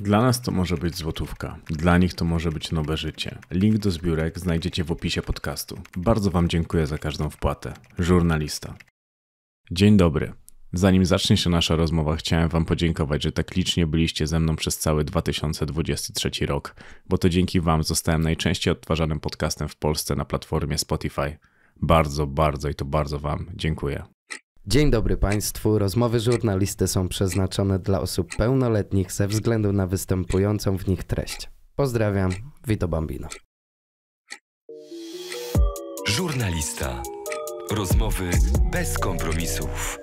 Dla nas to może być złotówka, dla nich to może być nowe życie. Link do zbiórek znajdziecie w opisie podcastu. Bardzo Wam dziękuję za każdą wpłatę. Żurnalista. Dzień dobry. Zanim zacznie się nasza rozmowa, chciałem Wam podziękować, że tak licznie byliście ze mną przez cały 2023 rok, bo to dzięki Wam zostałem najczęściej odtwarzanym podcastem w Polsce na platformie Spotify. Bardzo, bardzo i to bardzo Wam dziękuję. Dzień dobry Państwu. Rozmowy żurnalisty są przeznaczone dla osób pełnoletnich ze względu na występującą w nich treść. Pozdrawiam, Vito Bambino. Żurnalista. Rozmowy bez kompromisów.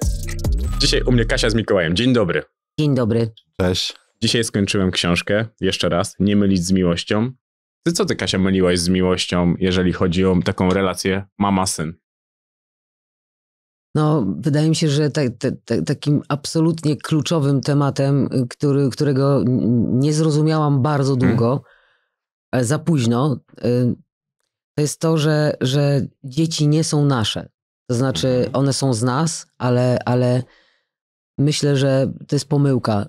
Dzisiaj u mnie Kasia z Mikołajem. Dzień dobry. Dzień dobry. Cześć. Dzisiaj skończyłem książkę, jeszcze raz, Nie mylić z miłością. Ty co ty, Kasia, myliłaś z miłością, jeżeli chodzi o taką relację mama-syn? No, wydaje mi się, że ta, ta, ta, takim absolutnie kluczowym tematem, y, który, którego nie zrozumiałam bardzo mhm. długo, hmm. za późno, y, to jest to, że, że dzieci nie są nasze. To znaczy, mhm. one są z nas, ale, ale myślę, że to jest pomyłka y,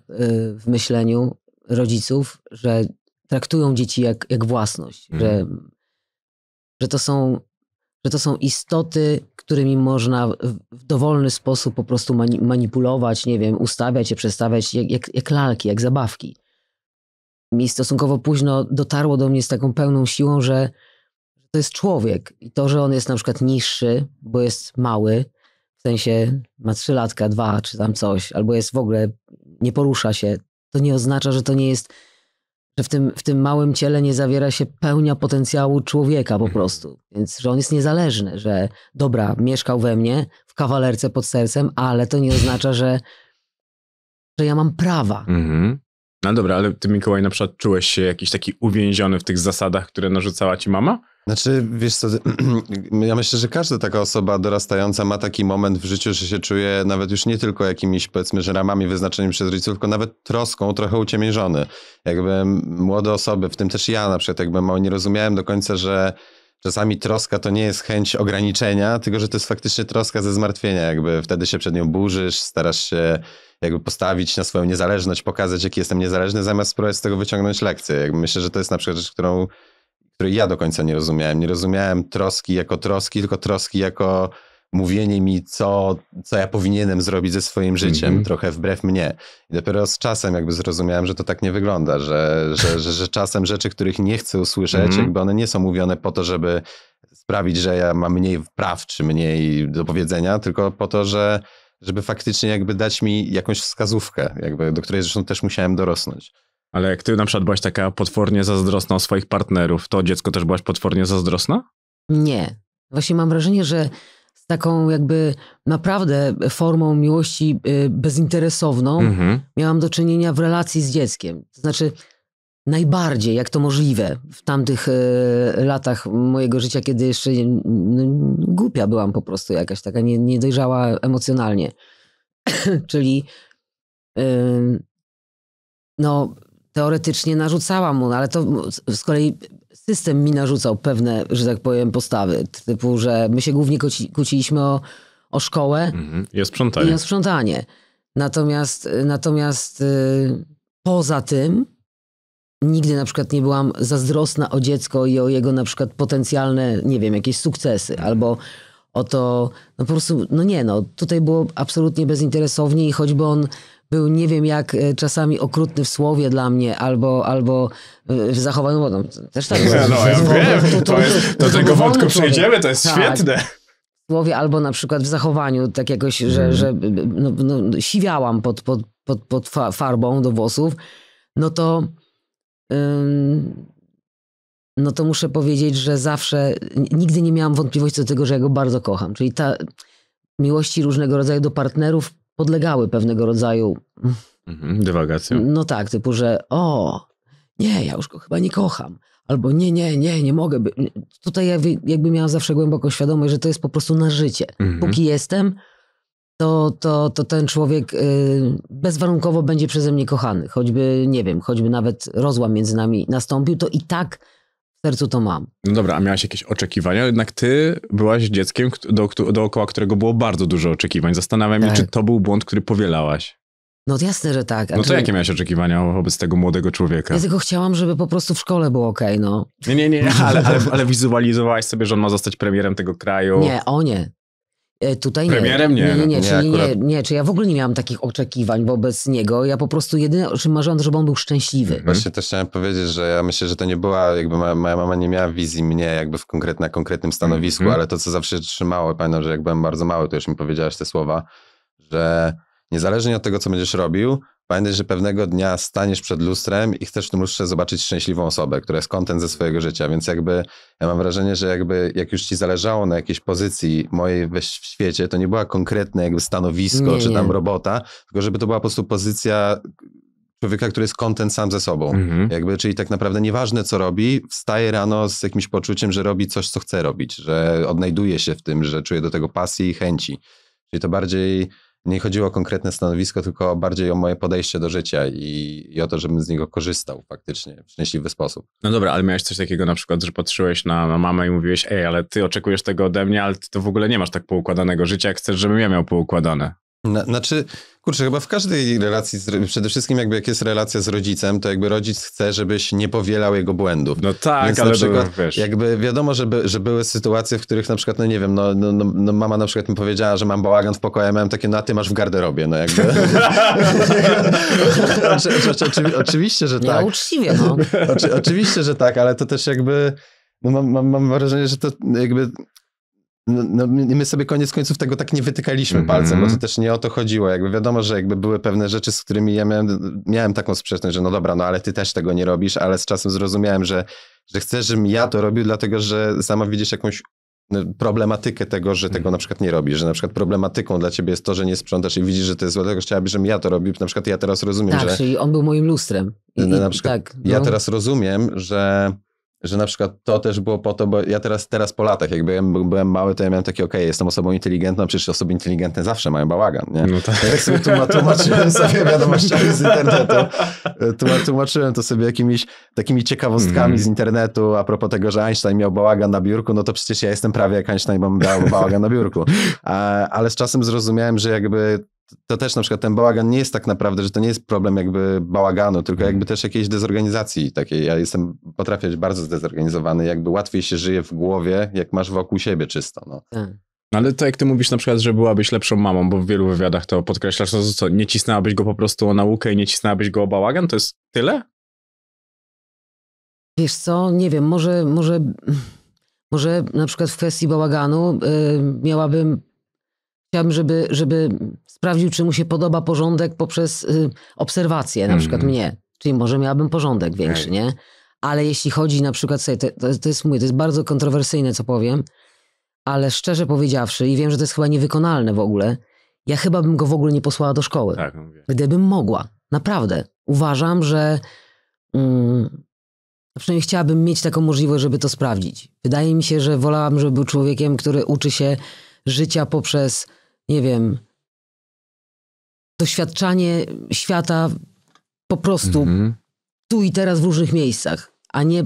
w myśleniu rodziców, że traktują dzieci jak, jak własność, hmm. że, mhm. że to są że to są istoty, którymi można w dowolny sposób po prostu manipulować, nie wiem, ustawiać je, przestawiać jak, jak, jak lalki, jak zabawki. Mi stosunkowo późno dotarło do mnie z taką pełną siłą, że to jest człowiek i to, że on jest na przykład niższy, bo jest mały, w sensie ma trzy latka, dwa czy tam coś, albo jest w ogóle, nie porusza się, to nie oznacza, że to nie jest że w tym, w tym małym ciele nie zawiera się pełnia potencjału człowieka po mhm. prostu. Więc że on jest niezależny, że dobra, mieszkał we mnie, w kawalerce pod sercem, ale to nie oznacza, że, że ja mam prawa. Mhm. No dobra, ale ty Mikołaj na przykład czułeś się jakiś taki uwięziony w tych zasadach, które narzucała ci mama? Znaczy, wiesz co, ja myślę, że każda taka osoba dorastająca ma taki moment w życiu, że się czuje nawet już nie tylko jakimiś, powiedzmy, że ramami wyznaczonymi przez rodziców, tylko nawet troską trochę uciemiężony. Jakby młode osoby, w tym też ja na przykład, jakby mało nie rozumiałem do końca, że czasami troska to nie jest chęć ograniczenia, tylko że to jest faktycznie troska ze zmartwienia, jakby wtedy się przed nią burzysz, starasz się jakby postawić na swoją niezależność, pokazać, jaki jestem niezależny, zamiast spróbować z tego wyciągnąć lekcję. Jakby myślę, że to jest na przykład rzecz, którą której ja do końca nie rozumiałem. Nie rozumiałem troski jako troski, tylko troski jako mówienie mi, co, co ja powinienem zrobić ze swoim mhm. życiem, mm -hmm. trochę wbrew mnie. I dopiero z czasem jakby zrozumiałem, że to tak nie wygląda, że, że, że, że czasem rzeczy, których nie chcę usłyszeć, mm -hmm. jakby one nie są mówione po to, żeby sprawić, że ja mam mniej praw czy mniej do powiedzenia, tylko po to, że żeby faktycznie jakby dać mi jakąś wskazówkę, jakby, do której zresztą też musiałem dorosnąć. Ale jak ty na przykład byłaś taka potwornie zazdrosna o swoich partnerów, to dziecko też byłaś potwornie zazdrosna? Nie. Właśnie mam wrażenie, że z taką jakby naprawdę formą miłości y, bezinteresowną mhm. miałam do czynienia w relacji z dzieckiem. To znaczy najbardziej, jak to możliwe, w tamtych y, latach mojego życia, kiedy jeszcze no, głupia byłam po prostu jakaś taka, nie, niedojrzała emocjonalnie. Czyli no teoretycznie narzucała mu, no ale to z kolei system mi narzucał pewne, że tak powiem, postawy. Typu, że my się głównie kłóciliśmy o, o szkołę mhm. i o sprzątanie. I o sprzątanie. Natomiast, natomiast yy, poza tym nigdy na przykład nie byłam zazdrosna o dziecko i o jego na przykład potencjalne, nie wiem, jakieś sukcesy mhm. albo o to, no po prostu, no nie, no tutaj było absolutnie bezinteresownie i choćby on był nie wiem jak e, czasami okrutny w słowie dla mnie, albo, albo e, w zachowaniu wodą. Też tak. No, no ja wiem, to, to, to jest, do tego wątku przejdziemy, to jest tak. świetne słowie, albo na przykład w zachowaniu, tak jakoś, że, mm. że no, no, siwiałam pod, pod, pod, pod farbą do włosów, no to, no to muszę powiedzieć, że zawsze, nigdy nie miałam wątpliwości do tego, że ja go bardzo kocham. Czyli ta miłości różnego rodzaju do partnerów podlegały pewnego rodzaju. Mhm, dywagacjom. No tak, typu, że o, nie, ja już go chyba nie kocham. Albo nie, nie, nie, nie mogę. By... Tutaj ja jakby miałam zawsze głęboko świadomość, że to jest po prostu na życie. Mhm. Póki jestem, to, to, to ten człowiek y, bezwarunkowo będzie przeze mnie kochany. Choćby, nie wiem, choćby nawet rozłam między nami nastąpił, to i tak sercu to mam. No dobra, a miałaś jakieś oczekiwania? Jednak ty byłaś dzieckiem, do, dookoła którego było bardzo dużo oczekiwań. Zastanawiam tak. się, czy tak. to był błąd, który powielałaś. No jasne, że tak. A no to czy... Znaczy- jakie miałeś oczekiwania wobec tego młodego człowieka? Ja tylko chciałam, żeby po prostu w szkole było okej, okay, no. Nie, nie, nie, ale, ale, ale wizualizowałaś sobie, że on ma zostać premierem tego kraju. Nie, o nie. E, tutaj nie. Premierem nie. Nie, nie, nie, czyli nie, nie, nie, czy ja w ogóle nie miałam takich oczekiwań wobec niego. Ja po prostu jedyne o czym marzyłam, żeby on był szczęśliwy. Mhm. Właśnie też chciałem powiedzieć, że ja myślę, że to nie była, jakby moja, moja mama nie miała wizji mnie jakby w konkret, na konkretnym stanowisku, mhm. ale to, co zawsze trzymało, pamiętam, że jak byłem bardzo mały, to już mi powiedziałaś te słowa, że niezależnie od tego, co będziesz robił, Pamiętaj, że pewnego dnia staniesz przed lustrem i chcesz w tym lustrze zobaczyć szczęśliwą osobę, która jest kontent ze swojego życia, więc jakby ja mam wrażenie, że jakby jak już ci zależało na jakiejś pozycji mojej w świecie, to nie była konkretne jakby stanowisko nie, czy tam nie. robota, tylko żeby to była po prostu pozycja człowieka, który jest kontent sam ze sobą. Mhm. Jakby, czyli tak naprawdę nieważne co robi, wstaje rano z jakimś poczuciem, że robi coś, co chce robić, że odnajduje się w tym, że czuje do tego pasji, i chęci. Czyli to bardziej nie chodziło o konkretne stanowisko, tylko bardziej o moje podejście do życia i, i, o to, żebym z niego korzystał faktycznie w szczęśliwy sposób. No dobra, ale miałeś coś takiego na przykład, że patrzyłeś na, mamę i mówiłeś, ej, ale ty oczekujesz tego ode mnie, ale ty to w ogóle nie masz tak poukładanego życia, jak chcesz, żebym ja miał poukładane. Na, znaczy, kurczę, chyba w każdej relacji, z, przede wszystkim jakby jak jest relacja z rodzicem, to jakby rodzic chce, żebyś nie powielał jego błędów. No tak, Więc ale na przykład, to, wiesz. jakby wiadomo, że, by, że były sytuacje, w których na przykład, no nie wiem, no, no, no, no, mama na przykład mi powiedziała, że mam bałagan w pokoju, ja miałem takie, no a ty masz w garderobie, no jakby. oczy, oczy, oczy, oczywiście, że tak. Ja uczciwie, no. oczywiście, że tak, ale to też jakby... No mam, mam, mam wrażenie, że to jakby no, no my sobie koniec końców tego tak nie wytykaliśmy mm -hmm. palcem, bo to też nie o to chodziło. Jakby wiadomo, że jakby były pewne rzeczy, z którymi ja miałem, miałem taką sprzeczność, że no dobra, no ale ty też tego nie robisz, ale z czasem zrozumiałem, że, że chcesz, żebym ja to robił, dlatego że sama widzisz jakąś no, problematykę tego, że tego mhm. na przykład nie robisz, że na przykład problematyką dla ciebie jest to, że nie sprzątasz i widzisz, że to jest złe, dlatego chciałabyś, żebym ja to robił. Na przykład ja teraz rozumiem, tak, że... Tak, czyli on był moim lustrem. I, no, na przykład tak, no. ja teraz rozumiem, że że na przykład to też było po to, bo ja teraz, teraz po latach, jak byłem, byłem mały, to ja miałem takie, okej, okay, jestem osobą inteligentną, przecież osoby inteligentne zawsze mają bałagan, nie? No tak. Jak sobie tłumaczyłem sobie wiadomościami z internetu, tłumaczyłem to sobie jakimiś takimi ciekawostkami mm. z internetu, a propos tego, że Einstein miał bałagan na biurku, no to przecież ja jestem prawie jak Einstein, bo miał bałagan na biurku. A, ale z czasem zrozumiałem, że jakby to też na przykład ten bałagan nie jest tak naprawdę, że to nie jest problem jakby bałaganu, tylko mhm. jakby też jakiejś dezorganizacji takiej. Ja jestem, potrafię być bardzo zdezorganizowany, jakby łatwiej się żyje w głowie, jak masz wokół siebie czysto. No. Tak. no. Ale to jak ty mówisz na przykład, że byłabyś lepszą mamą, bo w wielu wywiadach to podkreślasz, to co, nie cisnęłabyś go po prostu o naukę i nie cisnęłabyś go o bałagan? To jest tyle? Wiesz co, nie wiem, może, może, może na przykład w kwestii bałaganu yy, miałabym, chciałabym, żeby, żeby sprawdził, czy mu się podoba porządek poprzez y, obserwację, na mm. przykład mnie. Czyli może miałabym porządek większy, nie? Ale jeśli chodzi na przykład, sobie, to, to, to, jest mówię, to jest bardzo kontrowersyjne, co powiem, ale szczerze powiedziawszy, i wiem, że to jest chyba niewykonalne w ogóle, ja chyba bym go w ogóle nie posłała do szkoły. Tak, mówię. No Gdybym mogła. Naprawdę. Uważam, że mm, no przynajmniej chciałabym mieć taką możliwość, żeby to sprawdzić. Wydaje mi się, że wolałabym, żeby był człowiekiem, który uczy się życia poprzez, nie wiem, doświadczanie świata po prostu mhm. tu i teraz w różnych miejscach, a nie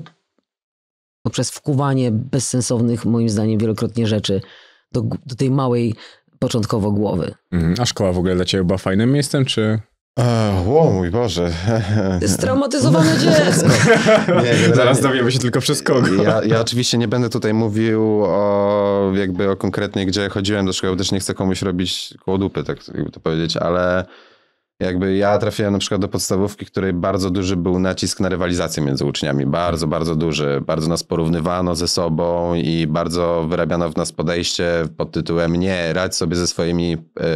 poprzez wkuwanie bezsensownych, moim zdaniem, wielokrotnie rzeczy do, do tej małej początkowo głowy. Mhm. A szkoła w ogóle dla ciebie była fajnym miejscem, czy o mój Boże. Straumatyzowane dziecko. nie, Zaraz dowiemy się tylko przez kogo. Ja, ja, oczywiście nie będę tutaj mówił o, jakby o konkretnie, gdzie chodziłem do szkoły, też nie chcę komuś robić kłodupy, tak jakby to powiedzieć, ale jakby ja trafiłem na przykład do podstawówki, której bardzo duży był nacisk na rywalizację między uczniami. Bardzo, bardzo duży. Bardzo nas porównywano ze sobą i bardzo wyrabiano w nas podejście pod tytułem nie radź sobie ze swoimi, e,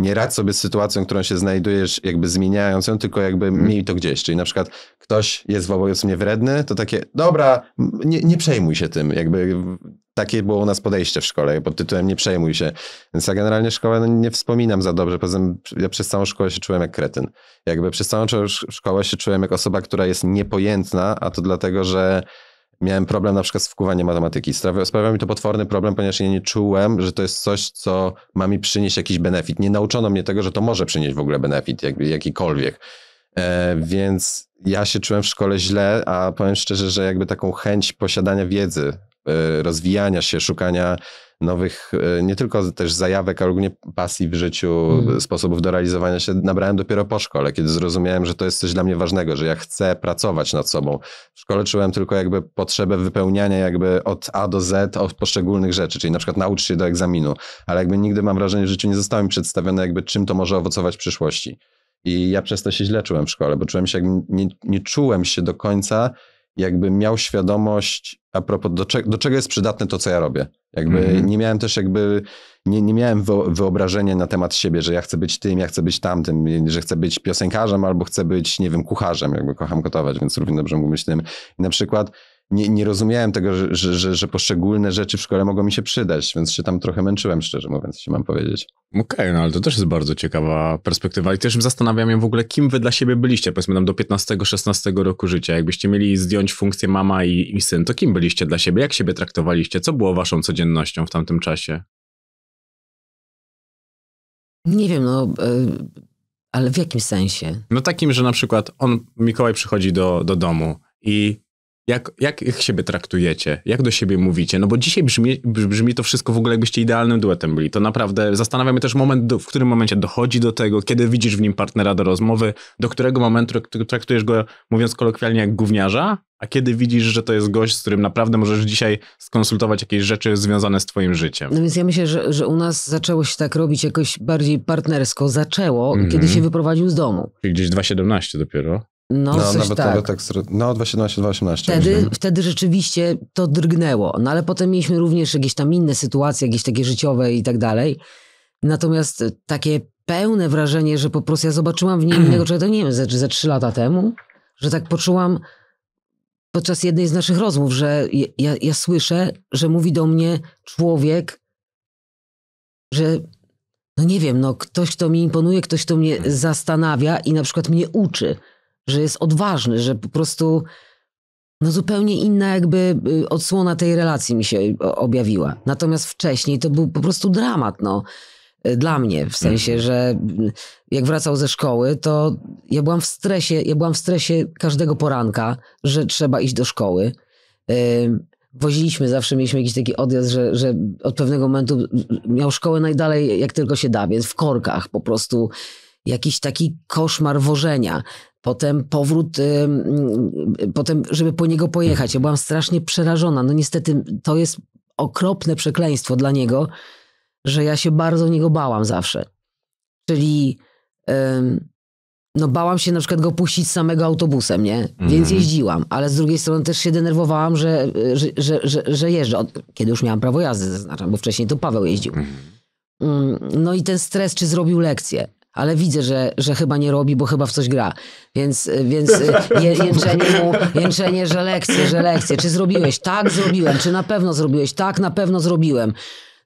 nie, radź sobie z sytuacją, którą się znajdujesz, jakby zmieniając ją, tylko jakby mhm. miej to gdzieś. Czyli na przykład ktoś jest wobec mnie wredny, to takie dobra, nie, nie przejmuj się tym, jakby takie było u nas podejście w szkole pod tytułem nie przejmuj się. Więc ja generalnie szkołę no, nie wspominam za dobrze. Poza tym ja przez całą szkołę się czułem jak kretyn. Jakby przez całą szkołę się czułem jak osoba, która jest niepojętna, a to dlatego, że miałem problem na przykład z wkuwaniem matematyki. Sprawiał mi to potworny problem, ponieważ ja nie czułem, że to jest coś, co ma mi przynieść jakiś benefit. Nie nauczono mnie tego, że to może przynieść w ogóle benefit jakby, jakikolwiek. E, więc ja się czułem w szkole źle, a powiem szczerze, że jakby taką chęć posiadania wiedzy E, rozwijania się, szukania nowych, e, nie tylko też zajawek, ale ogólnie pasji w życiu, mm. sposobów do realizowania się nabrałem dopiero po szkole, kiedy zrozumiałem, że to jest coś dla mnie ważnego, że ja chcę pracować nad sobą. W szkole czułem tylko jakby potrzebę wypełniania jakby od A do Z od poszczególnych rzeczy, czyli na przykład naucz się do egzaminu, ale jakby nigdy mam wrażenie w życiu nie zostało mi przedstawione jakby czym to może owocować w przyszłości. I ja przez to się źle czułem w szkole, bo czułem się jakby nie, nie czułem się do końca jakby miał świadomość a propos do, cze- do czego jest przydatne to, co ja robię. Jakby mm-hmm. nie miałem też jakby, nie, nie miałem wyobrażenia na temat siebie, że ja chcę być tym, ja chcę być tamtym, że chcę być piosenkarzem albo chcę być, nie wiem, kucharzem, jakby kocham gotować, więc równie dobrze mógłbym być tym. I na przykład nie, nie rozumiałem tego, że, że, że, poszczególne rzeczy w szkole mogą mi się przydać, więc się tam trochę męczyłem, szczerze mówiąc, się mam powiedzieć. Okej, okay, no ale to też jest bardzo ciekawa perspektywa i też zastanawiam się w ogóle, kim wy dla siebie byliście, powiedzmy tam do 15-16 roku życia. Jakbyście mieli zdjąć funkcję mama i, i syn, to kim byliście dla siebie? Jak siebie traktowaliście? Co było waszą codziennością w tamtym czasie? Nie wiem, no... E, ale w jakim sensie? No takim, że na przykład on, Mikołaj przychodzi do, do domu i jak, jak, jak siebie traktujecie? Jak do siebie mówicie? No bo dzisiaj brzmi, brzmi to wszystko w ogóle, jakbyście idealnym duetem byli. To naprawdę zastanawiamy się też moment, do, w którym momencie dochodzi do tego, kiedy widzisz w nim partnera do rozmowy, do którego momentu traktujesz go, mówiąc kolokwialnie, jak gówniarza, a kiedy widzisz, że to jest gość, z którym naprawdę możesz dzisiaj skonsultować jakieś rzeczy związane z twoim życiem. No więc ja myślę, że, że u nas zaczęło się tak robić jakoś bardziej partnersko. Zaczęło, mm -hmm. kiedy mhm. się wyprowadził z domu. Czyli gdzieś 2,17 dopiero. No, no nawet, tak. nawet tak. No, 2017, 2018. Wtedy, wtedy rzeczywiście to drgnęło. No ale potem mieliśmy również jakieś tam inne sytuacje, jakieś takie życiowe i tak dalej. Natomiast takie pełne wrażenie, że po prostu ja zobaczyłam w niej innego człowieka, to nie wiem, ze, ze trzy lata temu, że tak poczułam podczas jednej z naszych rozmów, że ja, ja słyszę, że mówi do mnie człowiek, że no nie wiem, no ktoś, kto mi imponuje, ktoś, kto mnie hmm. zastanawia i na przykład mnie uczy że jest odważny, że po prostu no zupełnie inna jakby y, odsłona tej relacji mi się objawiła. Natomiast wcześniej to był po prostu dramat, no. Y, dla mnie, w sensie, mhm. że y, jak wracał ze szkoły, to ja byłam w stresie, ja byłam w stresie każdego poranka, że trzeba iść do szkoły. Woziliśmy zawsze, mieliśmy jakiś taki odjazd, że, że od pewnego momentu miał szkołę najdalej, jak tylko się da, więc w korkach po prostu jakiś taki koszmar wożenia potem powrót, y, potem, żeby po niego pojechać. Ja byłam strasznie przerażona. No niestety to jest okropne przekleństwo dla niego, że ja się bardzo niego bałam zawsze. Czyli no bałam się na przykład go puścić samego autobusem, nie? Więc mhm. jeździłam, ale z drugiej strony też się denerwowałam, że, że, że, że, jeżdżę. Kiedy już miałam prawo jazdy, zaznaczam, bo wcześniej to Paweł jeździł. Mhm. Mm, no i ten stres, czy zrobił lekcję ale widzę, że, że chyba nie robi, bo chyba w coś gra. Więc, y, więc y, je, jęczenie, mu, jęczenie, że lekcje, że lekcje. Czy zrobiłeś? Tak, zrobiłem. Czy na pewno zrobiłeś? Tak, na pewno zrobiłem.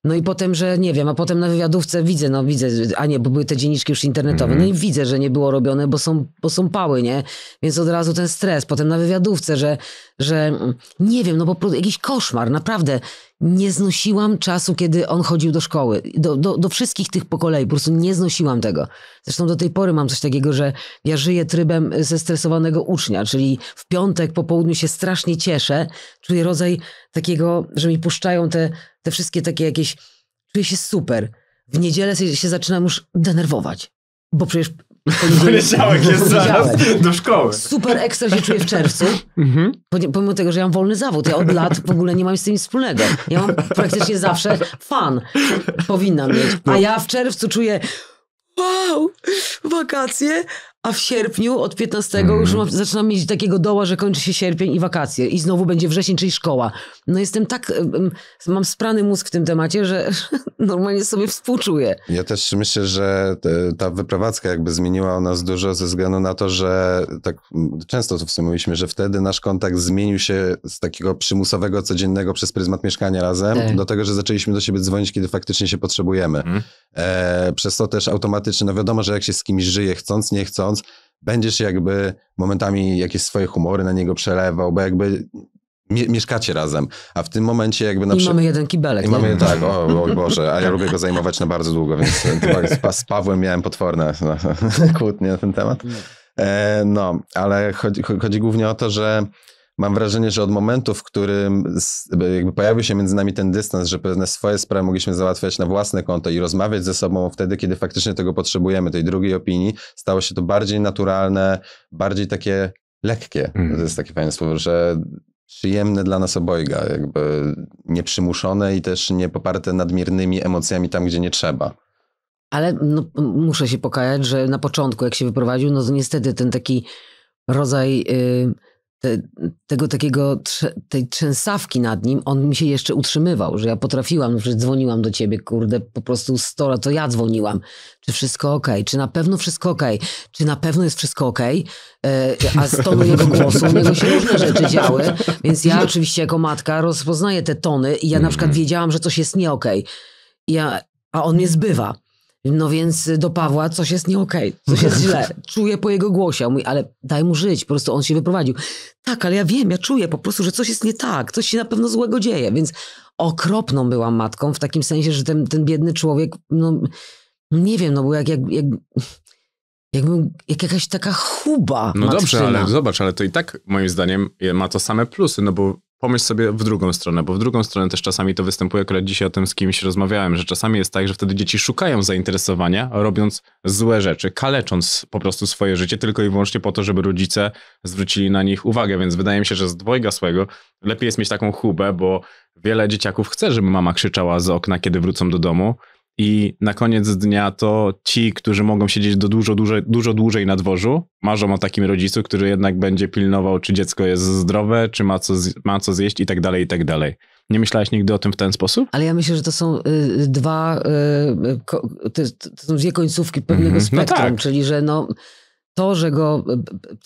No i potem, że nie wiem, a potem na wywiadówce widzę, no widzę, a nie, bo były te dzienniczki już internetowe, no i mhm. widzę, że nie było robione, bo są, bo są pały, nie? Więc od razu ten stres, potem na wywiadówce, że, że mm, nie wiem, no po prostu jakiś koszmar, naprawdę nie znosiłam czasu, kiedy on chodził do szkoły. Do, do, do, wszystkich tych po kolei, po prostu nie znosiłam tego. Zresztą do tej pory mam coś takiego, że ja żyję trybem zestresowanego ucznia, czyli w piątek po południu się strasznie cieszę. Czuję rodzaj takiego, że mi puszczają te te wszystkie takie jakieś... Czuję się super. W niedzielę się zaczynam już denerwować, bo przecież Poniedziałek jest zaraz do szkoły. Super ekstra się czuję w czerwcu. Mhm. Pomimo tego, że ja mam wolny zawód. Ja od lat w ogóle nie mam z tym nic wspólnego. Ja mam praktycznie zawsze fan. Powinnam mieć. A ja w czerwcu czuję wow, wakacje, a w sierpniu od 15 mm. już zaczynam mieć takiego doła, że kończy się sierpień i wakacje. I znowu będzie wrzesień, czyli szkoła. No jestem tak, mam sprany mózg w tym temacie, że normalnie sobie współczuję. Ja też myślę, że ta wyprowadzka jakby zmieniła u nas dużo ze względu na to, że tak często to w sumie mówiliśmy, że wtedy nasz kontakt zmienił się z takiego przymusowego, codziennego przez pryzmat mieszkania razem tak. do tego, że zaczęliśmy do siebie dzwonić, kiedy faktycznie się potrzebujemy. Mm. E, przez to też automatycznie, no wiadomo, że jak się z kimś żyje, chcąc, nie chcąc, będziesz jakby momentami jakieś swoje humory na niego przelewał, bo jakby mie mieszkacie razem, a w tym momencie jakby na I mamy jeden kibelek. I mamy, tak, o, o Boże, a ja lubię go zajmować na bardzo długo, więc z, Pawłem miałem potworne no, kłótnie na ten temat. No. E, no, ale chodzi, chodzi głównie o to, że mam wrażenie, że od momentu, w którym jakby pojawił się między nami ten dystans, że pewne swoje sprawy mogliśmy załatwiać na własne konto i rozmawiać ze sobą wtedy, kiedy faktycznie tego potrzebujemy, tej drugiej opinii, stało się to bardziej naturalne, bardziej takie lekkie. Mm. To jest takie fajne słowo, że przyjemne dla nas obojga, jakby nieprzymuszone i też nie poparte nadmiernymi emocjami tam, gdzie nie trzeba. Ale no, muszę się pokajać, że na początku, jak się wyprowadził, no to niestety ten taki rodzaj... Yy te, tego takiego, tej trzęsawki nad nim, on mi się jeszcze utrzymywał, że ja potrafiłam, no przecież dzwoniłam do ciebie, kurde, po prostu sto to ja dzwoniłam. Czy wszystko ok? Czy na pewno wszystko ok? Czy na pewno jest wszystko ok? E, a z tonu jego głosu u niego się różne rzeczy działy, więc ja oczywiście jako matka rozpoznaję te tony i ja na przykład mhm. wiedziałam, że coś jest nie Ja, a on mnie zbywa. No więc do Pawła coś jest nie okay, coś jest źle. Czuję po jego głosie. On mówi, ale daj mu żyć, po prostu on się wyprowadził. Tak, ale ja wiem, ja czuję po prostu, że coś jest nie tak, coś się na pewno złego dzieje. Więc okropną byłam matką w takim sensie, że ten, ten biedny człowiek, no nie wiem, no był jak, jak, jak jakby, jak jakaś taka chuba. No matczyna. dobrze, ale zobacz, ale to i tak moim zdaniem ma to same plusy, no bo pomyśl sobie w drugą stronę, bo w drugą stronę też czasami to występuje, akurat dzisiaj o tym z kimś rozmawiałem, że czasami jest tak, że wtedy dzieci szukają zainteresowania, robiąc złe rzeczy, kalecząc po prostu swoje życie tylko i wyłącznie po to, żeby rodzice zwrócili na nich uwagę, więc wydaje mi się, że z dwojga swego lepiej jest mieć taką chubę, bo wiele dzieciaków chce, żeby mama krzyczała z okna, kiedy wrócą do domu, i na koniec dnia to ci, którzy mogą siedzieć do dużo, dużo, dużo dłużej na dworzu, marzą o takim rodzicu, który jednak będzie pilnował, czy dziecko jest zdrowe, czy ma co, ma co zjeść i tak dalej, i tak dalej. Nie myślałeś nigdy o tym w ten sposób? Ale ja myślę, że to są y, dwa, y, y to, są dwie końcówki pewnego mm -hmm. spektrum, no tak. czyli że no to, że go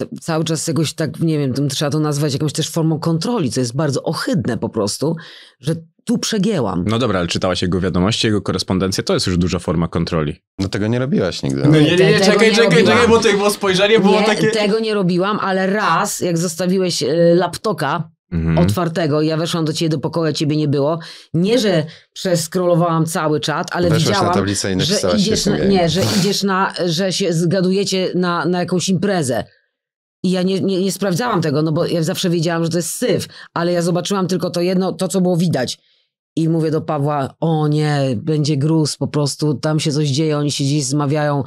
y, y, cały czas jakoś tak, nie wiem, trzeba to nazwać jakąś też formą kontroli, co jest bardzo ohydne po prostu, że tu przegięłam. No dobra, ale czytałaś jego wiadomości, jego korespondencję, to jest już duża forma kontroli. No tego nie robiłaś nigdy. No, nie, nie, nie, czekaj, czekaj, czekaj, bo to było spojrzenie było takie... tego nie robiłam, ale raz, jak zostawiłeś e, laptopa Mhm. otwartego. Ja weszłam do ciebie do pokoju, a ciebie nie było. Nie, że przeskrolowałam cały czat, ale Weszłaś widziałam, na tablicę i że idziesz, na, nie, że idziesz na, że się zgadujecie na, na jakąś imprezę. I ja nie, nie, nie sprawdzałam tego, no bo ja zawsze wiedziałam, że to jest syf, ale ja zobaczyłam tylko to jedno, to co było widać i mówię do Pawła, o nie, będzie gruz po prostu, tam się coś dzieje, oni się dziś zmawiają.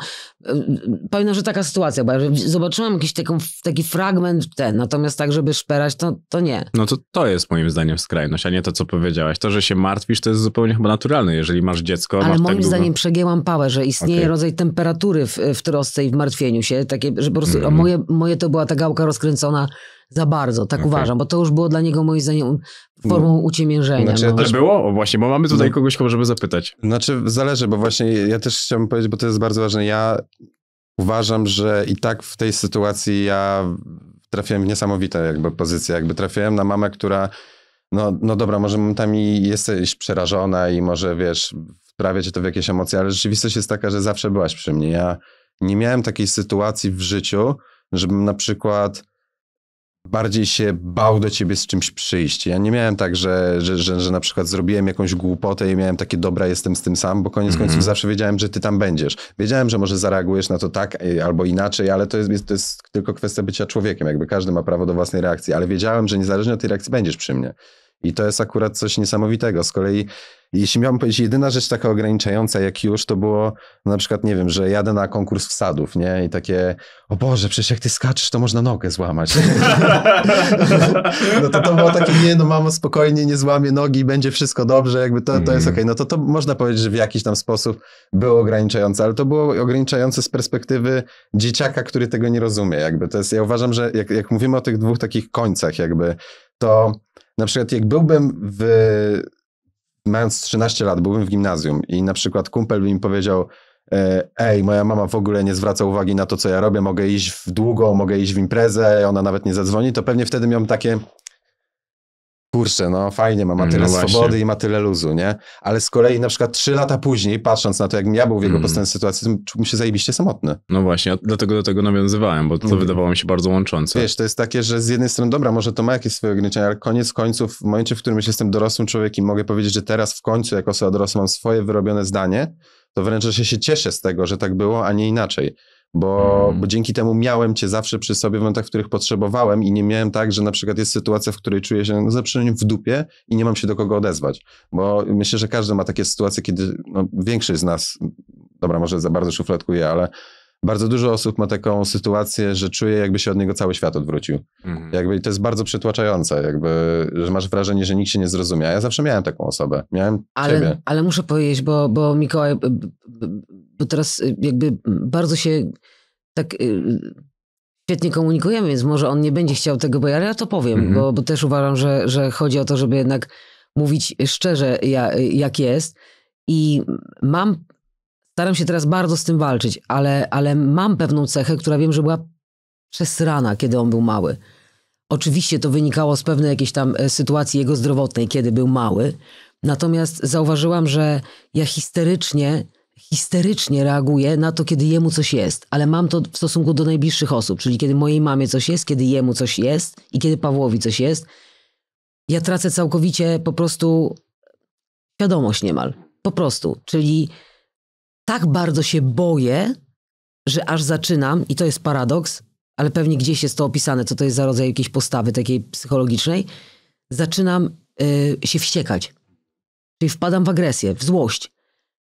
Pamiętam, że taka sytuacja była, że zobaczyłam jakiś taki, taki fragment ten, natomiast tak, żeby szperać, to, to nie. No to to jest moim zdaniem skrajność, a nie to, co powiedziałaś. To, że się martwisz, to jest zupełnie chyba naturalne, jeżeli masz dziecko. Ale masz tak moim tak zdaniem długo... przegięłam pałę, że istnieje okay. rodzaj temperatury w, w trosce i w martwieniu się, takie, że po prostu mm. moje, moje to była ta gałka rozkręcona za bardzo, tak okay. uważam, bo to już było dla niego moim zdaniem formą mm. uciemiężenia. Znaczy, no. też było? właśnie, bo mamy tutaj no. kogoś, kogo możemy zapytać. Znaczy, zależy, bo właśnie ja też chciałbym powiedzieć, bo to jest bardzo ważne. Ja uważam, że i tak w tej sytuacji ja trafiłem w niesamowite jakby pozycje. Jakby trafiłem na mamę, która no, no dobra, może momentami jesteś przerażona i może wiesz, wprawia cię to w jakieś emocje, ale rzeczywistość jest taka, że zawsze byłaś przy mnie. Ja nie miałem takiej sytuacji w życiu, żebym na przykład bardziej się bał do ciebie z czymś przyjść. Ja nie miałem tak, że, że, że, że na przykład zrobiłem jakąś głupotę i miałem takie dobra, jestem z tym sam, bo koniec mm -hmm. końców zawsze wiedziałem, że ty tam będziesz. Wiedziałem, że może zareagujesz na to tak y, albo inaczej, ale to jest, to jest tylko kwestia bycia człowiekiem, jakby każdy ma prawo do własnej reakcji, ale wiedziałem, że niezależnie od tej reakcji będziesz przy mnie. I to jest akurat coś niesamowitego. Z kolei jeśli miałbym powiedzieć, jedyna rzecz taka ograniczająca, jak już, to było no na przykład, nie wiem, że jadę na konkurs wsadów, nie? I takie, o Boże, przecież jak ty skaczesz, to można nogę złamać. no to to było takie, nie, no mamo, spokojnie, nie złamie nogi, będzie wszystko dobrze, jakby to, to jest mhm. okej. Okay. No to to można powiedzieć, że w jakiś tam sposób było ograniczające, ale to było ograniczające z perspektywy dzieciaka, który tego nie rozumie, jakby. To jest, ja uważam, że jak, jak mówimy o tych dwóch takich końcach, jakby, to na przykład jak byłbym w mając 13 lat, byłbym w gimnazjum i na przykład kumpel by mi powiedział, e, ej, moja mama w ogóle nie zwraca uwagi na to, co ja robię, mogę iść w długą, mogę iść w imprezę, ona nawet nie zadzwoni, to pewnie wtedy miałem takie, kurczę, no fajnie, ma, ma mm, tyle no swobody i ma tyle luzu, nie? Ale z kolei na przykład trzy lata później, patrząc na to, jakbym ja był w jego mm. postępie sytuacji, czułbym się zajebiście samotny. No właśnie, dlatego do tego nawiązywałem, bo to mm. wydawało mi się bardzo łączące. Wiesz, to jest takie, że z jednej strony, dobra, może to ma jakieś swoje ograniczenia, ale koniec końców, w momencie, w którym jestem dorosłym człowiekiem, mogę powiedzieć, że teraz w końcu, jako osoba dorosła, mam swoje wyrobione zdanie, to wręcz, że się cieszę z tego, że tak było, a nie inaczej bo, mm. bo dzięki temu miałem cię zawsze przy sobie w momentach, w których potrzebowałem i nie miałem tak, że na przykład jest sytuacja, w której czuję się no, zawsze w dupie i nie mam się do kogo odezwać, bo myślę, że każdy ma takie sytuacje, kiedy no, większość z nas, dobra, może za bardzo szufladkuję, ale bardzo dużo osób ma taką sytuację, że czuje, jakby się od niego cały świat odwrócił. Mhm. Jakby to jest bardzo przytłaczające, jakby, że masz wrażenie, że nikt się nie zrozumie. Ja zawsze miałem taką osobę. Miałem ale, ciebie. Ale muszę powiedzieć, bo, bo Mikołaj bo teraz y, jakby bardzo się tak y, świetnie komunikujemy, więc może on nie będzie chciał tego, bo ja, ja to powiem, mhm. bo, bo, też uważam, że, że chodzi o to, żeby jednak mówić szczerze, ja, y, jak jest. I mam, staram się teraz bardzo z tym walczyć, ale, ale mam pewną cechę, która wiem, że była przesrana, kiedy on był mały. Oczywiście to wynikało z pewnej jakiejś tam e, sytuacji jego zdrowotnej, kiedy był mały. Natomiast zauważyłam, że ja histerycznie histerycznie reaguje na to, kiedy jemu coś jest, ale mam to w stosunku do najbliższych osób, czyli kiedy mojej mamie coś jest, kiedy jemu coś jest i kiedy Pawłowi coś jest, ja tracę całkowicie po prostu świadomość niemal. Po prostu. Czyli tak bardzo się boję, że aż zaczynam, i to jest paradoks, ale pewnie gdzieś jest to opisane, co to jest za rodzaj jakiejś postawy takiej psychologicznej, zaczynam y, się wściekać. Czyli wpadam w agresję, w złość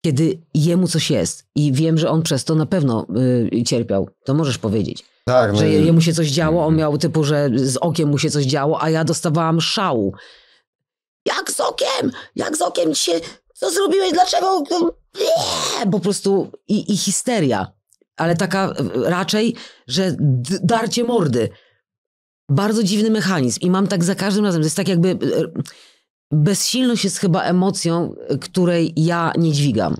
kiedy jemu coś jest i wiem, że on przez to na pewno y, cierpiał. To możesz powiedzieć. Tak, no że i... jemu się coś działo, on mhm. miał typu, że z okiem mu się coś działo, a ja dostawałam szału. Jak z okiem? Jak z okiem ci się... Co zrobiłeś? Dlaczego? Nie! Po prostu i, i histeria. Ale taka y, raczej, że darcie mordy. Bardzo dziwny mechanizm i mam tak za każdym razem. To jest tak jakby y, bezsilność jest chyba emocją, której ja nie dźwigam.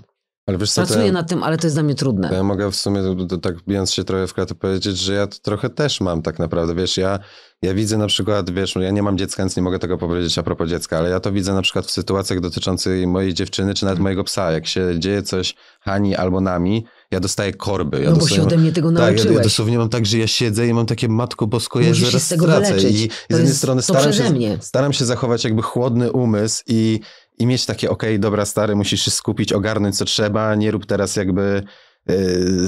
Ale wiesz co, Pracuję ja, nad tym, ale to jest dla mnie trudne. Ja mogę w sumie, tak bijąc się trochę w kratę, powiedzieć, że ja to trochę też mam tak naprawdę. Wiesz, ja, ja widzę na przykład, wiesz, no ja nie mam dziecka, więc nie mogę tego powiedzieć a propos dziecka, ale ja to widzę na przykład w sytuacjach dotyczących mojej dziewczyny, czy nawet mhm. mojego psa. Jak się dzieje coś Hani albo nami, ja dostaję korby. Ja no bo się ode mnie tego nauczyłeś. Tak, ja, ja dosłownie mam tak, że ja siedzę i mam takie matko bosko, ja zaraz z tego stracę. I, i z jednej jest, strony staram się, staram się zachować jakby chłodny umysł i, i mieć takie, okej, okay, dobra stary, musisz się skupić, ogarnąć co trzeba, nie rób teraz jakby y,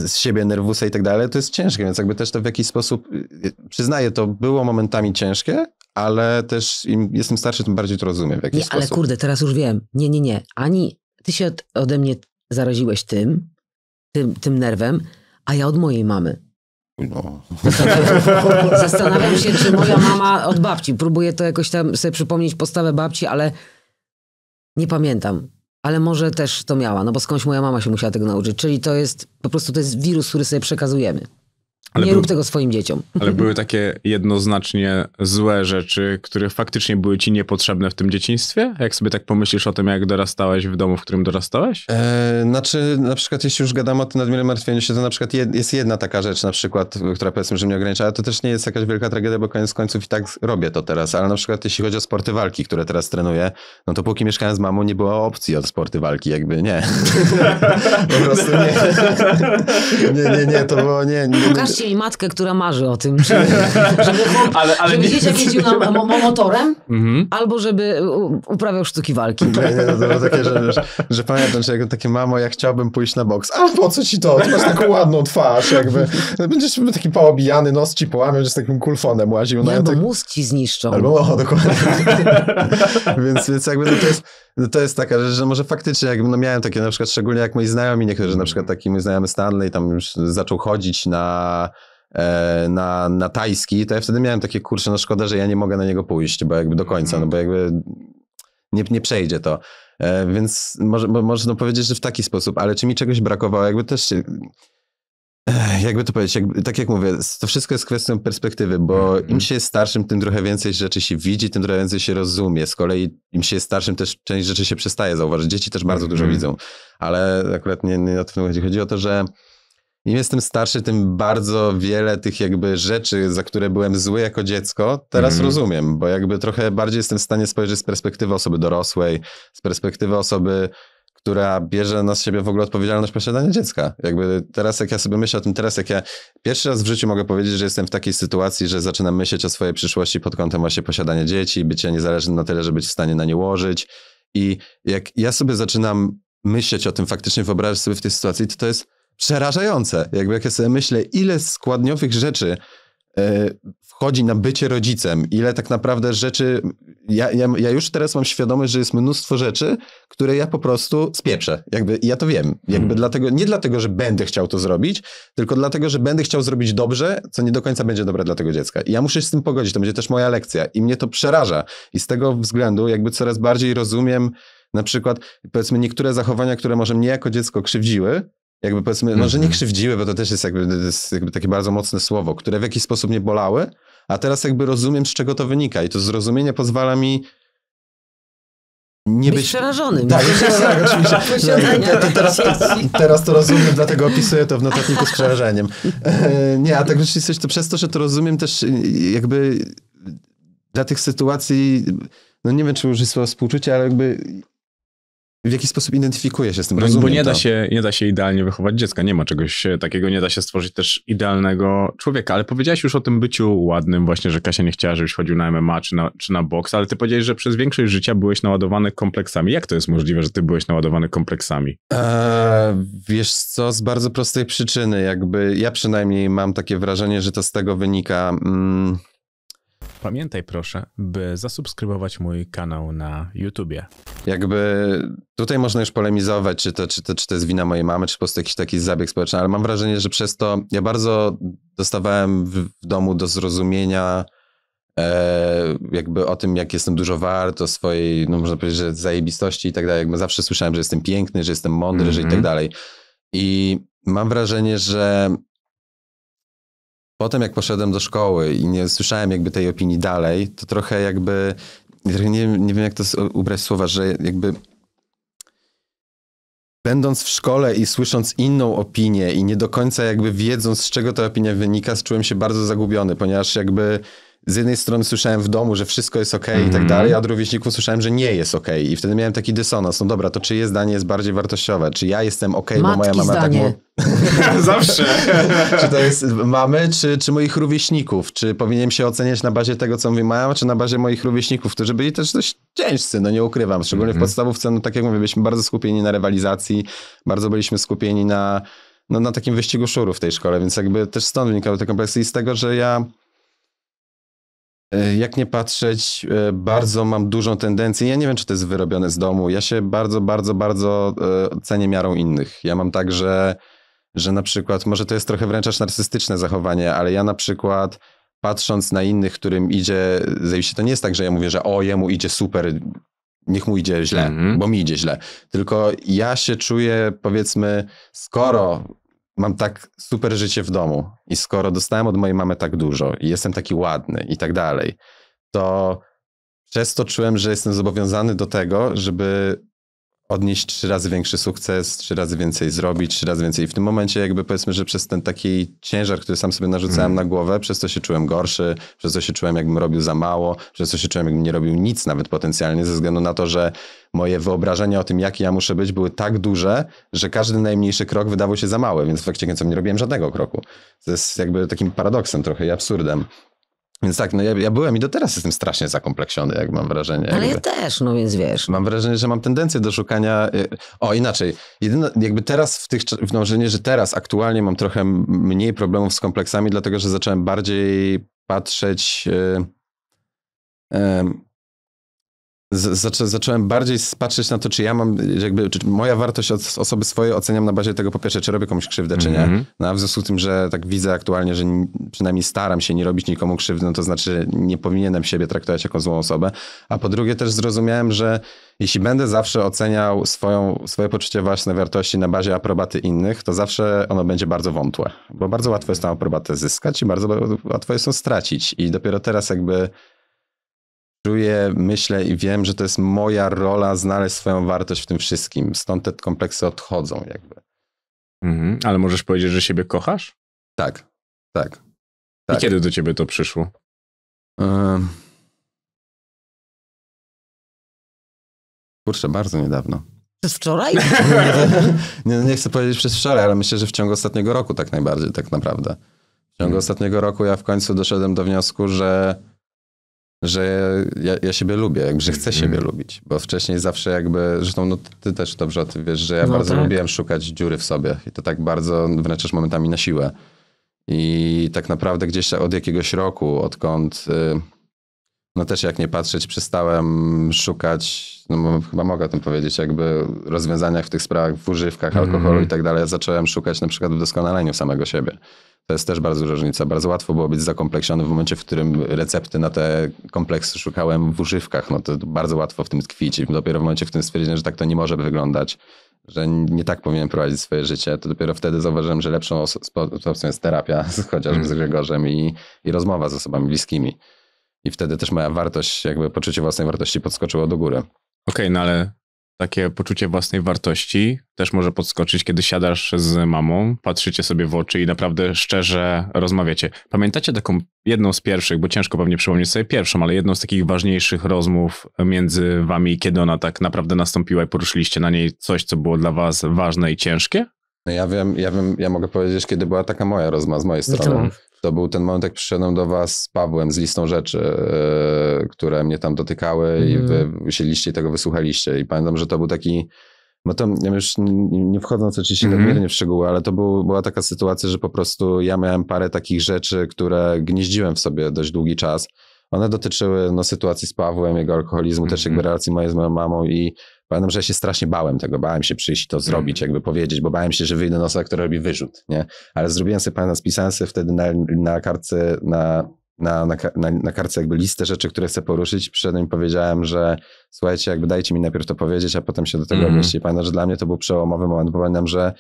z siebie nerwusa i tak dalej, to jest ciężkie, więc jakby też to w jakiś sposób, y, y, przyznaję, to było momentami ciężkie, ale też im jestem starszy, tym bardziej to rozumiem w jakiś nie, sposób. Ale kurde, teraz już wiem. Nie, nie, nie. Ani ty się ode mnie zaraziłeś tym, tym, tym nerwem, a ja od mojej mamy. No. Zastanawiam się, czy moja mama od babci. Próbuję to jakoś tam sobie przypomnieć postawę babci, ale nie pamiętam. Ale może też to miała, no bo skądś moja mama się musiała tego nauczyć. Czyli to jest, po prostu to jest wirus, który sobie przekazujemy. Ale nie rób tego swoim dzieciom. Ale były takie jednoznacznie złe rzeczy, które faktycznie były ci niepotrzebne w tym dzieciństwie? Jak sobie tak pomyślisz o tym, jak dorastałeś w domu, w którym dorastałeś? E, znaczy, na przykład jeśli już gadamy o tym nadmiernym martwieniu się, to na przykład jed, jest jedna taka rzecz, na przykład, która powiedzmy, że mnie ogranicza, ale to też nie jest jakaś wielka tragedia, bo koniec końców i tak robię to teraz, ale na przykład jeśli chodzi o sporty walki, które teraz trenuję, no to póki mieszkałem z mamą, nie było opcji od sporty walki, jakby nie. po prostu nie. nie, nie, nie, to było nie, nie, nie Wyobraźcie matkę, która marzy o tym, żeby, żeby, ale, ale jeździł motorem mhm. albo żeby uprawiał sztuki walki. Nie, nie, no, to było takie, że, że, że pamiętam, że jakby takie, mamo, ja chciałbym pójść na boks. A po co ci to? Ty masz taką ładną twarz, jakby. Będziesz taki poobijany, nos ci połamią, że z takim kulfonem łaził. No, nie, tak... mózg ci zniszczą. Albo, o, dokładnie. więc, więc jakby to jest no to jest taka rzecz, że może faktycznie, jak no miałem takie na przykład, szczególnie jak moi znajomi, niektórzy na przykład taki mój znajomy Stanley tam już zaczął chodzić na e, na, na tajski, to ja wtedy miałem takie, kurczę, no szkoda, że ja nie mogę na niego pójść, bo jakby do końca, mhm. no bo jakby nie, nie przejdzie to. E, więc może, można powiedzieć, że w taki sposób, ale czy mi czegoś brakowało? Jakby też się, jakby to powiedzieć, jakby, tak jak mówię, to wszystko jest kwestią perspektywy, bo mhm. im się jest starszym, tym trochę więcej rzeczy się widzi, tym trochę więcej się rozumie. Z kolei im się jest starszym, też część rzeczy się przestaje zauważyć. Dzieci też bardzo dużo mhm. widzą, ale akurat nie, nie o tym chodzi. Chodzi o to, że im jestem starszy, tym bardzo wiele tych jakby rzeczy, za które byłem zły jako dziecko, teraz mm. rozumiem, bo jakby trochę bardziej jestem w stanie spojrzeć z perspektywy osoby dorosłej, z perspektywy osoby która bierze na siebie w ogóle odpowiedzialność posiadania dziecka. Jakby teraz, jak ja sobie myślę o tym, teraz, jak ja pierwszy raz w życiu mogę powiedzieć, że jestem w takiej sytuacji, że zaczynam myśleć o swojej przyszłości pod kątem właśnie posiadania dzieci, bycia niezależnym na tyle, żeby być w stanie na nie łożyć. I jak ja sobie zaczynam myśleć o tym, faktycznie wyobrażać sobie w tej sytuacji, to to jest przerażające. Jakby jak ja sobie myślę, ile składniowych rzeczy e, wchodzi na bycie rodzicem, ile tak naprawdę rzeczy. Ja, ja, ja już teraz mam świadomość, że jest mnóstwo rzeczy, które ja po prostu spieprzę. Jakby ja to wiem. Jakby hmm. dlatego, nie dlatego, że będę chciał to zrobić, tylko dlatego, że będę chciał zrobić dobrze, co nie do końca będzie dobre dla tego dziecka. I ja muszę się z tym pogodzić. To będzie też moja lekcja. I mnie to przeraża. I z tego względu jakby coraz bardziej rozumiem. Na przykład, powiedzmy, niektóre zachowania, które może mnie jako dziecko krzywdziły, jakby powiedzmy, może nie mhm. krzywdziły, bo to też jest jakby, jest jakby, takie bardzo mocne słowo, które w jakiś sposób mnie bolały, a teraz jakby rozumiem, z czego to wynika. I to zrozumienie pozwala mi nie być, być... przerażonym. Tak, tak, tak oczywiście. To, to teraz, teraz, to rozumiem, dlatego opisuję to w notatniku z przerażeniem. E, nie, a tak rzeczywistość to przez to, że to rozumiem też e, jakby dla tych sytuacji, no nie wiem, czy użyć słowa współczucia, ale jakby w jaki sposób identyfikuje się z tym. No, Rozumiem bo nie to. da, się, nie da się idealnie wychować dziecka, nie ma czegoś e, takiego, nie da się stworzyć też idealnego człowieka, ale powiedziałeś już o tym byciu ładnym właśnie, że Kasia nie chciała, żebyś chodził na MMA czy na, czy na boks, ale ty powiedziałeś, że przez większość życia byłeś naładowany kompleksami. Jak to jest możliwe, że ty byłeś naładowany kompleksami? Eee, wiesz co, z bardzo prostej przyczyny jakby, ja przynajmniej mam takie wrażenie, że to z tego wynika... Mm Pamiętaj proszę, by zasubskrybować mój kanał na YouTubie. Jakby tutaj można już polemizować, czy to, czy, to, czy to jest wina mojej mamy, czy po prostu jakiś taki zabieg społeczny, ale mam wrażenie, że przez to ja bardzo dostawałem w, w domu do zrozumienia e, jakby o tym, jak jestem dużo wart, o swojej, no można powiedzieć, że zajebistości i tak dalej. Jakby zawsze słyszałem, że jestem piękny, że jestem mądry, mm -hmm. że i tak mhm. dalej. I mam wrażenie, że Potem jak poszedłem do szkoły i nie słyszałem jakby tej opinii dalej, to trochę jakby, nie, nie wiem jak to ubrać słowa, że jakby będąc w szkole i słysząc inną opinię i nie do końca jakby wiedząc z czego ta opinia wynika, czułem się bardzo zagubiony, ponieważ jakby z jednej strony słyszałem w domu, że wszystko jest ok i tak mhm. dalej, a od rówieśników słyszałem, że nie jest ok I wtedy miałem taki dysonans. No dobra, to czyje zdanie jest bardziej wartościowe? Czy ja jestem ok, Matki bo moja mama tak zdanie. tak... Zawsze. czy to jest mamy, czy, czy moich rówieśników? Czy powinienem się oceniać na bazie tego, co mówi mama, czy na bazie moich rówieśników, którzy byli też dość ciężcy, no nie ukrywam. Szczególnie mm-hmm. w mhm. podstawówce, no tak jak mówię, byliśmy bardzo skupieni na rywalizacji, bardzo byliśmy skupieni na, no, na takim wyścigu szurów w tej szkole, więc jakby też stąd wynikały te kompleksy i z tego, że ja E, jak nie patrzeć, e, bardzo mam dużą tendencję. Ja nie wiem, czy to jest wyrobione z domu. Ja się bardzo, bardzo, bardzo e, cenię miarą innych. Ja mam tak, że, że na przykład, może to jest trochę wręcz aż narcystyczne zachowanie, ale ja na przykład patrząc na innych, którym idzie zajebiście, to nie jest tak, że ja mówię, że o, jemu idzie super, niech mu idzie źle, mm -hmm. bo mi idzie źle. Tylko ja się czuję, powiedzmy, skoro mam tak super życie w domu i skoro dostałem od mojej mamy tak dużo i jestem taki ładny i tak dalej, to przez to czułem, że jestem zobowiązany do tego, żeby odnieść trzy razy większy sukces, trzy razy więcej zrobić, trzy razy więcej. I w tym momencie jakby powiedzmy, że przez ten taki ciężar, który sam sobie narzucałem mm. na głowę, przez to się czułem gorszy, przez to się czułem, jakbym robił za mało, przez to się czułem, jakbym nie robił nic nawet potencjalnie, ze względu na to, że moje wyobrażenia o tym, jaki ja muszę być, były tak duże, że każdy najmniejszy krok wydawał się za mały, więc w efekcie końca nie robiłem żadnego kroku. To jest jakby takim paradoksem trochę i absurdem. Więc tak, no ja, ja, byłem i do teraz jestem strasznie zakompleksiony, jak mam wrażenie. Ale jakby. ja też, no więc wiesz. Mam wrażenie, że mam tendencję do szukania. Y, o, inaczej. Jedyne, jakby teraz w tych. w że nie, że teraz aktualnie mam trochę mniej problemów z kompleksami, dlatego że zacząłem bardziej patrzeć. Yy, yy, zaczę, zacząłem bardziej patrzeć na to, czy ja mam, jakby, czy moja wartość od osoby swojej oceniam na bazie tego, po pierwsze, czy robię komuś krzywdę, mm -hmm. czy nie. Mhm. No, a w związku z tym, że tak widzę aktualnie, że przynajmniej staram się nie robić nikomu krzywdy, no to znaczy nie powinienem siebie traktować jako złą osobę. A po drugie też zrozumiałem, że jeśli będę zawsze oceniał swoją, swoje poczucie własnej wartości na bazie aprobaty innych, to zawsze ono będzie bardzo wątłe, bo bardzo łatwo jest tą aprobatę zyskać i bardzo łatwo jest ją stracić. I dopiero teraz jakby czuję, myślę i wiem, że to jest moja rola znaleźć swoją wartość w tym wszystkim. Stąd te kompleksy odchodzą jakby. Mhm, ale możesz powiedzieć, że siebie kochasz? Tak, tak. tak. I kiedy do ciebie to przyszło? Um... Kurczę, bardzo niedawno. Przez wczoraj? nie, no nie, chcę powiedzieć przez wczoraj, ale myślę, że w ciągu ostatniego roku tak najbardziej, tak naprawdę. W ciągu hmm. ostatniego roku ja w końcu doszedłem do wniosku, że że ja, ja siebie lubię, jakby, że chcę siebie mm. lubić, bo wcześniej zawsze jakby, zresztą no, ty też dobrze o tym wiesz, że ja no bardzo tak. lubiłem szukać dziury w sobie i to tak bardzo wręcz momentami na siłę. I tak naprawdę gdzieś od jakiegoś roku, odkąd... Yy, no też jak nie patrzeć, przestałem szukać, no chyba mogę o tym powiedzieć, jakby rozwiązaniach w tych sprawach, w używkach mhm. alkoholu mm i tak dalej. Ja zacząłem szukać na przykład w doskonaleniu samego siebie. To jest też bardzo różnica. Bardzo łatwo było być zakompleksiony w momencie, w którym recepty na te kompleksy szukałem w używkach. No to bardzo łatwo w tym tkwić. I dopiero w momencie, w którym stwierdziłem, że tak to nie może wyglądać, że nie tak powinien prowadzić swoje życie, to dopiero wtedy zauważyłem, że lepszą opcją jest terapia, chociażby z mhm. Grzegorzem i, i rozmowa z osobami bliskimi i wtedy też moja wartość, jakby poczucie własnej wartości podskoczyło do góry. Okej, okay, no ale takie poczucie własnej wartości też może podskoczyć, kiedy siadasz z mamą, patrzycie sobie w oczy i naprawdę szczerze rozmawiacie. Pamiętacie taką jedną z pierwszych, bo ciężko pewnie przypomnieć sobie pierwszą, ale jedną z takich ważniejszych rozmów między wami, kiedy ona tak naprawdę nastąpiła i poruszyliście na niej coś, co było dla was ważne i ciężkie? No ja wiem, ja wiem, ja mogę powiedzieć, kiedy była taka moja rozmowa z mojej strony. Tak. To był ten moment, jak przyszedłem do was z Pawłem, z listą rzeczy, e, które mnie tam dotykały mm. i mhm. wy siedliście i tego wysłuchaliście. I pamiętam, że to był taki no to ja już nie wchodząc oczywiście mm -hmm. nadmiernie tak mhm. w szczegóły, ale to był, była taka sytuacja, że po prostu ja miałem parę takich rzeczy, które gnieździłem w sobie dość długi czas. One dotyczyły no, sytuacji z Pawłem, jego alkoholizmu, mm -hmm. też jakby mhm. relacji mojej z moją mamą i Pamiętam, że ja się strasznie bałem tego, bałem się przyjść i to zrobić, mhm. jakby powiedzieć, bo bałem się, że wyjdę na osobę, która robi wyrzut, nie? Ale zrobiłem sobie, pamiętam, spisałem sobie wtedy na, na kartce, na, na, na, na, kartce jakby listę rzeczy, które chcę poruszyć. Przyszedłem i powiedziałem, że słuchajcie, jakby dajcie mi najpierw to powiedzieć, a potem się do tego mm. odnieść. pamiętam, że dla mnie to był przełomowy moment, bo pamiętam, że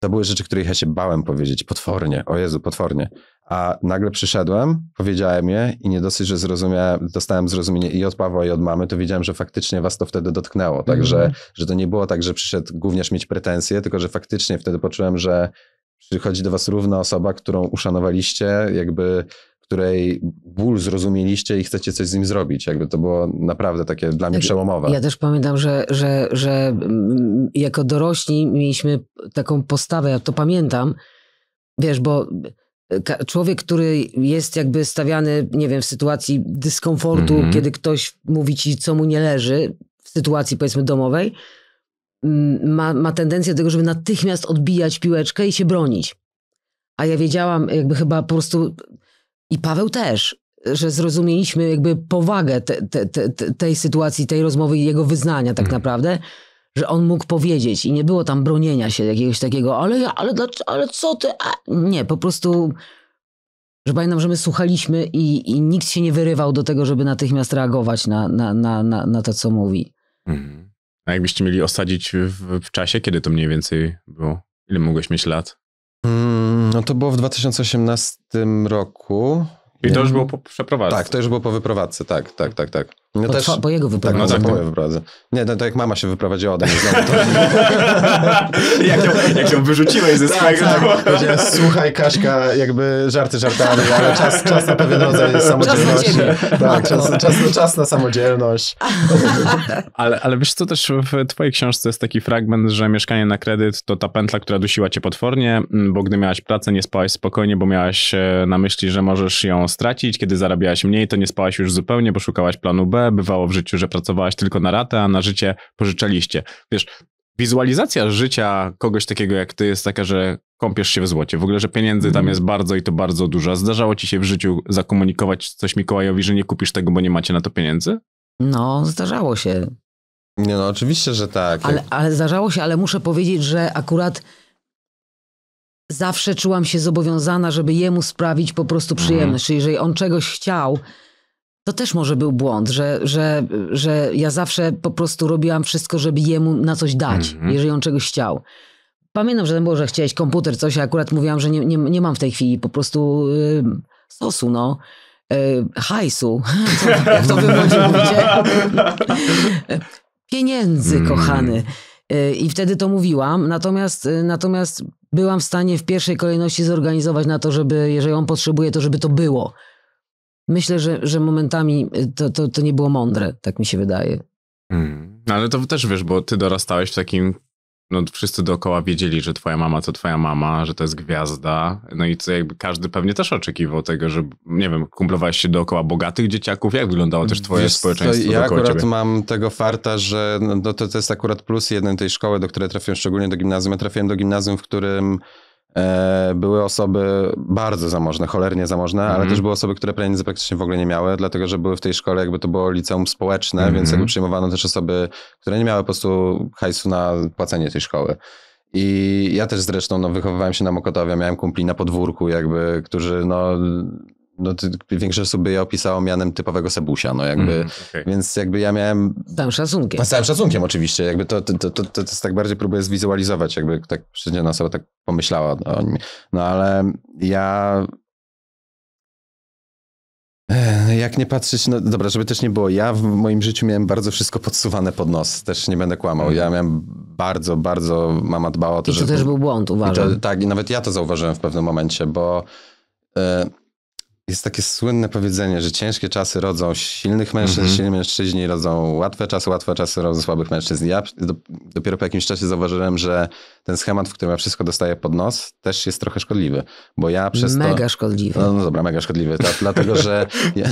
to były rzeczy, których ja się bałem powiedzieć potwornie. O Jezu, potwornie. A nagle przyszedłem, powiedziałem je i nie dosyć, że zrozumiałem, dostałem zrozumienie i od Pawła, i od mamy, to wiedziałem, że faktycznie was to wtedy dotknęło. Także, mm -hmm. że to nie było tak, że przyszedł gówniarz mieć pretensje, tylko że faktycznie wtedy poczułem, że przychodzi do was równa osoba, którą uszanowaliście, jakby której ból zrozumieliście i chcecie coś z nim zrobić. Jakby to było naprawdę takie dla mnie przełomowe. Ja też pamiętam, że, że, że mm, jako dorośli mieliśmy taką postawę, ja to pamiętam, wiesz, bo człowiek, który jest jakby stawiany, nie wiem, w sytuacji dyskomfortu, mm -hmm. kiedy ktoś mówi ci, co mu nie leży, w sytuacji powiedzmy domowej, mm, ma, ma tendencję do tego, żeby natychmiast odbijać piłeczkę i się bronić. A ja wiedziałam, jakby chyba po prostu, i Paweł też, że zrozumieliśmy jakby powagę te, te, te, tej sytuacji, tej rozmowy i jego wyznania tak mm. naprawdę że on mógł powiedzieć i nie było tam bronienia się jakiegoś takiego, ale ja, ale, ale co ty? A, nie, po prostu, że pamiętam, że my słuchaliśmy i, i nikt się nie wyrywał do tego, żeby natychmiast reagować na, na, na, na, na to, co mówi. Mhm. A jakbyście mieli osadzić w, w czasie, kiedy to mniej więcej było? Ile mogłeś mieć lat? Mm, no to było w 2018 roku. I to już było po przeprowadzce. Tak, to już było po wyprowadzce, tak, tak, tak, tak. No bo, też, po jego tak, wyprowadzę. No tak, no, tak, po wyprowadzę. Nie, no to jak mama się wyprowadziła ode mnie znowu, to... jak, ją, jak ją wyrzuciłeś ze tak, swojego... Tak, tak. Słuchaj, Kaśka, jakby żarty żartami, ale czas, czas na pewien rodzaj samodzielności. Czas na tak, no. czas, czas, czas na samodzielność. ale, ale wiesz co, też w twojej książce jest taki fragment, że mieszkanie na kredyt to ta pętla, która dusiła cię potwornie, bo gdy miałaś pracę, nie spałaś spokojnie, bo miałaś e, na myśli, że możesz ją stracić. Kiedy zarabiałaś mniej, to nie spałaś już zupełnie, bo szukałaś planu B bywało w życiu, że pracowałaś tylko na ratę, a na życie pożyczaliście. Wiesz, wizualizacja życia kogoś takiego jak ty jest taka, że kąpiesz się w złocie. W ogóle, że pieniędzy tam mhm. jest bardzo i to bardzo dużo. Zdarzało ci się w życiu zakomunikować coś Mikołajowi, że nie kupisz tego, bo nie macie na to pieniędzy? No, zdarzało się. Nie no, oczywiście, że tak. Ale, ale zdarzało się, ale muszę powiedzieć, że akurat zawsze czułam się zobowiązana, żeby jemu sprawić po prostu przyjemność. Mhm. Czyli jeżeli on czegoś chciał, to też może był błąd, że, że, że ja zawsze po prostu robiłam wszystko, żeby jemu na coś dać, mm -hmm. jeżeli on czegoś chciał. Pamiętam, że ten było, że chciałeś komputer, coś, a akurat mówiłam, że nie, nie, nie mam w tej chwili po prostu yy, sosu, no. Yy, hajsu, Co, jak to mówicie? Pieniędzy, mm. kochany. Yy, I wtedy to mówiłam, natomiast, yy, natomiast byłam w stanie w pierwszej kolejności zorganizować na to, żeby, jeżeli on potrzebuje, to żeby to było myślę, że, że momentami y, to, to, to nie było mądre, tak mi się wydaje. Hmm. No, ale to też wiesz, bo ty dorastałeś w takim. No, wszyscy dookoła wiedzieli, że twoja mama to twoja mama, że to jest gwiazda. No i co jakby każdy pewnie też oczekiwał tego, że nie wiem, kumplowałeś się dookoła bogatych dzieciaków. Jak wyglądało też twoje wiesz, społeczeństwo? Ja akurat ciebie? mam tego farta, że no, no to, to jest akurat plus jeden tej szkoły, do której trafiłem, szczególnie do gimnazjum. Ja trafiłem do gimnazjum, w którym E, były osoby bardzo zamożne, cholernie zamożne, mm. ale mhm. też były osoby, które pieniędzy praktycznie w ogóle nie miały, dlatego że były w tej szkole, jakby to było liceum społeczne, mm. więc jakby przyjmowano też osoby, które nie miały po prostu hajsu na płacenie tej szkoły. I ja też zresztą no, wychowywałem się na Mokotowie, miałem kumpli na podwórku, jakby, którzy no, no, większość osób by je opisało mianem typowego Sebusia, no jakby, mm, okay. więc jakby ja miałem... Z całym szacunkiem. Z całym szacunkiem oczywiście, jakby to, to, to, to, to jest tak bardziej próbuję zwizualizować, jakby tak przeciętna osoba tak pomyślała o nim. No ale ja... Jak nie patrzeć, no dobra, żeby też nie było, ja w moim życiu miałem bardzo wszystko podsuwane pod nos, też nie będę kłamał. Mm. Ja miałem bardzo, bardzo, mama dbała o to, I to że... to też był błąd, uważam. I to, tak, i nawet ja to zauważyłem w pewnym momencie, bo... E, jest takie słynne powiedzenie, że ciężkie czasy rodzą silnych mężczyzn, mm -hmm. silni mężczyźni rodzą łatwe czasy, łatwe czasy rodzą słabych mężczyzn. Ja dopiero po jakimś czasie zauważyłem, że ten schemat, w którym ja wszystko dostaję pod nos, też jest trochę szkodliwy, bo ja przez Mega to... szkodliwy. No, no dobra, mega szkodliwy, Tak, dlatego że...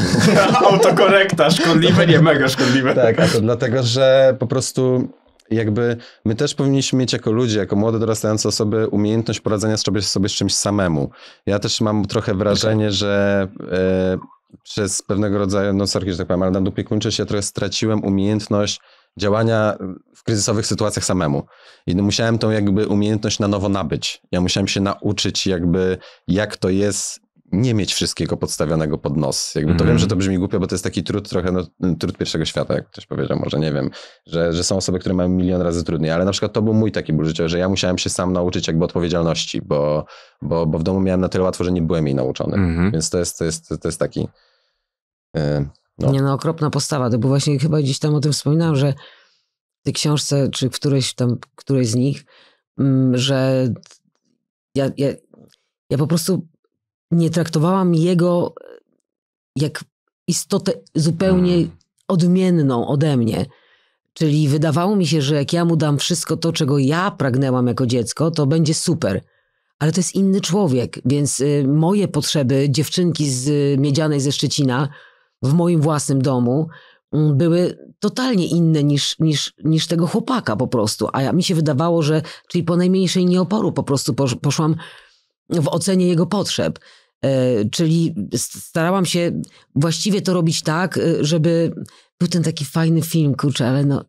Autokorekta, szkodliwy, nie mega szkodliwy. Tak, a to dlatego, że po prostu jakby my też powinniśmy mieć jako ludzie, jako młode dorastające osoby umiejętność poradzenia sobie, sobie z czymś samemu. Ja też mam trochę wrażenie, okay. że e, przez pewnego rodzaju, no sorki, że tak powiem, ale na opiekuńczy się trochę straciłem umiejętność działania w kryzysowych sytuacjach samemu. I no, musiałem tą jakby umiejętność na nowo nabyć. Ja musiałem się nauczyć jakby jak to jest nie mieć wszystkiego podstawionego pod nos. Jakby to mhm. wiem, że to brzmi głupio, bo to jest taki trud trochę, no, trud pierwszego świata, jak ktoś powiedział, może nie wiem, że, że są osoby, które mają milion razy trudniej, ale na przykład to był mój taki ból życiowy, że ja musiałem się sam nauczyć jakby odpowiedzialności, bo, bo, bo w domu miałem na tyle łatwo, że nie byłem jej nauczony. Mhm. Więc to jest, to jest, to jest taki... Yy, no. Nie no, okropna postawa, to był właśnie chyba gdzieś tam o tym wspominałem, że w tej książce, czy w którejś tam, którejś z nich, mm, że ja, ja, ja po prostu nie traktowałam jego e, jak istotę zupełnie hmm. odmienną ode mnie. Czyli wydawało mi się, że jak ja mu dam wszystko to, czego ja pragnęłam jako dziecko, to będzie super. Ale to jest inny człowiek, więc y, moje potrzeby dziewczynki z y, Miedzianej ze Szczecina w moim własnym domu mm, były totalnie inne niż, niż, niż tego chłopaka po prostu. A ja, mi się wydawało, że czyli po najmniejszej nieoporu po prostu poszłam w ocenie jego potrzeb. E, czyli starałam się właściwie to robić tak, y, żeby był ten taki fajny film, kurczę, ale no,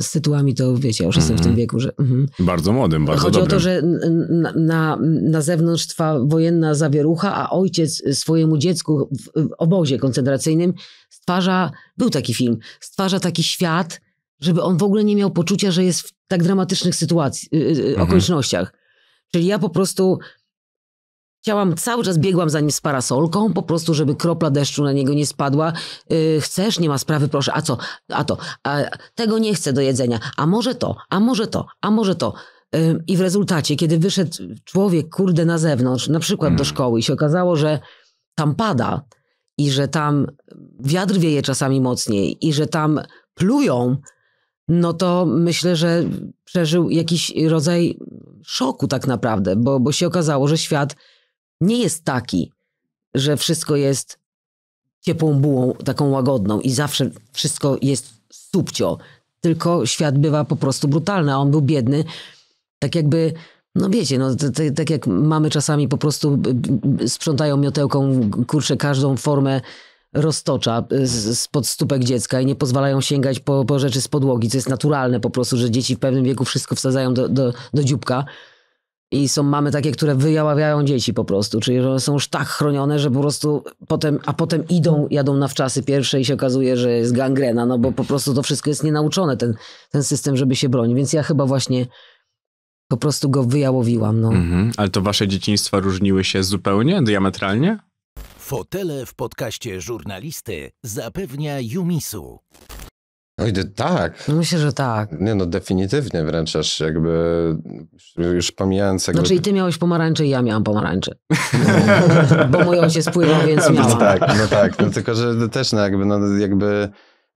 z tytułami to wiecie, już mm -hmm. jestem w tym mhm. wieku, że... Mm. Bardzo młodym, bardzo Chodzi dobrym. o to, że na, na, na zewnątrz trwa wojenna zawierucha, a ojciec swojemu dziecku w obozie koncentracyjnym stwarza, był taki film, stwarza taki świat, żeby on w ogóle nie miał poczucia, że jest w tak dramatycznych sytuacjach, y, y, mm -hmm. okolicznościach. Czyli ja po prostu Chciałam, cały czas biegłam za nim z parasolką, po prostu, żeby kropla deszczu na niego nie spadła. Yy, chcesz? Nie ma sprawy, proszę. A co? A to? A, tego nie chcę do jedzenia. A może to? A może to? A może to? Yy, I w rezultacie, kiedy wyszedł człowiek, kurde, na zewnątrz, na przykład do hmm. szkoły i się okazało, że tam pada i że tam wiatr wieje czasami mocniej i że tam plują, no to myślę, że przeżył jakiś rodzaj szoku tak naprawdę, bo, bo się okazało, że świat nie jest taki, że wszystko jest ciepłą bułą, taką łagodną i zawsze wszystko jest subcio, tylko świat bywa po prostu brutalny, a on był biedny, tak jakby... No wiecie, no, tak jak mamy czasami po prostu sprzątają miotełką, kurczę, każdą formę roztocza spod stópek dziecka i nie pozwalają sięgać po, po rzeczy z podłogi, co jest naturalne po prostu, że dzieci w pewnym wieku wszystko wsadzają do, do, do dzióbka. I są mamy takie, które wyjaławiają dzieci po prostu, czyli że one są już tak chronione, że po prostu potem, a potem idą, jadą na wczasy pierwsze i się okazuje, że jest gangrena, no bo po prostu to wszystko jest nienauczone, ten, ten system, żeby się bronić. Więc ja chyba właśnie po prostu go wyjałowiłam. No. Mhm. Ale to wasze dzieciństwa różniły się zupełnie, diametralnie? Fotele w podcaście żurnalisty zapewnia Jumisu. Oj, no tak. No myślę, że tak. Nie no, definitywnie wręcz aż jakby, już pomijając jakby... No, i ty miałeś pomarańcze i ja miałam pomarańcze. Bo mój ojciec spływał, więc no miałam. No tak, no tak. No, tylko, że też no jakby, no, jakby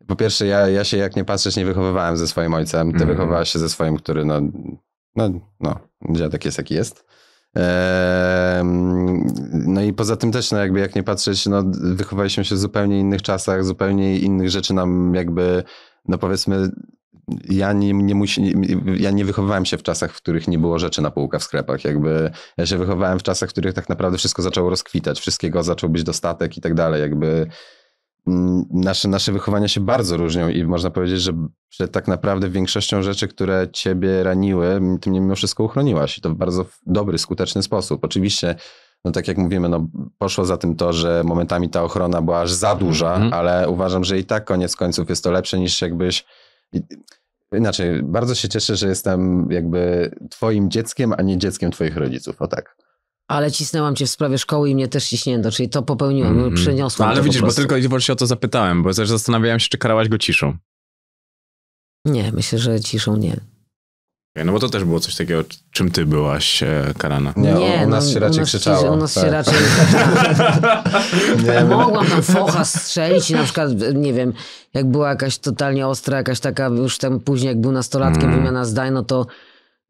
po pierwsze ja, ja się jak nie patrzeć nie wychowywałem ze swoim ojcem, ty mm. wychowałaś się ze swoim, który no, no, no dziadek jest jaki jest. No i poza tym też, no jakby jak nie patrzeć, no wychowaliśmy się w zupełnie innych czasach, zupełnie innych rzeczy nam jakby no powiedzmy, ja nie, nie musi, ja nie wychowywałem się w czasach, w których nie było rzeczy na półkach w sklepach. Jakby ja się wychowywałem w czasach, w których tak naprawdę wszystko zaczęło rozkwitać, wszystkiego zaczął być dostatek i tak dalej. Jakby mm, nasze, nasze wychowania się bardzo różnią i można powiedzieć, że, że tak naprawdę większością rzeczy, które ciebie raniły, ty mnie mimo wszystko uchroniłaś i to w bardzo dobry, skuteczny sposób. Oczywiście no tak jak mówimy, no poszło za tym to, że momentami ta ochrona była aż za duża, mm -hmm. ale uważam, że i tak koniec końców jest to lepsze niż jakbyś... Inaczej, bardzo się cieszę, że jestem jakby twoim dzieckiem, a nie dzieckiem twoich rodziców, o tak. Ale cisnęłam cię w sprawie szkoły i mnie też ciśnięto, czyli to popełniłem, mm -hmm. przeniosłam. No, ale widzisz, bo tylko i wyłącznie o to zapytałem, bo też zastanawiałem się, czy karałaś go ciszą. Nie, myślę, że ciszą nie. No bo to też było coś takiego, czym ty byłaś e, karana. Nie, nie u, no, nas no, się raczej u nas krzyczało. Się, u nas się tak. raczej nie, Mogłam tam focha strzelić i na przykład, nie wiem, jak była jakaś totalnie ostra, jakaś taka już tam później, jak był nastolatkiem mm. wymiana zdań, no to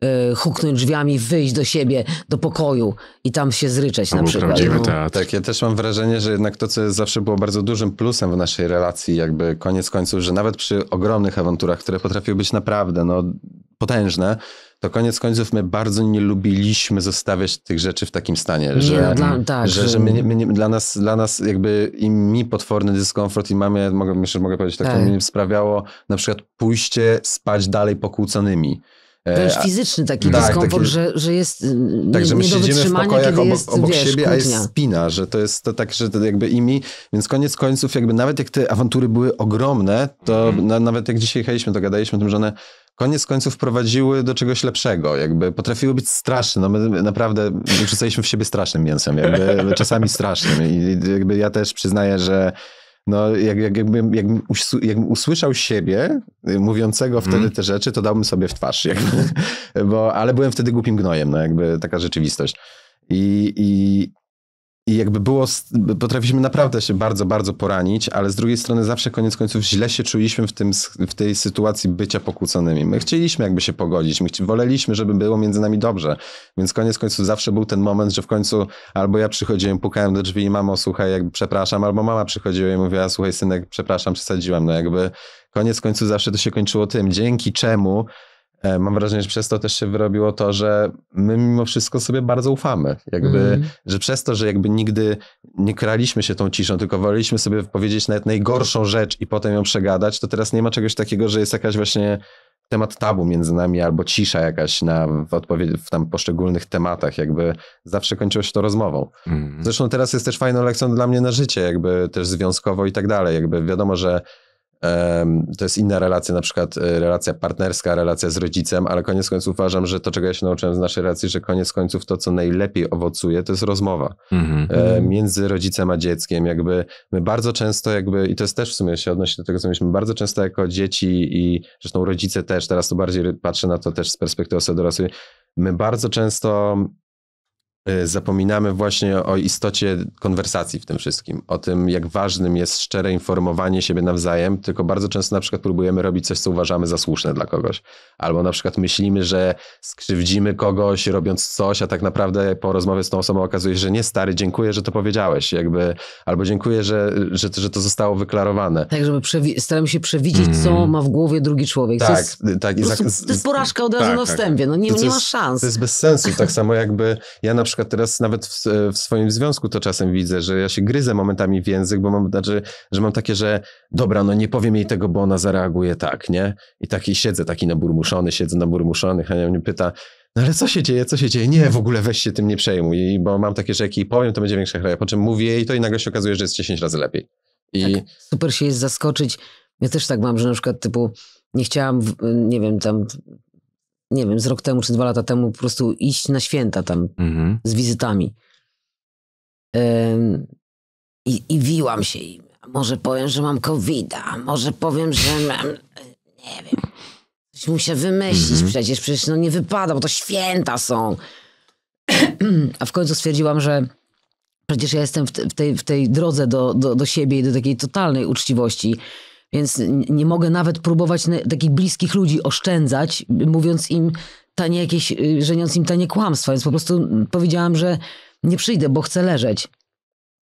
y, huknąć drzwiami, wyjść do siebie, do pokoju i tam się zryczeć to na przykład. Prawdziwy no. Tak, ja też mam wrażenie, że jednak to, co zawsze było bardzo dużym plusem w naszej relacji, jakby koniec końców, że nawet przy ogromnych awanturach, które potrafiły być naprawdę, no potężne, to koniec końców my bardzo nie lubiliśmy zostawiać tych rzeczy w takim stanie, że, nie, dla, tak, że, że my, my, dla, nas, dla nas jakby i mi potworny dyskomfort i mamie, mogę, myślę, mogę powiedzieć, tak, tak. mi sprawiało na przykład pójście spać dalej pokłóconymi. jest fizyczny taki tak, dyskomfort, taki, że, że jest Tak, nie, że my siedzimy w pokojach obok, jest, obok wiesz, siebie, a jest spina, że to jest to tak, że to jakby imi, więc koniec końców jakby nawet jak te awantury były ogromne, to mhm. na, nawet jak dzisiaj jechaliśmy, to gadaliśmy o tym, że one koniec końców prowadziły do czegoś lepszego, jakby potrafiły być straszne, no my naprawdę rzucaliśmy w siebie strasznym mięsem, jakby no, czasami strasznym i jakby ja też przyznaję, że no, jak, jak, jakbym, jakbym, usłyszał siebie mówiącego mhm. wtedy mm. te rzeczy, to dałbym sobie w twarz. Jakby, bo, ale byłem wtedy głupim gnojem, no, jakby taka rzeczywistość. I, i, i jakby było, potrafiliśmy naprawdę się bardzo, bardzo poranić, ale z drugiej strony zawsze koniec końców źle się czuliśmy w, tym, w tej sytuacji bycia pokłóconymi. My chcieliśmy jakby się pogodzić, my woleliśmy, żeby było między nami dobrze, więc koniec końców zawsze był ten moment, że w końcu albo ja przychodziłem, pukałem do drzwi i mamo, słuchaj, jakby przepraszam, albo mama przychodziła i mówiła, słuchaj synek, przepraszam, przesadziłam, no jakby koniec końców zawsze to się kończyło tym, dzięki czemu E, mam wrażenie, że przez to też się wyrobiło to, że my mimo wszystko sobie bardzo ufamy. Jakby, mm. że przez to, że jakby nigdy nie kraliśmy się tą ciszą, tylko woleliśmy sobie powiedzieć nawet najgorszą rzecz i potem ją przegadać, to teraz nie ma czegoś takiego, że jest jakaś właśnie temat tabu między nami albo cisza jakaś na, w, odpowiedzi, w tam poszczególnych tematach, jakby zawsze kończyło się to rozmową. Mm. Zresztą teraz jest też fajną lekcją dla mnie na życie, jakby też związkowo i tak dalej. Jakby wiadomo, że to jest inna relacja, na przykład e, relacja partnerska, relacja z rodzicem, ale koniec końców uważam, że to, czego ja się nauczyłem z naszej relacji, że koniec końców to, co najlepiej owocuje, to jest rozmowa mm -hmm. między rodzicem a dzieckiem. Jakby my bardzo często, jakby, i to jest też w sumie się odnosi do tego, co mieliśmy, bardzo często jako dzieci i zresztą rodzice też, teraz to bardziej patrzę na to też z perspektywy osoby dorosłej, my bardzo często Y, zapominamy właśnie o istocie konwersacji w tym wszystkim, o tym, jak ważnym jest szczere informowanie siebie nawzajem, tylko bardzo często na przykład próbujemy robić coś, co uważamy za słuszne dla kogoś. Albo na przykład myślimy, że skrzywdzimy kogoś robiąc coś, a tak naprawdę po rozmowie z tą osobą okazuje się, że nie stary, dziękuję, że to powiedziałeś, jakby, albo dziękuję, że, że, że to zostało wyklarowane. Tak, żeby przewi- staramy się przewidzieć, mm. co ma w głowie drugi człowiek. Tak, jest, y, tak. Prostu, to jest porażka od razu tak, na tak. wstępie, no nie, to, no nie szans. To jest bez sensu, tak samo jakby ja na przykład teraz nawet w, w, swoim związku to czasem widzę, że ja się gryzę momentami w język, bo mam, znaczy, że mam takie, że dobra, no nie powiem jej tego, bo ona zareaguje tak, nie? I taki siedzę taki naburmuszony, siedzę naburmuszony, Hania mnie pyta, no ale co się dzieje, co się dzieje? Nie, w ogóle weź się tym nie przejmuj, bo mam takie, że jak jej powiem, to będzie większa chraja, po czym mówię jej to i nagle się okazuje, że jest 10 razy lepiej. I... Tak, super się jest zaskoczyć. Ja też tak mam, że na przykład typu nie chciałam, nie wiem, tam nie wiem, z rok temu czy dwa lata temu po prostu iść na święta tam mhm. z wizytami. i, I wiłam się im. Może powiem, że mam covid może powiem, że mam, e, nie wiem, coś się wymyślić mhm. przecież, przecież no nie wypada, bo to święta są. A w końcu stwierdziłam, że przecież ja jestem w, te, w tej, w tej drodze do, do, do siebie i do takiej totalnej uczciwości więc nie mogę nawet próbować takich bliskich ludzi oszczędzać, mówiąc im tanie jakieś, y, żeniąc im tanie kłamstwa. Więc po prostu powiedziałam, że nie przyjdę, bo chcę leżeć.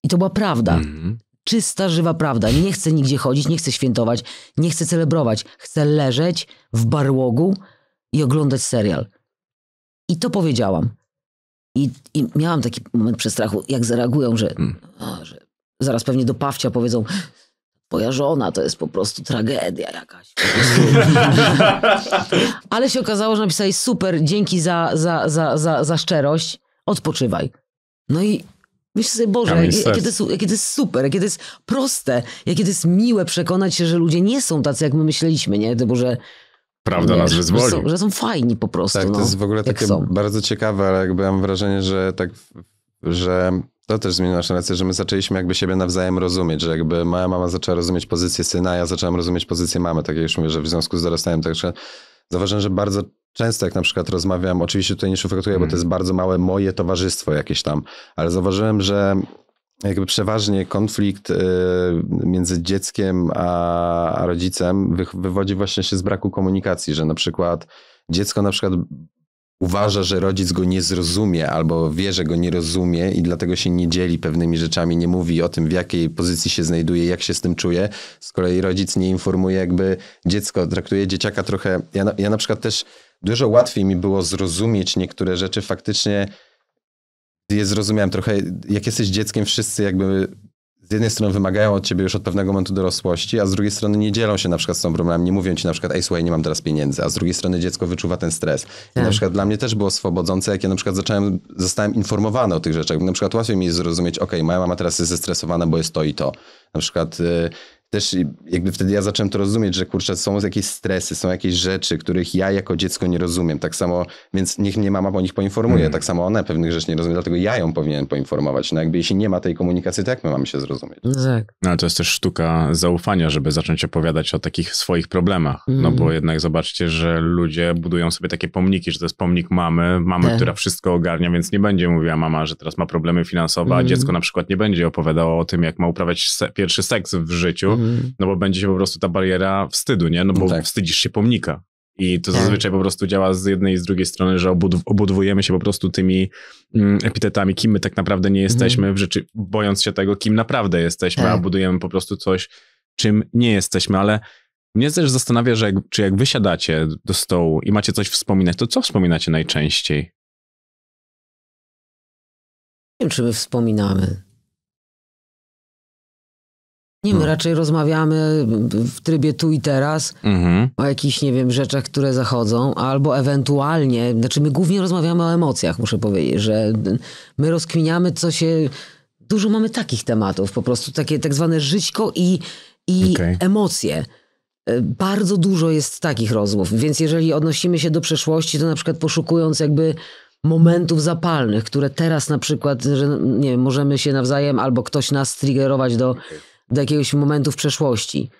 I to była prawda. Mm. Czysta, żywa prawda. Nie chcę nigdzie chodzić, nie chcę świętować, nie chcę celebrować. Chcę leżeć w barłogu i oglądać serial. I to powiedziałam. I, i miałam taki moment przestrachu, jak zareagują, że, mm. o, że zaraz pewnie do Pawcia powiedzą, Moja żona to jest po prostu tragedia jakaś. Ale się okazało, że napisałeś super, dzięki za, za, za, za, za szczerość, odpoczywaj. No i myślę sobie, Boże, jakie, to jest, jakie to jest super, jakie to jest proste, jakie to jest miłe przekonać się, że ludzie nie są tacy, jak my myśleliśmy, nie? Bo że prawda nie, nas wyzwoli. Że są, że są fajni po prostu. Tak, no, to jest w ogóle takie bardzo ciekawe, ale jakby mam wrażenie, że tak, że to też zmieniło naszą relację, że my zaczęliśmy jakby siebie nawzajem rozumieć, że jakby moja mama zaczęła rozumieć pozycję syna, ja zacząłem rozumieć pozycję mamy. Tak jak już mówię, że w związku z dorastaniem także zauważyłem, że bardzo często jak na przykład rozmawiam, oczywiście tutaj nie szufladkuję, mm. bo to jest mm. bardzo małe moje towarzystwo jakieś tam, ale zauważyłem, że jakby przeważnie konflikt y, między dzieckiem a rodzicem wywodzi właśnie się z braku komunikacji, że na przykład dziecko na przykład uważa, że rodzic go nie zrozumie albo wie, że go nie rozumie i dlatego się nie dzieli pewnymi rzeczami, nie mówi o tym, w jakiej pozycji się znajduje, jak się z tym czuje. Z kolei rodzic nie informuje, jakby dziecko traktuje dzieciaka trochę. Ja na, ja na przykład też dużo łatwiej mi było zrozumieć niektóre rzeczy faktycznie. Je zrozumiałem trochę, jak jesteś dzieckiem, wszyscy jakby z jednej strony wymagają od ciebie już od pewnego momentu dorosłości, a z drugiej strony nie dzielą się na przykład z tą problemem, nie mówią ci na przykład, ej słuchaj, nie mam teraz pieniędzy, a z drugiej strony dziecko wyczuwa ten stres. Tak. I na tak. przykład dla mnie też było swobodzące, jak ja na przykład zacząłem, zostałem informowany o tych rzeczach. Na przykład łatwiej mi jest zrozumieć, ok, moja mama teraz jest zestresowana, bo jest to i to. Na przykład... Y też jakby wtedy ja zacząłem to rozumieć, że kurczę, są jakieś stresy, są jakieś rzeczy, których ja jako dziecko nie rozumiem. Tak samo, więc niech mnie mama o nich poinformuje. Hmm. Tak samo ona pewnych rzeczy nie rozumie, dlatego ja ją powinienem poinformować. No jakby jeśli nie ma tej komunikacji, to jak my mamy się zrozumieć? No tak. No ale to jest też sztuka zaufania, żeby zacząć opowiadać o takich swoich problemach. No hmm. bo jednak zobaczcie, że ludzie budują sobie takie pomniki, że to jest pomnik mamy, mamy, tak. która wszystko ogarnia, więc nie będzie mówiła mama, że teraz ma problemy finansowe, a hmm. dziecko na przykład nie będzie opowiadało o tym, jak ma uprawiać se pierwszy seks w życiu Mhm. no bo będzie się po prostu ta bariera wstydu, nie? No bo tak. wstydzisz się pomnika. I to tak. zazwyczaj po prostu działa z jednej i z drugiej strony, że obudw- obudwujemy się po prostu tymi mm, epitetami, kim my tak naprawdę nie jesteśmy, mm. w rzeczy, bojąc się tego, kim naprawdę jesteśmy, a tak. budujemy po prostu coś, czym nie jesteśmy, ale mnie też zastanawia, że jak, czy jak wysiadacie do stołu i macie coś wspominać, to co wspominacie najczęściej? Nie wiem, czy my wspominamy. Nie, my hmm. raczej rozmawiamy w trybie tu i teraz mhm. o jakichś, nie wiem, rzeczach, które zachodzą, albo ewentualnie, znaczy my głównie rozmawiamy o emocjach, muszę powiedzieć, że my rozkminiamy, co się... Dużo mamy takich tematów, po prostu takie tak zwane żyćko i, i okay. emocje. E, bardzo dużo jest takich rozmów, więc jeżeli odnosimy się do przeszłości, to na przykład poszukując jakby momentów zapalnych, które teraz na przykład, że nie wiem, możemy się nawzajem albo ktoś nas triggerować do do jakiegoś momentu w przeszłości.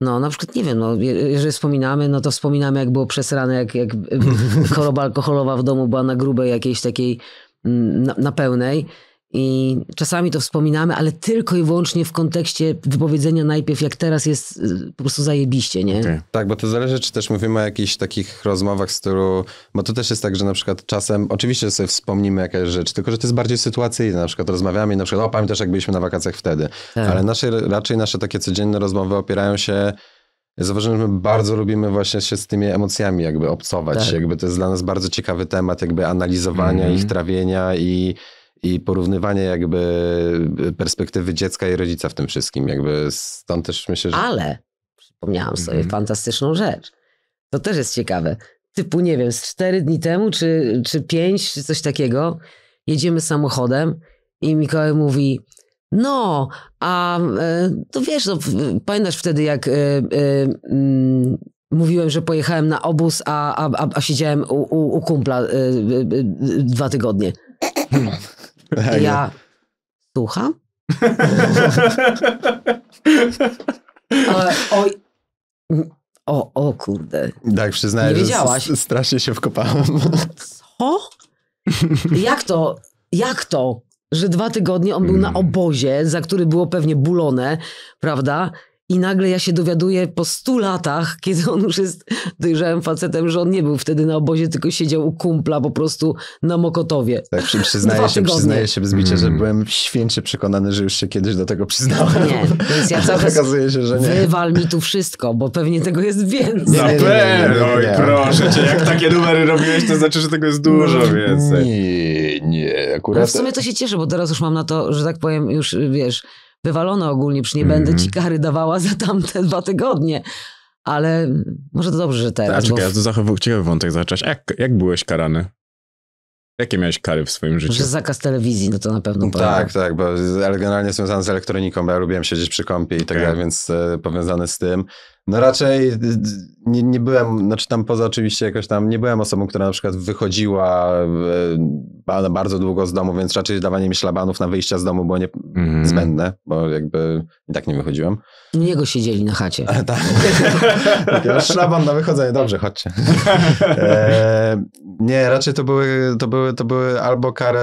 No, na przykład, nie wiem, no, jeżeli wspominamy, no to wspominamy, jak było przesrane, jak, jak choroba alkoholowa w domu była na grubej jakiejś takiej, mm, na, na pełnej. I czasami to wspominamy, ale tylko i wyłącznie w kontekście wypowiedzenia najpierw, jak teraz jest y, po prostu zajebiście, nie? Okay. Tak, bo to zależy, czy też mówimy o jakichś takich rozmowach, z którą. Bo to też jest tak, że na przykład czasem, oczywiście sobie wspomnimy jakaś rzecz, tylko że to jest bardziej sytuacyjne. Na przykład rozmawiamy i na przykład, o pamiętasz, jak byliśmy na wakacjach wtedy. Tak. Ale nasze, raczej nasze takie codzienne rozmowy opierają się. Zauważyłem, że my bardzo lubimy właśnie się z tymi emocjami jakby obcować. Tak. Jakby to jest dla nas bardzo ciekawy temat jakby analizowania mm -hmm. ich, trawienia i i porównywanie jakby perspektywy dziecka i rodzica w tym wszystkim. Jakby stąd też myślę, że... Ale przypomniałam sobie mhm. fantastyczną rzecz. To też jest ciekawe. Typu, nie wiem, z cztery dni temu, czy, czy pięć, czy coś takiego, jedziemy samochodem i Mikołaj mówi, no, a e, to wiesz, no, pamiętasz wtedy, jak y, y, y, mówiłem, że pojechałem na obóz, a, a, a, siedziałem u, u, u kumpla e, e, dwa tygodnie. Tak, ja słucham. o, o, o kurde. Tak, przyznaję, Nie wiedziałaś. że strasznie się wkopałam. Co? Jak to? Jak to? Że dwa tygodnie on był mm. na obozie, za który było pewnie bulone, prawda? I nagle ja się dowiaduję po stu latach, kiedy on już jest dojrzałym facetem, że on nie był wtedy na obozie, tylko siedział u kumpla po prostu na Mokotowie. Tak, przyznaję się, przyznaję się bezbicie, mm. że mhm. byłem święcie przekonany, że już się kiedyś do tego przyznałem. Nie, więc ja cały czas się, że nie. wywal mi tu wszystko, bo pewnie tego jest więcej. Na pewno, oj proszę cię, jak takie numery robiłeś, to znaczy, że tego jest dużo no, więcej. Nie, nie, akurat... No w sumie to się cieszę, bo teraz już mam na to, że tak powiem, już wiesz wywalona ogólnie, przy nie mm. będę ci kary dawała za tamte dwa tygodnie. Ale może to dobrze, że teraz. A tak, czekaj, bo... ja to ciekawy wątek zacząć. Jak, jak byłeś karany? Jakie miałeś kary w swoim życiu? Może zakaz telewizji, no to na pewno. Tak, powiem. Tak, tak, bo, ale generalnie związany z elektroniką, bo ja lubiłem siedzieć przy kąpie i tak dalej, więc y, e, powiązane z tym. No raczej y, y, nie, nie byłem, znaczy tam poza oczywiście jakoś tam, nie byłem osobą, która na przykład wychodziła e, bardzo długo z domu, więc raczej dawanie mi szlabanów na wyjścia z domu było nie mm. zbędne, bo jakby i tak nie wychodziłem. Niego siedzieli na chacie. tak. szlaban na wychodzenie, dobrze, chodźcie. E, nie, raczej to były, to, były, to były albo kary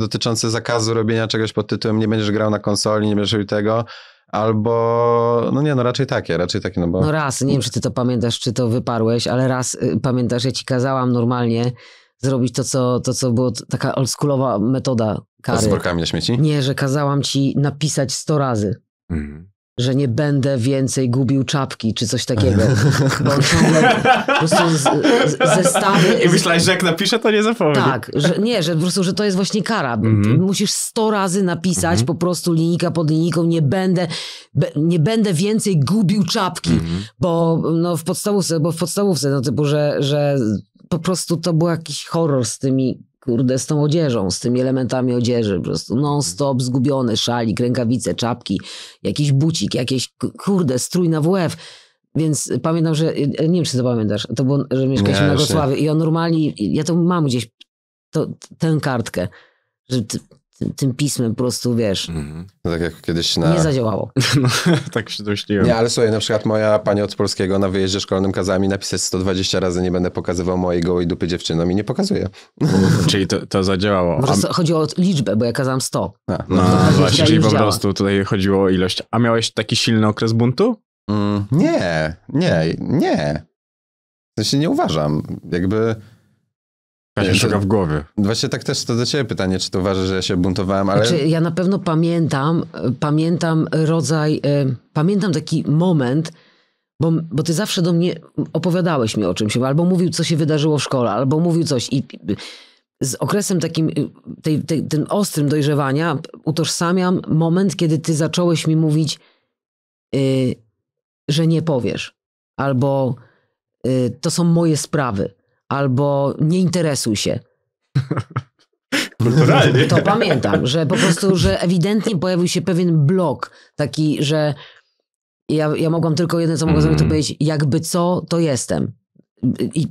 dotyczące zakazu robienia czegoś pod tytułem nie będziesz grał na konsoli, nie będziesz robił tego, Albo, no nie, no raczej takie, raczej takie, no bo... No raz, nie wiem, czy ty to pamiętasz, czy to wyparłeś, ale raz, y, pamiętasz, ja ci kazałam normalnie zrobić to, co, to, co było taka oldschoolowa metoda kary. Z workami na śmieci? Nie, że kazałam ci napisać 100 razy. Mhm że nie będę więcej gubił czapki, czy coś takiego. Bo ciągle po prostu z, z, zestawy... I myślałeś, że jak napiszę, to nie zapomnę. Tak, że, nie, że po prostu, że to jest właśnie kara. Mm-hmm. Musisz sto razy napisać mm-hmm. po prostu linijka pod linijką, nie będę, be, nie będę więcej gubił czapki, mm-hmm. bo no, w podstawówce, bo w podstawówce, no typu, że, że po prostu to był jakiś horror z tymi kurde, z tą odzieżą, z tymi elementami odzieży, po prostu non-stop zgubiony, szalik, rękawice, czapki, jakiś bucik, jakieś, kurde, strój na WF. Więc pamiętam, że, y, nie wiem czy to pamiętasz, to było, że mieszkaliśmy na Gosławie i on normalnie, ja to mam gdzieś, to, tę kartkę, że tym, tym pismem po prostu, wiesz. Mhm. No tak jak kiedyś na... Nie zadziałało. No, tak się domyśliłem. Nie, ale słuchaj, na przykład moja pani od polskiego na wyjeździe szkolnym kazała mi napisać 120 razy nie będę pokazywał mojej gołej dupy dziewczynom i nie pokazuje. Czyli to, to zadziałało. Może A... chodziło o liczbę, bo ja kazałam 100. A, no, no właśnie, czyli po prostu tutaj chodziło o ilość. A miałeś taki silny okres buntu? Mm, nie, nie, nie. W sensie nie uważam. Jakby... Ja się znaczy, szuka w głowie. Właśnie tak też to do ciebie pytanie, czy to uważasz, że ja się buntowałem, ale... Znaczy, ja na pewno pamiętam, e, pamiętam rodzaj, y, pamiętam taki moment, bo, bo ty zawsze do mnie opowiadałeś mi o czymś, albo mówił, co się wydarzyło w szkole, albo mówił coś i z okresem takim, y, tej, tej, tym ostrym dojrzewania utożsamiam moment, kiedy ty zacząłeś mi mówić, y, że nie powiesz, albo y, to są moje sprawy albo nie interesuj się. To pamiętam, że po prostu, że ewidentnie pojawił się pewien blok taki, że ja, ja mogłam tylko jedno, co mogłam mm. zrobić, to mm. powiedzieć, jakby co, to jestem. I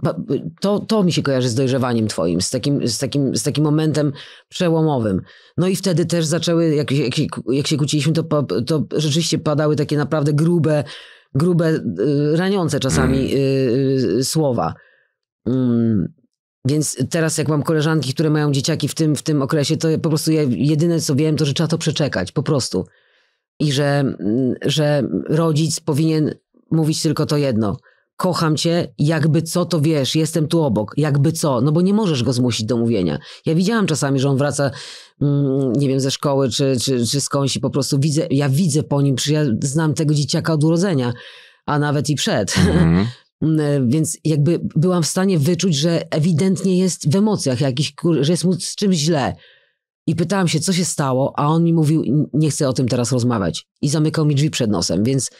to, to mi się kojarzy z dojrzewaniem twoim, z takim, z, takim, z takim momentem przełomowym. No i wtedy też zaczęły, jak, jak, się, jak się kłóciliśmy, to, to rzeczywiście padały takie naprawdę grube, grube, y, raniące czasami mm. Y, y, słowa. Mm, więc teraz jak mam koleżanki, które mają dzieciaki w tym, w tym okresie, to po prostu ja jedyne co wiem, to że trzeba to przeczekać, po prostu. I że, mm, że rodzic powinien mówić tylko to jedno. Kocham cię, jakby co, to wiesz, jestem tu obok, jakby co, no bo nie możesz go zmusić do mówienia. Ja widziałam czasami, że on wraca, mm, nie wiem, ze szkoły czy, czy, czy skądś i po prostu widzę, ja widzę po nim, przecież ja znam tego dzieciaka od urodzenia, a nawet i przed. Mm -hmm. Mm, e, więc jakby byłam w stanie wyczuć, że ewidentnie jest w emocjach jakiś, że jest mu z czymś źle. I pytałam się, co się stało, a on mi mówił, nie chcę o tym teraz rozmawiać. I zamykał mi drzwi przed nosem, więc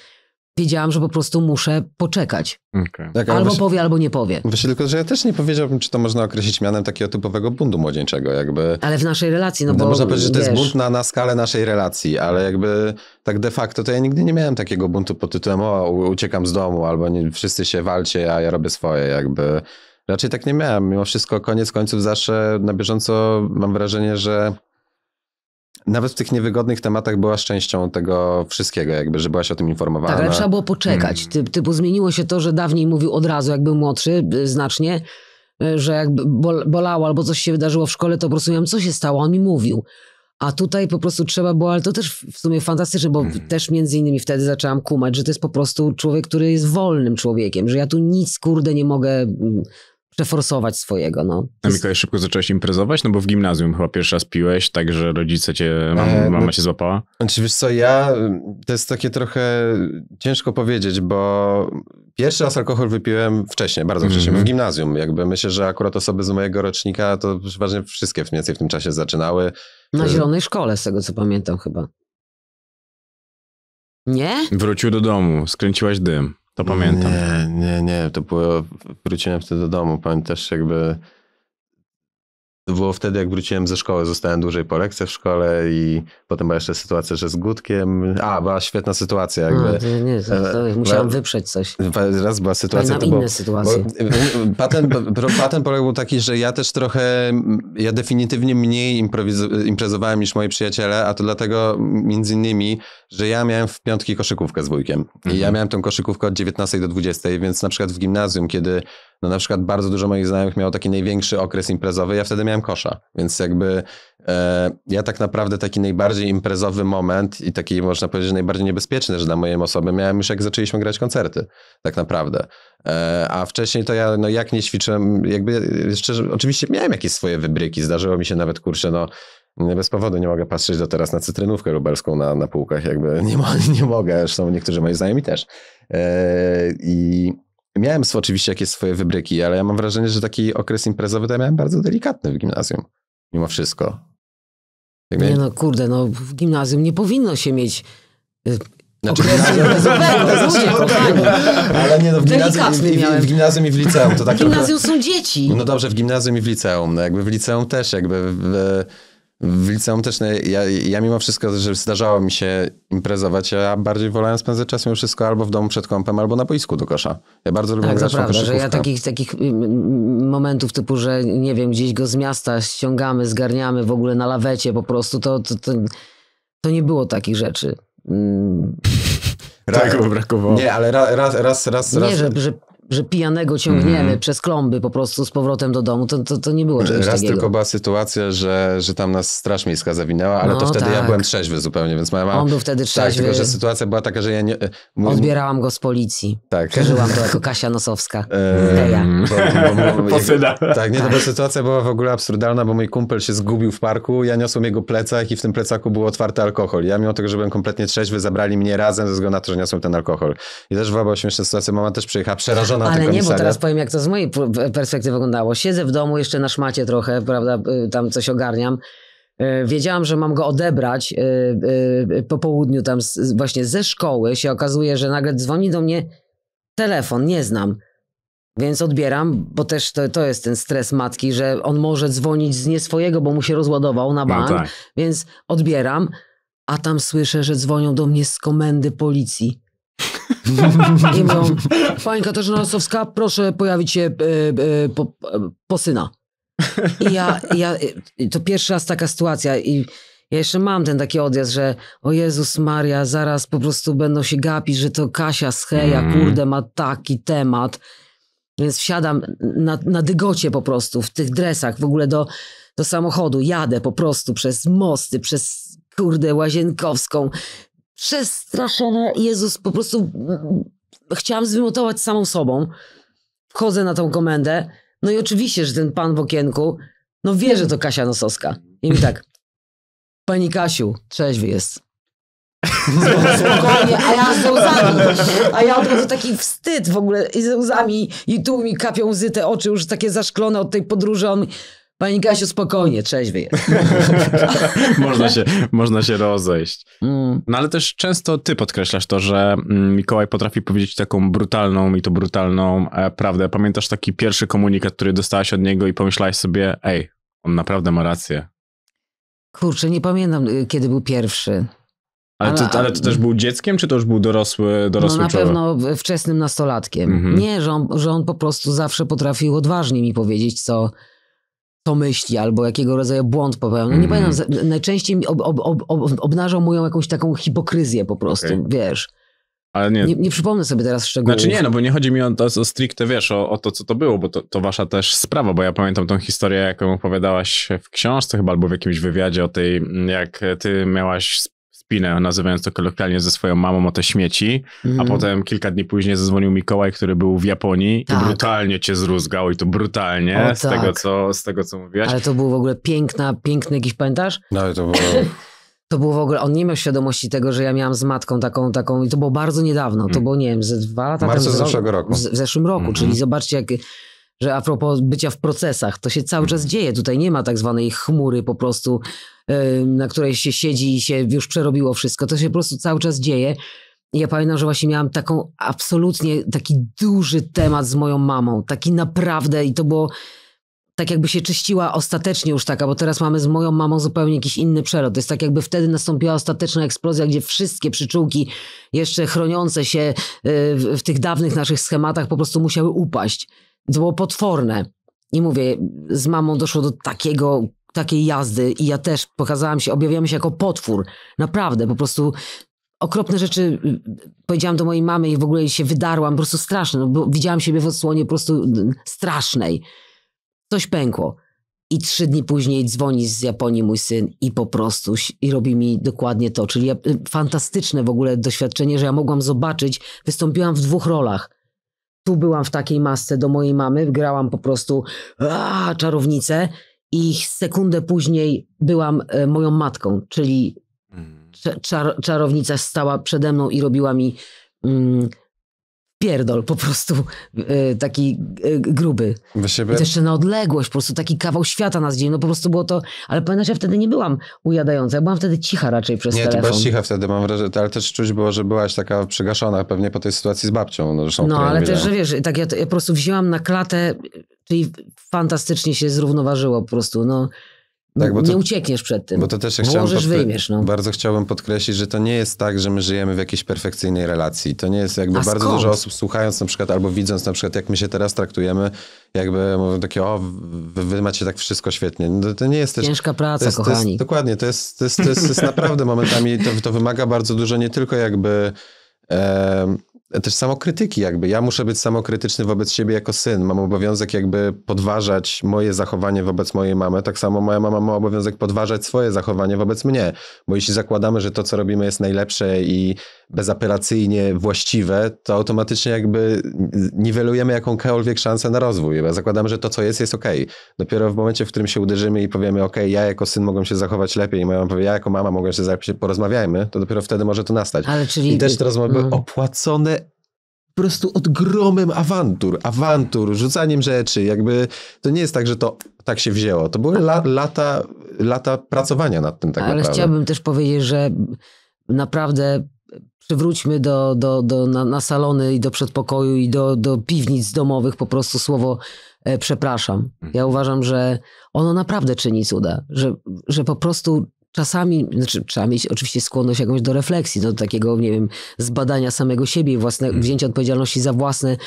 wiedziałam, że po prostu muszę poczekać. Okay. Tak, albo właśnie, powie, albo nie powie. Właśnie tylko, że ja też nie powiedziałbym, czy to można określić mianem takiego typowego buntu młodzieńczego, jakby. Ale w naszej relacji, no, no bo... Można powiedzieć, że to jest bunt na, na skalę naszej relacji, ale jakby tak de facto to ja nigdy nie miałem takiego buntu pod tytułem o, uciekam z domu, albo nie, wszyscy się walcie, a ja robię swoje, jakby... Raczej tak nie miałem. Mimo wszystko koniec końców zawsze na bieżąco mam wrażenie, że nawet w tych niewygodnych tematach byłaś częścią tego wszystkiego, jakby, że byłaś o tym informowana. Tak, ale trzeba było poczekać. Hmm. Ty, typu zmieniło się to, że dawniej mówił od razu, jakby młodszy, y, znacznie, że jakby bolało albo coś się wydarzyło w szkole, to po prostu miałem, co się stało, on mi mówił. A tutaj po prostu trzeba było, ale to też w sumie fantastyczne, bo mhm. też między innymi wtedy zaczęłam kumać, że to jest po prostu człowiek, który jest wolnym człowiekiem, że ja tu nic kurde nie mogę przeforsować swojego. No. A Mikołaj, szybko zacząłeś imprezować? No bo w gimnazjum chyba pierwszy raz piłeś, także rodzice cię, mam, e, no mama no, cię złapała? Znaczy wiesz co, ja, to jest takie trochę ciężko powiedzieć, bo pierwszy raz alkohol wypiłem wcześniej, bardzo mhm. wcześnie, mm -hmm. w gimnazjum. Jakby myślę, że akurat osoby z mojego rocznika to przeważnie wszystkie mniej więcej w tym czasie zaczynały. Na y- zielonej szkole, z tego co pamiętam chyba. Nie? Wrócił do domu, skręciłaś dym. To pamiętam. Nie, nie, nie. To było, wróciłem wtedy do domu. Pamiętasz jakby to było wtedy, jak wróciłem ze szkoły, zostałem dłużej po lekcjach w szkole i potem była jeszcze sytuacja, że z gudkiem. A, była świetna sytuacja. Jakby. No, nie, nie, to, to e, musiałem była, wyprzeć coś. Raz była sytuacja. Pamiętam to inne bo, sytuacje. Patent, patent, patent polegał taki, że ja też trochę, ja definitywnie mniej imprezowałem niż moi przyjaciele, a to dlatego między innymi, że ja miałem w piątki koszykówkę z wujkiem. I mhm. ja miałem tą koszykówkę od 19 do 20, więc na przykład w gimnazjum, kiedy no na przykład bardzo dużo moich znajomych miało taki największy okres imprezowy, ja wtedy miałem kosza, więc jakby e, ja tak naprawdę taki najbardziej imprezowy moment i taki można powiedzieć najbardziej niebezpieczny, że dla mojej osoby miałem już jak zaczęliśmy grać koncerty, tak naprawdę. E, a wcześniej to ja no jak nie ćwiczyłem, jakby jeszcze oczywiście miałem jakieś swoje wybryki, zdarzyło mi się nawet, kurczę, no bez powodu nie mogę patrzeć do teraz na cytrynówkę lubelską na, na półkach, jakby nie, nie mogę, zresztą niektórzy moi znajomi też. E, I Miałem oczywiście jakieś swoje wybryki, ale ja mam wrażenie, że taki okres imprezowy to ja miałem bardzo delikatny w gimnazjum. Mimo wszystko. Jak nie, no kurde, no w gimnazjum nie powinno się mieć y, znaczy, znaczy ale nie no, w gimnazjum, w, w, w gimnazjum, i w liceum to tak. W gimnazjum trochę... są dzieci. No dobrze, w gimnazjum i w liceum. No jakby w liceum też jakby w, w liceum też, ja, ja mimo wszystko, że zdarzało mi się imprezować, ja bardziej wolałem spędzać czas mimo wszystko albo w domu przed kąpem, albo na boisku do kosza. Ja bardzo lubię tak, grać prawda, że ja takich, takich mm, mm, momentów typu, że nie wiem, gdzieś go z miasta ściągamy, zgarniamy w ogóle na lawecie po prostu, to, to, to, to nie było takich rzeczy. Mm. Tego brakowało. Nie, ale raz, raz, raz. raz nie, raz. Że, że że pijanego ciągniemy mm. przez klomby po prostu z powrotem do domu, to, to, to nie było czegoś Raz takiego. tylko była sytuacja, że, że tam nas Straż Miejska zawinęła, ale no, to wtedy tak. ja byłem trzeźwy zupełnie, więc moja mama... On był wtedy trzeźwy. Tak, tylko że sytuacja była taka, że ja nie... E, mój... Odbierałam go z policji. Tak. Przeżyłam to jako Kasia Nosowska. Posyda. Tak, nie, tak. to sytuacja była w ogóle absurdalna, bo mój kumpel się zgubił w parku, ja niosłem jego plecak i w tym plecaku był otwarty alkohol. Ja mimo tego, że byłem kompletnie trzeźwy, zabrali mnie razem ze względu na to, że niosłem ten alkohol. I też była śmieszna sytuacja, mama też przyjechała przerażona na Ale nie, bo teraz powiem, jak to z mojej perspektywy wyglądało. Siedzę w domu jeszcze na szmacie trochę, prawda, y, tam coś ogarniam. Y, wiedziałam, że mam go odebrać y, po południu tam właśnie ze szkoły. Się okazuje, że nagle dzwoni do mnie telefon, nie znam. Więc odbieram, bo też to, to jest ten stres matki, że on może dzwonić z nie swojego, bo mu się rozładował na no bank. No tak. Więc odbieram, a tam słyszę, że dzwonią do mnie z komendy policji. I mówią, pani Katarzyna Lasowska, proszę pojawić się e, e, po, e, po, syna. I ja, ja, to pierwszy raz taka sytuacja i ja jeszcze mam ten taki odjazd, że o Jezus Maria, zaraz po prostu będą się gapić, że to Kasia z Heja, mm. kurde, ma taki temat. Więc wsiadam na, na dygocie po prostu, w tych dresach, w ogóle do, do samochodu. Jadę po prostu przez mosty, przez kurde, Łazienkowską, przestraszona. Jezus, po prostu chciałam zwymiotować samą sobą. Wchodzę na tą komendę. No i oczywiście, że ten pan w okienku, no wie, że to Kasia Nosowska. I mi tak, pani Kasiu, trzeźwy jest. Spokojnie, a ja z łzami. A ja od razu taki wstyd w ogóle i z łzami i tu mi kapią łzy te oczy już takie zaszklone od tej podróży. On mi, Pani Kasiu, spokojnie, trzeźwy jest. można, się, można się rozejść. Mm. No ale też często ty podkreślasz to, że mm, Mikołaj potrafi powiedzieć taką brutalną i to brutalną e, prawdę. Pamiętasz taki pierwszy komunikat, który dostałaś od niego i pomyślałaś sobie, ej, on naprawdę ma rację. Kurczę, nie pamiętam, y, kiedy był pierwszy. Ale, to, ale to też był dzieckiem, czy to już był dorosły, dorosły no, na człowiek? pewno wczesnym nastolatkiem. Mhm. Nie, że on, że on po prostu zawsze potrafił odważnie mi powiedzieć, co, co myśli albo jakiego rodzaju błąd popełnił. Mm. No nie mhm. pamiętam, najczęściej ob, ob, ob, obnażał moją jakąś taką hipokryzję po prostu, okay. wiesz. Ale nie. nie. Nie, przypomnę sobie teraz szczegółów. Znaczy nie, no bo nie chodzi mi o to, o stricte, wiesz, o, o to, co to było, bo to, to wasza też sprawa, bo ja pamiętam tą historię, jaką opowiadałaś w książce chyba, albo w jakimś wywiadzie o tej, jak ty miałaś spinę, nazywając to kolokwialnie ze swoją mamą o te śmieci, mm. a mhm. potem kilka dni później zadzwonił Mikołaj, który był w Japonii tak. i brutalnie cię zruzgał i to brutalnie o, z, tego, tak. co, z tego, co mówiłaś. Ale to był w ogóle piękna, piękny jakiś pamiętasz? No, ale to było... To było w ogóle, on nie miał świadomości tego, że ja miałam z matką taką, taką, i to było bardzo niedawno, to mm. było, nie wiem, ze dwa lata Marce temu. zeszłego roku. W, zeszłym roku, mm -hmm. czyli zobaczcie, jak że a propos bycia w procesach, to się cały czas dzieje. Tutaj nie ma tak zwanej chmury po prostu, na której się siedzi i się już przerobiło wszystko. To się po prostu cały czas dzieje. I ja pamiętam, że właśnie miałam taką absolutnie taki duży temat z moją mamą. Taki naprawdę i to było tak jakby się czyściła ostatecznie już taka, bo teraz mamy z moją mamą zupełnie jakiś inny przelot. To jest tak jakby wtedy nastąpiła ostateczna eksplozja, gdzie wszystkie przyczółki jeszcze chroniące się e, w tych dawnych naszych schematach po prostu musiały upaść. To było potworne. I mówię, z mamą doszło do takiego, takiej jazdy i ja też pokazałam się, objawiłam się jako potwór. Naprawdę, po prostu okropne rzeczy y, powiedziałam do mojej mamy i w ogóle się wydarłam, po prostu straszne, no bo widziałam siebie w odsłonie po prostu strasznej. Coś pękło. I trzy dni później dzwoni z Japonii mój syn i po prostu i robi mi dokładnie to. Czyli ja, y, fantastyczne w ogóle doświadczenie, że ja mogłam zobaczyć, wystąpiłam w dwóch rolach. Tu byłam w takiej masce do mojej mamy, grałam po prostu a, czarownicę i sekundę później byłam e, moją matką, czyli mm. czar czarownica stała przede mną i robiła mi mm, pierdol po prostu e, taki y, gruby. Siebie... jeszcze na odległość, po prostu taki kawał świata nas dzieli. No po prostu było to, ale pamiętasz, ja wtedy nie byłam ujadająca, ja byłam wtedy cicha raczej przez nie, telefon. Nie, ty byłaś cicha wtedy, mam wrażenie, ale też czuć było, że byłaś taka przygaszona pewnie po tej sytuacji z babcią. No, zresztą, no ale też, że wiesz, tak ja, ja po prostu wzięłam na klatę, czyli fantastycznie się zrównoważyło po prostu, no tak, nie to, uciekniesz przed tym. Bo to też wyjmiesz, no. Bardzo chciałbym podkreślić, że to nie jest tak, że my żyjemy w jakiejś perfekcyjnej relacji. To nie jest jakby A bardzo skąd? dużo osób słuchając na przykład albo widząc na przykład, jak my się teraz traktujemy, jakby mówią takie, o, wy, wy macie tak wszystko świetnie. No, to nie jest też... Ciężka praca, jest, kochani. To jest, dokładnie, to jest, to jest, to jest, to jest naprawdę momentami, to, to wymaga bardzo dużo nie tylko jakby też samokrytyki jakby. Ja muszę być samokrytyczny wobec siebie jako syn. Mam obowiązek jakby podważać moje zachowanie wobec mojej mamy. Tak samo moja mama ma obowiązek podważać swoje zachowanie wobec mnie. Bo jeśli zakładamy, że to, co robimy jest najlepsze i bezapelacyjnie właściwe, to automatycznie jakby niwelujemy jakąkolwiek szansę na rozwój. Ja zakładam, że to, co jest, jest ok. Dopiero w momencie, w którym się uderzymy i powiemy, ok, ja jako syn mogę się zachować lepiej i moja mama powie, ja jako mama mogę się zachować, porozmawiajmy, to dopiero wtedy może to nastać. Ale czyli... I też te rozmowy no. opłacone po prostu odgromem awantur, awantur, rzucaniem rzeczy, jakby to nie jest tak, że to tak się wzięło. To były la, lata, lata pracowania nad tym tak Ale naprawdę. chciałbym też powiedzieć, że naprawdę przywróćmy do, do, do, na, na salony i do przedpokoju i do, do piwnic domowych po prostu słowo e, przepraszam. Mhm. Ja uważam, że ono naprawdę czyni cuda, że, że po prostu czasami, znaczy, trzeba mieć oczywiście skłonność jakąś do refleksji, do takiego, nie wiem, zbadania samego siebie własne, mhm. wzięcia odpowiedzialności za własne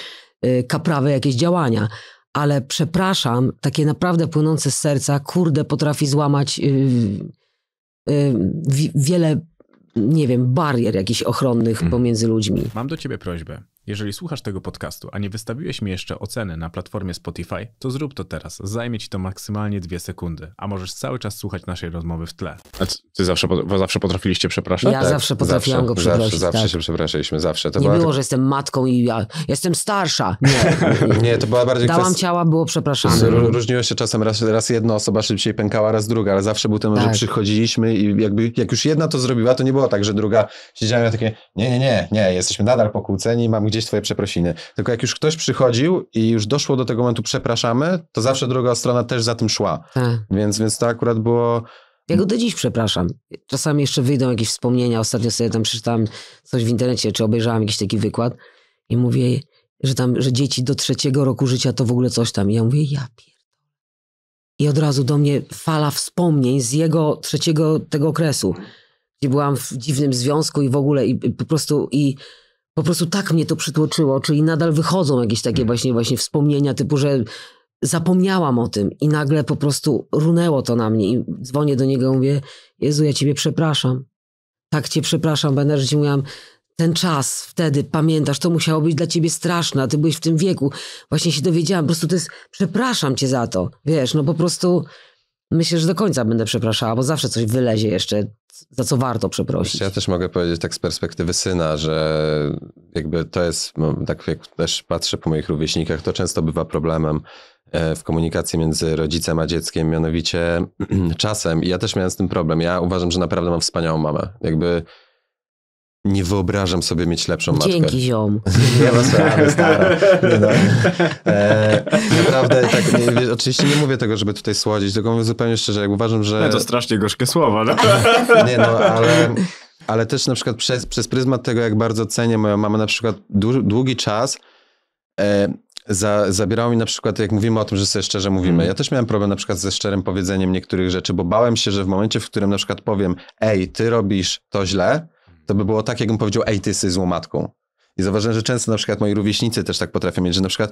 e, kaprawe jakieś działania. Ale przepraszam, takie naprawdę płynące z serca, kurde, potrafi złamać y, y, wiele nie wiem, barier jakichś ochronnych mhm. pomiędzy ludźmi. Mam do ciebie prośbę. Jeżeli słuchasz tego podcastu, a nie wystawiłeś mi jeszcze oceny na platformie Spotify, to zrób to teraz. Zajmie ci to maksymalnie dwie sekundy, a możesz cały czas słuchać naszej rozmowy w tle. A ty zawsze, zawsze potrafiliście przepraszać? Ja tak? zawsze potrafiłam zawsze, go przeprosić. Zawsze, zawsze tak. się przepraszaliśmy, zawsze. To nie było, tak... że jestem matką i ja jestem starsza. Nie, nie to była bardziej Dałam klas... ciała, było przepraszane. Różniło się czasem, raz, raz jedna osoba szybciej pękała, raz druga, ale zawsze był ten, że tak. przychodziliśmy i jakby, jak już jedna to zrobiła, to nie było tak, że druga siedziała takie, nie, nie, nie, nie, jesteśmy nadal pokłóceni, mam gdzieś twoje przeprosiny. Tylko jak już ktoś przychodził i już doszło do tego momentu przepraszamy, to zawsze druga strona też za tym szła. Tak. Więc, więc to akurat było... Ja go do dziś przepraszam. Czasami jeszcze wyjdą jakieś wspomnienia. Ostatnio sobie tam przeczytałem coś w internecie, czy obejrzałem jakiś taki wykład i mówię, że tam, że dzieci do trzeciego roku życia to w ogóle coś tam. I ja mówię, ja pierdolę. I od razu do mnie fala wspomnień z jego trzeciego tego okresu, gdzie byłam w dziwnym związku i w ogóle i po prostu i po prostu tak mnie to przytłoczyło, czyli nadal wychodzą jakieś takie hmm. właśnie, właśnie wspomnienia typu, że zapomniałam o tym i nagle po prostu runęło to na mnie i dzwonię do niego i mówię, Jezu, ja ciebie przepraszam. Tak cię przepraszam, będę że mówiłam, ten czas wtedy, pamiętasz, to musiało być dla ciebie straszne, a ty byłeś w tym wieku. Właśnie się dowiedziałam, po prostu to jest, przepraszam cię za to, wiesz, no po prostu myślę, że do końca będę przepraszała, bo zawsze coś wylezie jeszcze, za co warto przeprosić. Ja też mogę powiedzieć tak z perspektywy syna, że jakby to jest, no, tak jak też patrzę po moich rówieśnikach, to często bywa problemem e, w komunikacji między rodzicem a dzieckiem, mianowicie czasem, i ja też miałem z tym problem, ja uważam, że naprawdę mam wspaniałą mamę. Jakby nie wyobrażam sobie mieć lepszą matkę. Dzięki ziom. Ja was rady, stara. Nie no. e, naprawdę, tak, nie, oczywiście nie mówię tego, żeby tutaj słodzić, tylko mówię zupełnie szczerze, jak uważam, że... No to strasznie gorzkie słowa, no. nie no, ale... Ale też na przykład przez, przez pryzmat tego, jak bardzo cenię moją mamę, na przykład długi czas e, za, zabierało mi na przykład, jak mówimy o tym, że sobie szczerze mówimy. Mm. Ja też miałem problem na przykład ze szczerym powiedzeniem niektórych rzeczy, bo bałem się, że w momencie, w którym na przykład powiem, ej, ty robisz to źle, to by było tak, jakbym powiedział, ej, ty jesteś złą matką. I zauważyłem, że często na przykład moi rówieśnicy też tak potrafią mieć, że na przykład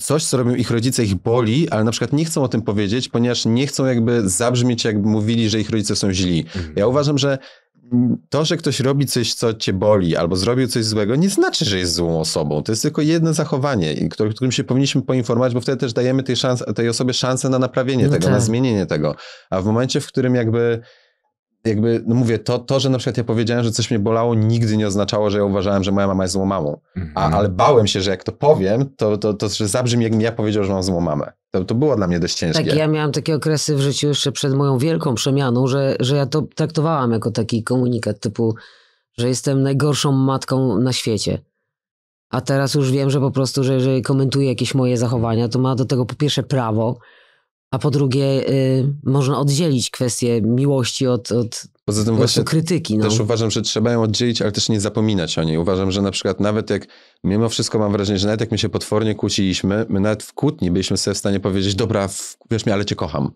coś, co robią ich rodzice, ich boli, ale na przykład nie chcą o tym powiedzieć, ponieważ nie chcą jakby zabrzmieć, jakby mówili, że ich rodzice są źli. Mhm. Ja uważam, że to, że ktoś robi coś, co cię boli, albo zrobił coś złego, nie znaczy, że jest złą osobą. To jest tylko jedno zachowanie, którym się powinniśmy poinformować, bo wtedy też dajemy tej, szans, tej osobie szansę na naprawienie no tego, tak. na zmienienie tego. A w momencie, w którym jakby jakby, no mówię, to, to, że na przykład ja powiedziałem, że coś mnie bolało, nigdy nie oznaczało, że ja uważałem, że moja mama jest złą mamą. A, mhm. ale bałem się, że jak to powiem, to, to, to że zabrzmi, jakbym ja powiedział, że mam złą mamę. To, to było dla mnie dość ciężkie. Tak, ja miałam takie okresy w życiu jeszcze przed moją wielką przemianą, że, że ja to traktowałam jako taki komunikat typu, że jestem najgorszą matką na świecie. A teraz już wiem, że po prostu, że jeżeli komentuje jakieś moje zachowania, to ma do tego po pierwsze prawo, a po drugie y, można oddzielić kwestię miłości od, od Poza tym właśnie krytyki. No. Też uważam, że trzeba ją oddzielić, ale też nie zapominać o niej. Uważam, że na przykład nawet jak, mimo wszystko mam wrażenie, że nawet jak my się potwornie kłóciliśmy, my nawet w kłótni byliśmy sobie w stanie powiedzieć, dobra, wiesz mnie, ale cię kocham.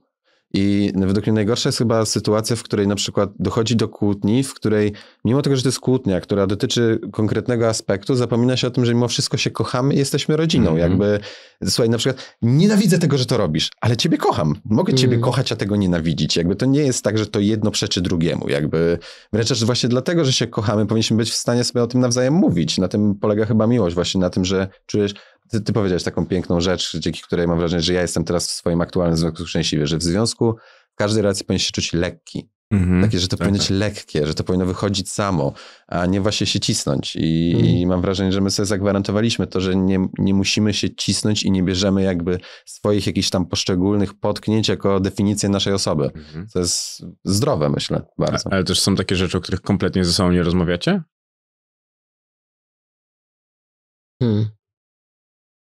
I według mnie najgorsza jest chyba sytuacja, w której na przykład dochodzi do kłótni, w której mimo tego, że to jest kłótnia, która dotyczy konkretnego aspektu, zapomina się o tym, że mimo wszystko się kochamy i jesteśmy rodziną. mm Jakby, słuchaj, na przykład nienawidzę tego, że to robisz, ale ciebie kocham. Mogę ciebie mm. kochać, a tego nienawidzić. Jakby to nie jest tak, że to jedno przeczy drugiemu. Jakby wręcz właśnie dlatego, że się kochamy, powinniśmy być w stanie sobie o tym nawzajem mówić. Na tym polega chyba miłość, właśnie na tym, że czujesz, ty, ty powiedziałeś taką piękną rzecz, dzięki której mam wrażenie, że ja jestem teraz w swoim aktualnym związku szczęśliwy, że w związku w każdej relacji powinien się czuć lekki. Mhm. Takie, że to tak, powinno być tak. lekkie, że to powinno wychodzić samo, a nie właśnie się cisnąć. I, mhm. i mam wrażenie, że my sobie zagwarantowaliśmy to, że nie, nie musimy się cisnąć i nie bierzemy jakby swoich jakichś tam poszczególnych potknięć jako definicję naszej osoby. Mhm. To jest zdrowe, myślę, bardzo. A, ale też są takie rzeczy, o których kompletnie ze sobą nie rozmawiacie? Hmm.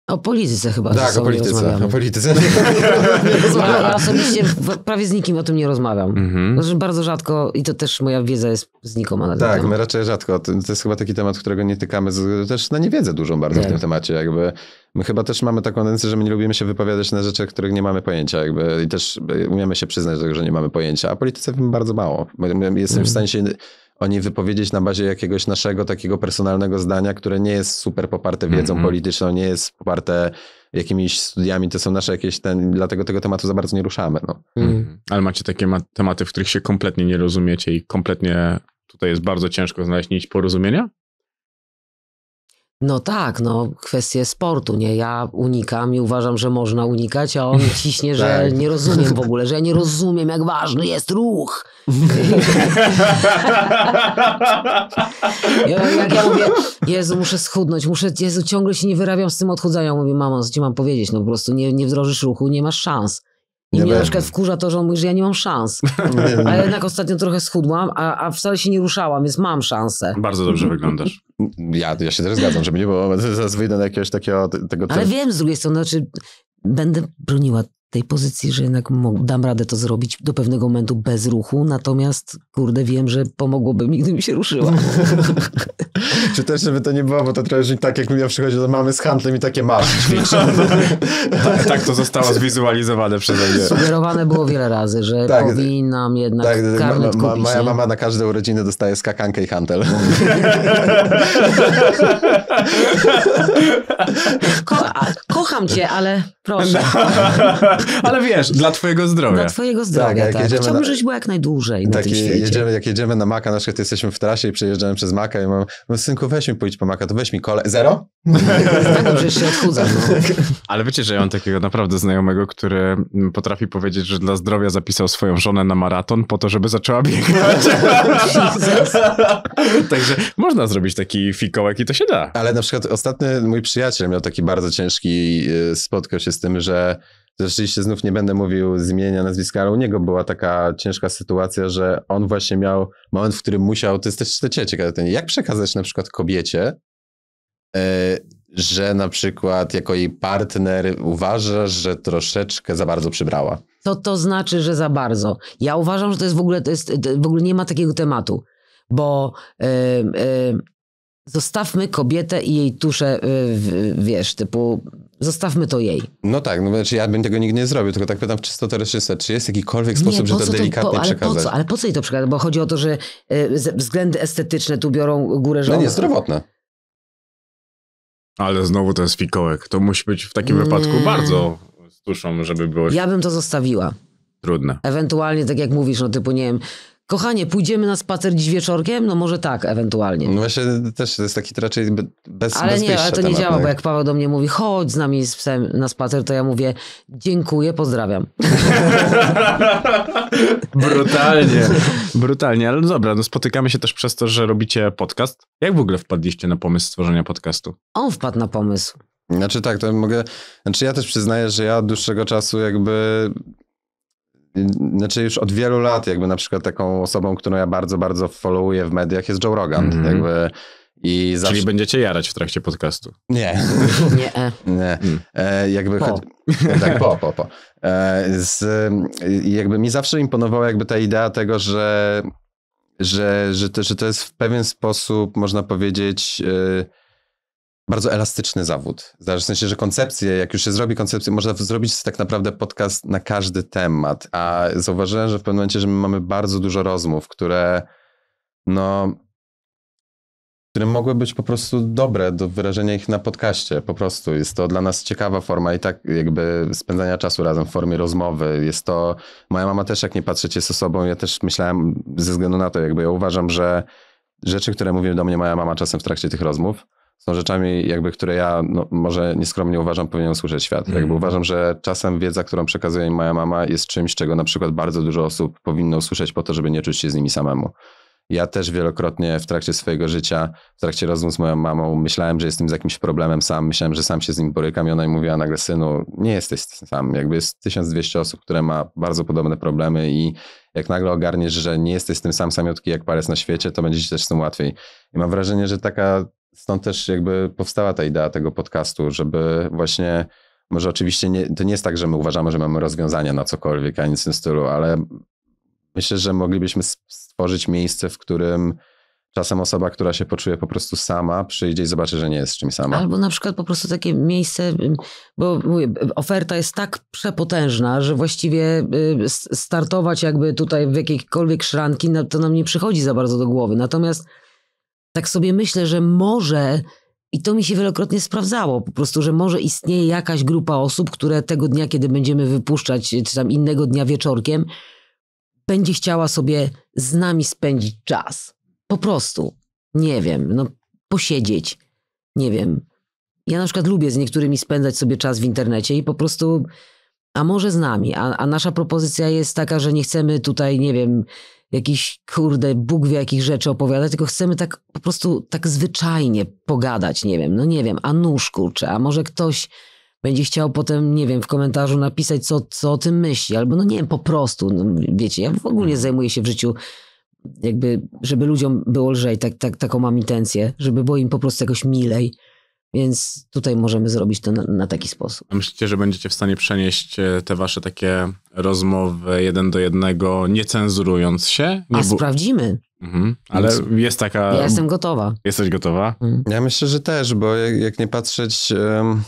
O polityce chyba Tak, o polityce. O polityce. Nie, ja, osobiście prawie z nikim o tym nie rozmawiam. Mm -hmm. Bardzo rzadko i to też moja wiedza jest znikoma na ten Tak, temat. my raczej rzadko. To jest chyba taki temat, którego nie tykamy. też na niewiedzę dużą bardzo nie. w tak. tym temacie. Jakby my chyba też mamy taką tendencję, że my nie lubimy się wypowiadać na rzeczy, których nie mamy pojęcia. Jakby. I też e, umiemy się przyznać do tego, że nie mamy pojęcia. A polityce wiemy bardzo mało. Jestem mm. w stanie się o niej wypowiedzieć na bazie jakiegoś naszego takiego personalnego zdania, które nie jest super poparte wiedzą mm -hmm. polityczną, nie jest poparte jakimiś studiami, to są nasze jakieś ten, dlatego tego tematu za bardzo nie ruszamy. No. Mm -hmm. Ale macie takie tematy, w których się kompletnie nie rozumiecie i kompletnie tutaj jest bardzo ciężko znaleźć nić porozumienia? No tak, no kwestie sportu, nie? Ja unikam i uważam, że można unikać, a on ciśnie, że tak. nie rozumiem w ogóle, że ja nie rozumiem, jak ważny jest ruch. ja, jak ja mówię, Jezu, muszę schudnąć, muszę, Jezu, ciągle się nie wyrabiam z tym odchudzaniem. Mówię, mamo, co ci mam powiedzieć? No po prostu nie, nie wdrożysz ruchu, nie masz szans. I nie mnie na przykład wkurza to, że on mówi, że ja nie mam szans. A jednak ostatnio trochę schudłam, a, a wcale się nie ruszałam, więc mam szansę. Bardzo dobrze mhm. wyglądasz. Ja, ja się też zgadzam, żeby nie było, zaraz wyjdę na jakiegoś takiego... Tego, Ale wiem z drugiej strony, czy znaczy będę broniła tej pozycji, że jednak dam radę to zrobić do pewnego momentu bez ruchu, natomiast kurde, wiem, że pomogłoby mi, gdybym się ruszyła. Czy też, żeby to nie było, bo to trochę brzmi tak, jak ja przychodził do mamy z handlem i takie masz, tak, tak to zostało zwizualizowane przeze mnie. Sugerowane było wiele razy, że tak, powinnam jednak tak, karnet ma, ma, kupić, Moja mama na każde urodziny dostaje skakankę i handel. Ko kocham cię, ale Proszę. No. Ale wiesz, dla twojego zdrowia. Dla twojego zdrowia, tak. tak. Chciałbym, na... żebyś było jak najdłużej tak, tym świecie. Jedziemy, jak jedziemy na Maka, na przykład jesteśmy w trasie i przejeżdżamy przez Maka i mam, no synku, weź mi pójść po Maka, to weź mi kole. Zero? tak, że się odchudzę. No. Ale wiecie, że ja mam takiego naprawdę znajomego, który potrafi powiedzieć, że dla zdrowia zapisał swoją żonę na maraton po to, żeby zaczęła biegać. Także można zrobić taki fikołek i to się da. Ale na przykład ostatni mój przyjaciel miał taki bardzo ciężki, y, spotkał się z tym, że rzeczywiście znów nie będę mówił zmienia nazwiska, ale u niego była taka ciężka sytuacja, że on właśnie miał moment, w którym musiał, to jest też to ciekawe, jak przekazać na przykład kobiecie, yy, że na przykład jako jej partner uważasz, że troszeczkę za bardzo przybrała. To to znaczy, że za bardzo. Ja uważam, że to jest w ogóle, to jest, w ogóle nie ma takiego tematu, bo yy, yy, zostawmy kobietę i jej tuszę, wiesz, typu Zostawmy to jej. No tak, no znaczy ja bym tego nigdy nie zrobił, tylko tak pytam czysto teoretycznie, czy jest jakikolwiek sposób, nie, że to, to delikatnie po, ale przekazać? Po co, ale po co jej to przekazać? Bo chodzi o to, że y, względy estetyczne tu biorą górę rządu. No nie, zdrowotne. Ale znowu ten spikołek. To musi być w takim nie. wypadku bardzo z żeby było... Ja bym to zostawiła. Trudne. Ewentualnie, tak jak mówisz, no typu, nie wiem, kochanie, pójdziemy na spacer dziś wieczorkiem? No może tak, ewentualnie. No właśnie też to jest taki raczej bez Ale nie, ale to nie działa, bo tak. jak Paweł do mnie mówi, chodź z nami z psem na spacer, to ja mówię, dziękuję, pozdrawiam. brutalnie, brutalnie, ale no dobra, no spotykamy się też przez to, że robicie podcast. Jak w ogóle wpadliście na pomysł stworzenia podcastu? On wpadł na pomysł. Znaczy tak, to mogę. Znaczy ja też przyznaję, że ja od dłuższego czasu jakby znaczy już od wielu lat jakby na przykład taką osobą, którą ja bardzo, bardzo followuję w mediach jest Joe Rogan. Mm-hmm. Jakby i zawsze... Czyli będziecie jarać w trakcie podcastu. Nie. Nie. Nie. Hmm. E, jakby po. Cho... Tak, po, po, po. E, z, jakby mi zawsze imponowała jakby ta idea tego, że, że, że, to, że to jest w pewien sposób, można powiedzieć... Y, bardzo elastyczny zawód. W sensie, że koncepcję, jak już się zrobi koncepcję, można zrobić tak naprawdę podcast na każdy temat. A zauważyłem, że w pewnym momencie, że my mamy bardzo dużo rozmów, które no które mogły być po prostu dobre do wyrażenia ich na podcaście. Po prostu jest to dla nas ciekawa forma i tak jakby spędzania czasu razem w formie rozmowy. Jest to, moja mama też jak nie patrzycie z osobą, ja też myślałem ze względu na to, jakby ja uważam, że rzeczy, które mówił do mnie moja mama czasem w trakcie tych rozmów, są rzeczami, jakby, które ja no, może nieskromnie uważam, powinien słyszeć świat. Mm. Jakby uważam, że czasem wiedza, którą przekazuje mi moja mama, jest czymś, czego na przykład bardzo dużo osób powinno usłyszeć po to, żeby nie czuć się z nimi samemu. Ja też wielokrotnie w trakcie swojego życia, w trakcie rozmów z moją mamą, myślałem, że jestem z jakimś problemem sam, myślałem, że sam się z nim borykam i ona mi mówiła nagle, synu, nie jesteś sam, jakby jest 1200 osób, które ma bardzo podobne problemy i jak nagle ogarniesz, że nie jesteś tym sam samiotki jak Pares na świecie, to będzie ci też z tym łatwiej. I mam wrażenie, że taka Stąd też jakby powstała ta idea tego podcastu, żeby właśnie może oczywiście nie, to nie jest tak, że my uważamy, że mamy rozwiązania na cokolwiek, a nic w tym stylu, ale myślę, że moglibyśmy stworzyć miejsce, w którym czasem osoba, która się poczuje po prostu sama, przyjdzie i zobaczy, że nie jest czymś sama. Albo na przykład po prostu takie miejsce, bo oferta jest tak przepotężna, że właściwie y, startować jakby tutaj w jakiejkolwiek szranki, no to nam nie przychodzi za bardzo do głowy. Natomiast tak sobie myślę, że może, i to mi się wielokrotnie sprawdzało, po prostu, że może istnieje jakaś grupa osób, które tego dnia, kiedy będziemy wypuszczać, czy tam innego dnia wieczorkiem, będzie chciała sobie z nami spędzić czas. Po prostu. Nie wiem, no posiedzieć. Nie wiem. Ja na przykład lubię z niektórymi spędzać sobie czas w internecie i po prostu, a może z nami, a, a nasza propozycja jest taka, że nie chcemy tutaj, nie wiem, jakiś, kurde, Bóg wie jakich rzeczy opowiadać, tylko chcemy tak po prostu tak zwyczajnie pogadać, nie wiem, no nie wiem, a nóż kurczę, a może ktoś będzie chciał potem, nie wiem, w komentarzu napisać, co, co o tym myśli, albo no nie wiem, po prostu, no, wiecie, ja w ogóle zajmuję się w życiu jakby, żeby ludziom było lżej, tak, tak, taką mam intencję, żeby było im po prostu jakoś milej. Więc tutaj możemy zrobić to na, na taki sposób. Myślicie, że będziecie w stanie przenieść e, te wasze takie rozmowy jeden do jednego, nie cenzurując się? Nie A bu- sprawdzimy. Mhm. Ale Więc jest taka. Ja jestem gotowa. Jesteś gotowa? Mhm. Ja myślę, że też, bo jak, jak nie patrzeć. Um...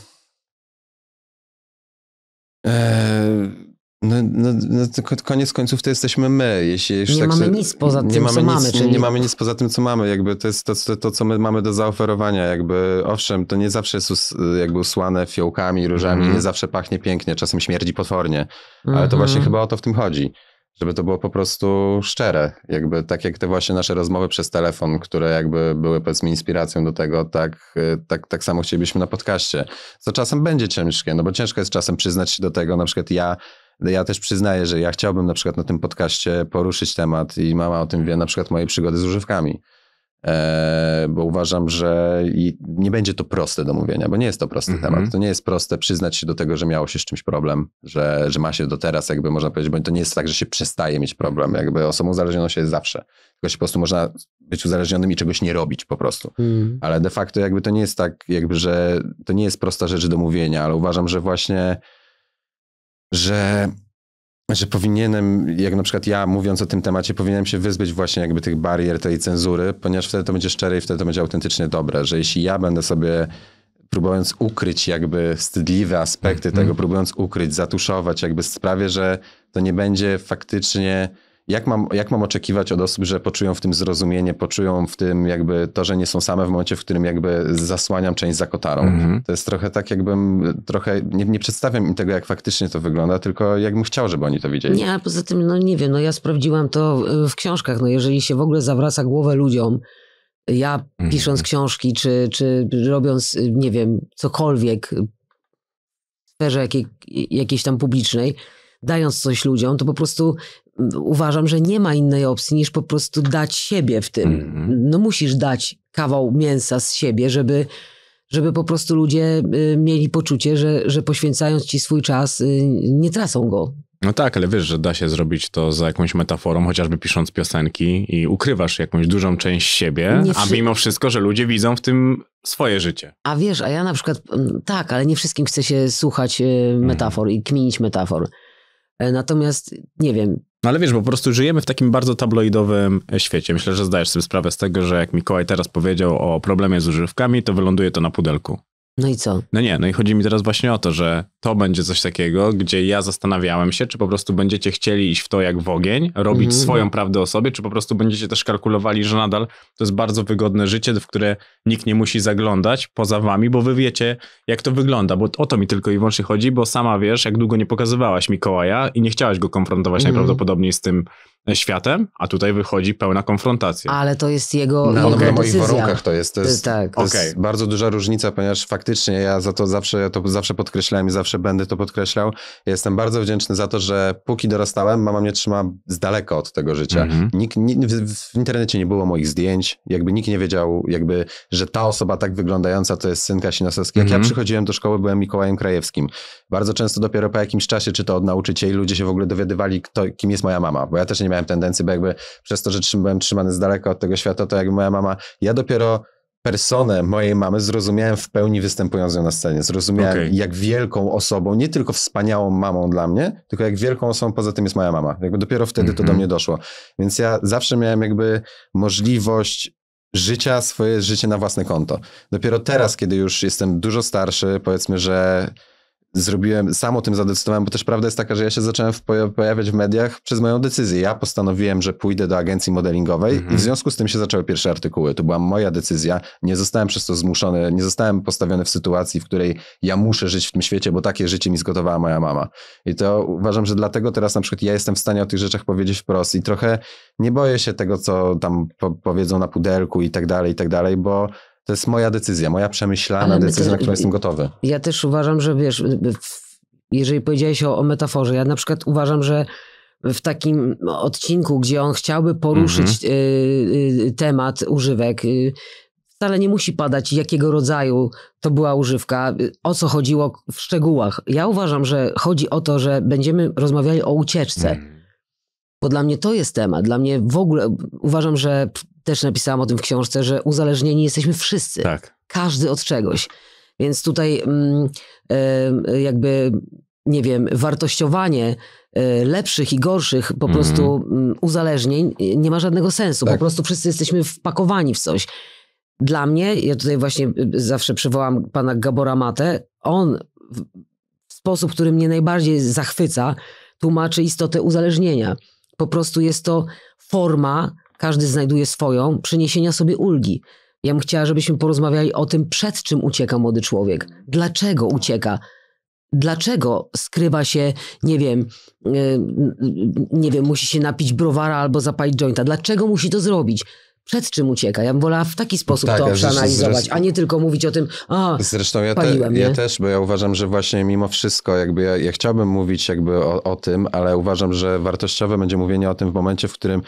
Eee no, no, no koniec końców to jesteśmy my. Jeśli już nie tak mamy nic poza tym, nie mamy co nic, mamy. Czyli... Nie mamy nic poza tym, co mamy. Jakby to jest to, to, to, co my mamy do zaoferowania. Jakby, owszem, to nie zawsze jest us, jakby usłane fiołkami, różami, mm. nie zawsze pachnie pięknie, czasem śmierdzi potwornie. Ale mm -hmm. to mhm. właśnie chyba o to w tym chodzi. Żeby to było po prostu szczere. Jakby tak jak te właśnie nasze rozmowy przez telefon, które jakby były powiedzmy inspiracją do tego, tak, y, tak, tak samo chcielibyśmy na podcaście. Co czasem będzie ciężkie, no bo ciężko jest czasem przyznać się do tego. Na przykład ja ja też przyznaję, że ja chciałbym na przykład na tym podcaście poruszyć temat i mama o tym wie, na przykład moje przygody z używkami. E, bo uważam, że nie będzie to proste do mówienia, bo nie jest to prosty mm -hmm. temat. To nie jest proste przyznać się do tego, że miało się z czymś problem, że, że ma się do teraz, jakby można powiedzieć, bo to nie jest tak, że się przestaje mieć problem. Jakby osobą uzależnioną się jest zawsze. Tylko się po prostu można być uzależnionym i czegoś nie robić po prostu. Mm. Ale de facto jakby to nie jest tak, jakby, że to nie jest prosta rzecz do mówienia, ale uważam, że właśnie że że powinienem, jak na przykład ja mówiąc o tym temacie, powinienem się wyzbyć właśnie jakby tych barier, tej cenzury, ponieważ wtedy to będzie szczere i wtedy to będzie autentycznie dobre, że jeśli ja będę sobie próbując ukryć jakby wstydliwe aspekty mm. tego, próbując ukryć, zatuszować, jakby sprawię, że to nie będzie faktycznie jak mam, jak mam oczekiwać od osób, że poczują w tym zrozumienie, poczują w tym jakby to, że nie są same w momencie, w którym jakby zasłaniam część za kotarą. Mm -hmm. To jest trochę tak jakbym, trochę, nie, nie, przedstawiam im tego, jak faktycznie to wygląda, tylko jakbym chciał, żeby oni to widzieli. Nie, a poza tym, no nie wiem, no ja sprawdziłam to w książkach, no jeżeli się w ogóle zawraca głowę ludziom, ja mhm. pisząc mm -hmm. książki, czy, czy robiąc, nie wiem, cokolwiek w sferze jakiej, jakiejś tam publicznej, dając coś ludziom, to po prostu uważam, że nie ma innej opcji niż po prostu dać siebie w tym. Mhm. No musisz dać kawał mięsa z siebie, żeby, żeby po prostu ludzie y, mieli poczucie, że, że poświęcając ci swój czas, y, nie tracą go. No tak, ale wiesz, że da się zrobić to za jakąś metaforą, chociażby pisząc piosenki i ukrywasz jakąś dużą część siebie, wszy- a mimo wszystko, że ludzie widzą w tym swoje życie. A wiesz, a ja na przykład, mm, tak, ale nie wszystkim chce się słuchać y, mhm. metafor i kminić metafor. E, natomiast, nie wiem, no ale wiesz, bo po prostu żyjemy w takim bardzo tabloidowym e, świecie. Myślę, że zdajesz sobie sprawę z tego, że jak Mikołaj teraz powiedział o problemie z używkami, to wyląduje to na pudelku. No i co? No nie, no i chodzi mi teraz właśnie o to, że to będzie coś takiego, gdzie ja zastanawiałem się, czy po prostu będziecie chcieli iść w to jak w ogień, robić mhm. swoją prawdę o sobie, czy po prostu będziecie też kalkulowali, że nadal to jest bardzo wygodne życie, w które nikt nie musi zaglądać poza wami, bo wy wiecie, jak to wygląda, bo o to mi tylko i wyłącznie chodzi, bo sama wiesz, jak długo nie pokazywałaś Mikołaja i nie chciałaś go konfrontować mhm. najprawdopodobniej z tym, światem, a tutaj wychodzi pełna konfrontacja. Ale to jest jego, no, okay. moich warunkach to jest. To jest, tak. to okay. jest bardzo duża różnica, ponieważ faktycznie ja za to zawsze, ja to zawsze podkreślałem i zawsze będę to podkreślał. Jestem bardzo wdzięczny za to, że póki dorastałem, mama mnie trzyma z daleka od tego życia. Mm -hmm. Nikt, w, w, internecie nie było moich zdjęć, jakby nikt nie wiedział, jakby, że ta osoba tak wyglądająca to jest synka Kasinasowski. Jak mm -hmm. ja mhm. przychodziłem do szkoły, byłem Mikołajem Krajewskim. Bardzo często dopiero po jakimś czasie, czy to od nauczycieli, ludzie się w ogóle dowiadywali, kto, kim jest moja mama, bo ja też nie miałem tendencji, bo jakby przez to, że byłem trzymany z daleka od tego świata, to jakby moja mama, ja dopiero personę mojej mamy zrozumiałem w pełni występując z nią na scenie. Zrozumiałem, okay. jak wielką osobą, nie tylko wspaniałą mamą dla mnie, tylko jak wielką osobą poza tym jest moja mama. Jakby dopiero wtedy mm-hmm. to do mhm. mnie doszło. Więc ja zawsze miałem jakby możliwość życia, swoje życie na własne konto. Dopiero teraz, kiedy już jestem dużo starszy, powiedzmy, że zrobiłem, sam o tym zadecydowałem, bo też prawda jest taka, że ja się zacząłem pojawiać w mediach przez moją decyzję. Ja postanowiłem, że pójdę do agencji modelingowej mhm. i w mhm. związku z tym się zaczęły pierwsze artykuły. To była moja decyzja. Nie zostałem przez to zmuszony, nie zostałem postawiony w sytuacji, w której ja muszę żyć w tym świecie, bo takie życie mi zgotowała moja mama. I to uważam, że dlatego teraz na przykład ja jestem w stanie o tych rzeczach powiedzieć wprost i trochę nie boję się tego, co tam po powiedzą na pudelku i tak dalej, i tak dalej, bo to jest moja decyzja, moja przemyślana decyzja, to, na którą jestem gotowy. Ja też uważam, że wiesz, jeżeli powiedziałeś o, o metaforze, ja na przykład uważam, że w takim odcinku, gdzie on chciałby poruszyć mhm. y, y, temat używek, y, wcale nie musi padać, jakiego rodzaju to była używka, o co chodziło w szczegółach. Ja uważam, że chodzi o to, że będziemy rozmawiali o ucieczce. Hmm. Bo dla mnie to jest temat. Dla mnie w ogóle uważam, że też napisałam o tym w książce, że uzależnieni jesteśmy wszyscy. Tak. Każdy od czegoś. Więc tutaj mm, e, jakby, nie wiem, wartościowanie e, lepszych i gorszych po mhm. mm. prostu uzależnień nie ma żadnego sensu. Tak. Po prostu wszyscy jesteśmy wpakowani w coś. Dla mnie, ja tutaj właśnie y, y, zawsze przywołam pana Gabora Matę, on w sposób, który mnie najbardziej zachwyca, tłumaczy istotę uzależnienia. Po prostu jest to forma, każdy znajduje swoją, przyniesienia sobie ulgi. Ja bym chciała, żebyśmy porozmawiali o tym, przed czym ucieka młody człowiek, dlaczego ucieka, dlaczego skrywa się, nie wiem, e, nie wiem, musi się napić browara albo zapalić jointa, dlaczego musi to zrobić, przed czym ucieka. Ja bym wolała w taki sposób tak, to przeanalizować, a nie tylko mówić o tym, a Zresztą ja, paliłem, te, ja też, bo ja uważam, że właśnie mimo wszystko, jakby ja, ja chciałbym mówić jakby o, o tym, ale uważam, że wartościowe będzie mówienie o tym w momencie, w którym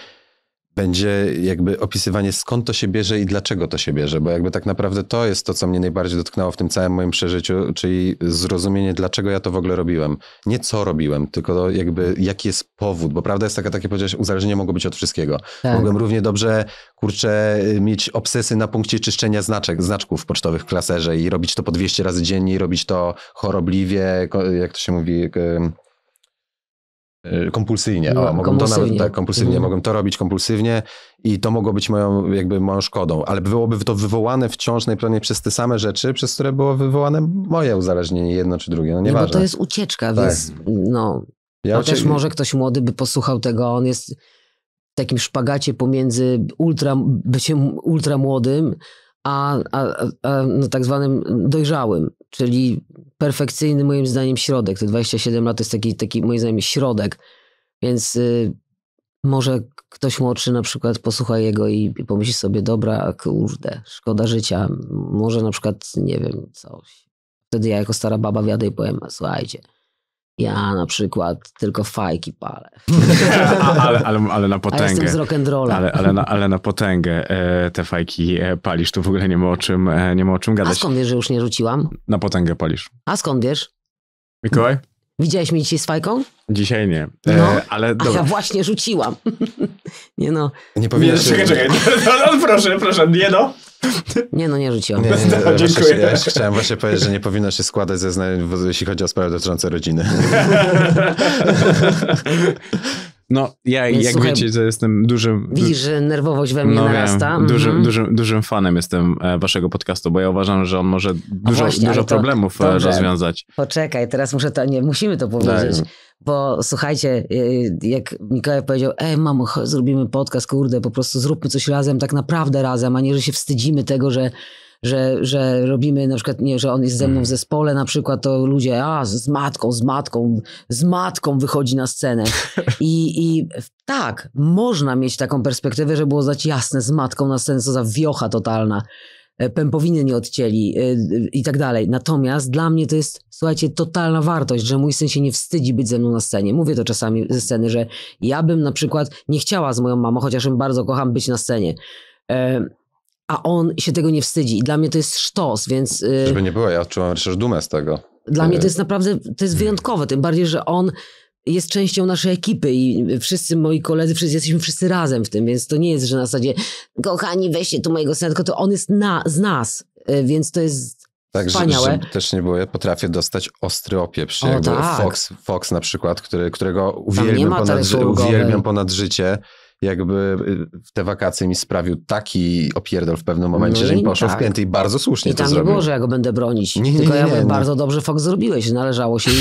będzie jakby opisywanie skąd to się bierze i dlaczego to się bierze, bo jakby tak naprawdę to jest to, co mnie najbardziej dotknęło w tym całym moim przeżyciu, czyli zrozumienie dlaczego ja to w ogóle robiłem. Nie co robiłem, tylko jakby jaki jest powód, bo prawda jest taka, takie powiedziałeś, uzależnienie mogło być od wszystkiego. Tak. Mogłem równie dobrze, kurczę, mieć obsesy na punkcie czyszczenia znaczek, znaczków pocztowych w klaserze i robić to po 200 razy dziennie i robić to chorobliwie, jak to się mówi... Y, kompulsywnie, o, no, mogłem to nawet tak, kompulsywnie, mhm. mogłem to robić kompulsywnie i to mogło być moją, jakby moją szkodą, ale byłoby to wywołane wciąż najprawdopodobniej przez te same rzeczy, przez które było wywołane moje uzależnienie, jedno czy drugie, no nieważne. No bo to jest ucieczka, tak. więc no, ja też może ktoś młody by posłuchał tego, on jest w takim szpagacie pomiędzy ultra, byciem ultra młodym, a, a, a no tak zwanym dojrzałym czyli perfekcyjny moim zdaniem środek. Te 27 lat to jest taki, taki moim zdaniem środek, więc y, może ktoś młodszy na przykład posłucha jego i, i pomyśli sobie, dobra, kurde, szkoda życia, może na przykład, nie wiem, coś. Wtedy ja jako stara baba wiadę i powiem, słuchajcie, ja na przykład tylko fajki palę. ale, ale, ale na potęgę. A jestem z rock Ale, ale, na, ale na potęgę e, te fajki e, palisz, tu w ogóle nie ma o czym, e, nie ma o czym gadać. A skąd wiesz, że już nie rzuciłam? Na potęgę palisz. A skąd wiesz? Mikołaj? Widziałeś mnie dzisiaj z fajką? Dzisiaj nie. No. E, ale dobra. A ja właśnie rzuciłam. nie no. Nie powinieneś... czekaj, czekaj. No, no, proszę, proszę, nie no. Nie no, nie rzuciłam. Nie, nie, nie, no, dziękuję. Ja chciałem właśnie powiedzieć, że nie powinno się składać ze znajomych, jeśli chodzi o sprawy dotyczące rodziny. No, ja Więc no, jak słuchaj, wiecie, że jestem dużym... Widzisz, że nerwowość we mnie no, narasta. Wiem, mhm. dużym, dużym, dużym fanem jestem e, waszego podcastu, bo ja uważam, że on może dużo, właśnie, dużo problemów e, dobrze. rozwiązać. Poczekaj, teraz muszę to... Nie, musimy to powiedzieć. Tak. Bo słuchajcie, e, jak Mikołaj powiedział, ej mamo, zrobimy podcast, kurde, po prostu zróbmy coś razem, tak naprawdę razem, a nie, że się wstydzimy tego, że że, że robimy na przykład, nie, że on jest ze mną w mm. zespole na przykład, to ludzie, a z matką, z matką, z matką wychodzi na scenę. I, i tak, można mieć taką perspektywę, że było zdać jasne, z matką na scenę, co za wiocha totalna e, pępowiny nie odcięli e, i tak dalej. Natomiast dla mnie to jest, słuchajcie, totalna wartość, że mój syn się nie wstydzi być ze mną na scenie. Mówię to czasami ze sceny, że ja bym na przykład nie chciała z moją mamą, chociaż ją bardzo kocham, być na scenie. E, a on się tego nie wstydzi. I dla mnie to jest sztos, więc... Yy... Żeby nie było, ja odczuwam wreszcie dumę z tego. Dla mnie to y. jest naprawdę, to jest wyjątkowe, tym bardziej, że on jest częścią naszej ekipy i wszyscy moi koledzy, wszyscy, jesteśmy wszyscy razem w tym, więc to nie jest, że na zasadzie kochani, weźcie tu mojego syna, tylko to on jest na, z nas, y, więc to jest tak, wspaniałe. Że, że też nie było, ja potrafię dostać ostry opieprz, o, jakby tak. Fox, Fox na przykład, który, którego uwielbiam ponad, uwielbiam ponad życie jakby y, te wakacje mi sprawił taki opierdol w pewnym momencie, no że mi poszło tak. w pięty i bardzo słusznie I to zrobił. tam nie było, że ja go będę bronić. Nie, Tylko nie, ja bym no. bardzo dobrze Fox zrobiłeś, należało się i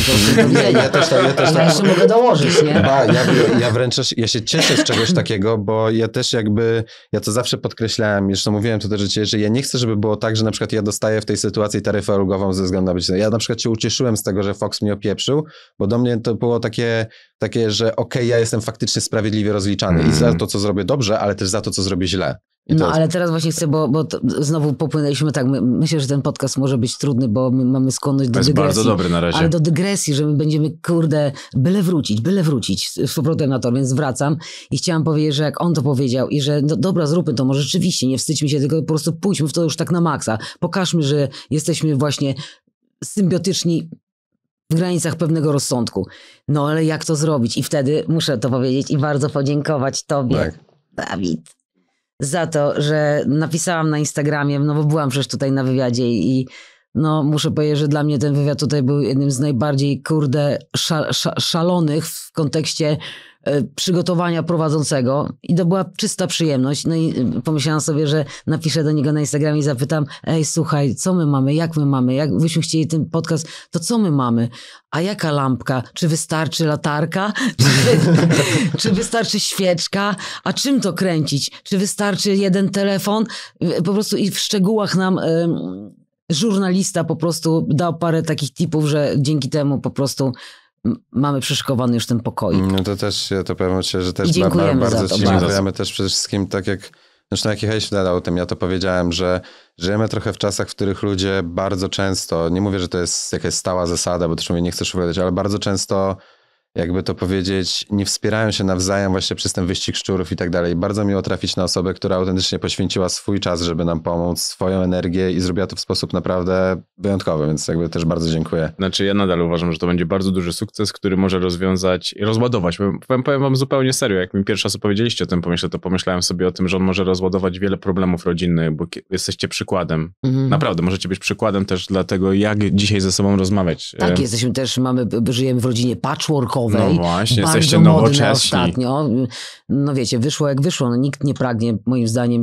to ja też tak, ja też tak. mogę dołożyć, nie? Ba, ja, ja wręcz ja się cieszę z czegoś takiego, bo ja też jakby, ja to zawsze podkreślałem, zresztą mówiłem to też, że ja nie chcę, żeby było tak, że na przykład ja dostaję w tej sytuacji taryfę ulgową ze względu na być. Ja na przykład się ucieszyłem z tego, że Fox mnie opieprzył, bo do mnie to było takie, takie że okej, okay, ja jestem faktycznie sprawiedliwie rozliczany. Mm za mhm. to, co zrobię dobrze, ale też za to, co zrobię źle. No jest... ale teraz właśnie chcę, bo, bo znowu popłynęliśmy tak, my, myślę, że ten podcast może być trudny, bo my mamy skłonność do jest dygresji. bardzo dobry na razie. Ale do dygresji, że my będziemy, kurde, byle wrócić, byle wrócić z powrotem na to, więc wracam i chciałam powiedzieć, że jak on to powiedział i że no, dobra, zróbmy to, może rzeczywiście, nie wstydźmy się, tylko po prostu pójdźmy w to już tak na maksa. Pokażmy, że jesteśmy właśnie symbiotyczni w granicach pewnego rozsądku. No ale jak to zrobić? I wtedy muszę to powiedzieć i bardzo podziękować Tobie, tak. Dawid, za to, że napisałam na Instagramie, no bo byłam przecież tutaj na wywiadzie i no muszę powiedzieć, że dla mnie ten wywiad tutaj był jednym z najbardziej, kurde, szalonych w kontekście E, przygotowania prowadzącego i to była czysta przyjemność. No i e, pomyślałam sobie, że napiszę do niego na Instagramie i zapytam, ej słuchaj, co my mamy, jak my mamy, byśmy chcieli ten podcast, to co my mamy? A jaka lampka? Czy wystarczy latarka? Czy, czy wystarczy świeczka? A czym to kręcić? Czy wystarczy jeden telefon? E, po prostu i w szczegółach nam... Y żurnalista po prostu dał parę takich tipów, że dzięki temu po prostu mamy przyszykowany już ten pokój. No to też, ja to powiem się, że też bardzo, bardzo Ci bardzo. dziękujemy też przede wszystkim, tak jak Zresztą jak jechaliśmy o tym, ja to powiedziałem, że żyjemy trochę w czasach, w których ludzie bardzo często, nie mówię, że to jest jakaś stała zasada, bo też mówię, nie chcesz szufladać, ale bardzo często jakby to powiedzieć, nie wspierają się nawzajem właśnie przez ten wyścig szczurów i tak dalej. Bardzo miło trafić na osobę, która autentycznie poświęciła swój czas, żeby nam pomóc, swoją energię i zrobiła to w sposób naprawdę wyjątkowy, więc jakby też bardzo dziękuję. Znaczy ja nadal uważam, że to będzie bardzo duży sukces, który może rozwiązać i rozładować. Powiem, powiem wam zupełnie serio, jak mi pierwszy raz opowiedzieliście o tym pomyśle, to pomyślałem sobie o tym, że on może rozładować wiele problemów rodzinnych, bo jesteście przykładem. Mhm. Naprawdę, możecie być przykładem też dla tego, jak dzisiaj ze sobą rozmawiać. Tak, e, jesteśmy też, mamy, żyjemy w rodzinie patchworkowej, naukowej. No właśnie, bardzo jesteście nowoczesni. ostatnio. No wiecie, wyszło jak wyszło. No, nikt nie pragnie, moim zdaniem,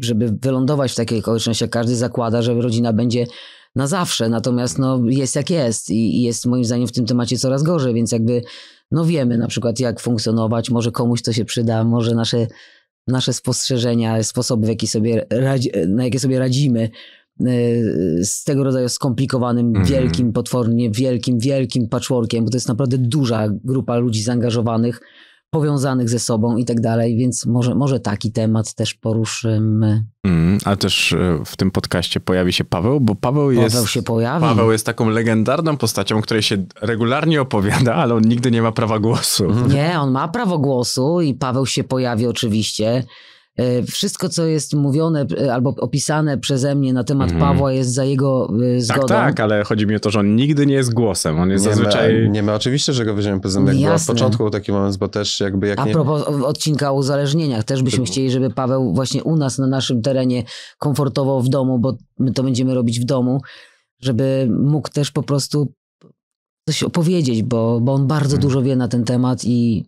żeby wylądować w takiej okoliczności. Każdy zakłada, że rodzina będzie na zawsze. Natomiast no, jest jak jest i jest moim zdaniem w tym temacie coraz gorzej, więc jakby no wiemy na przykład jak funkcjonować, może komuś to się przyda, może nasze, nasze spostrzeżenia, sposoby w jaki sobie radzi, na jakie sobie radzimy Y, z tego rodzaju skomplikowanym, mm. wielkim, potwornie wielkim, wielkim patchworkiem, bo to jest naprawdę duża grupa ludzi zaangażowanych, powiązanych ze sobą i tak dalej, więc może, może taki temat też poruszymy. Mm, a też e, w tym podcaście pojawi się Paweł, bo Paweł, Paweł jest... Się pojawi. Paweł jest taką legendarną postacią, której się regularnie opowiada, ale on nigdy nie ma prawa głosu. Nie, on ma prawo głosu i Paweł się pojawi oczywiście. E, wszystko, co jest mówione e, albo opisane przeze mnie na temat mm. Pawła jest za jego e, tak, zgodą. Tak, tak, ale chodzi mi o to, że on nigdy nie jest głosem. On jest nie zazwyczaj... nie, ma. oczywiście, że go weźmiemy pod zębek, bo od początku taki moment, bo też jakby jak A nie... propos odcinka o uzależnieniach, też byśmy chcieli, żeby Paweł właśnie u nas, na naszym terenie, komfortowo w domu, bo my to będziemy robić w domu, żeby mógł też po prostu coś opowiedzieć, bo, bo on bardzo mm. dużo wie na ten temat i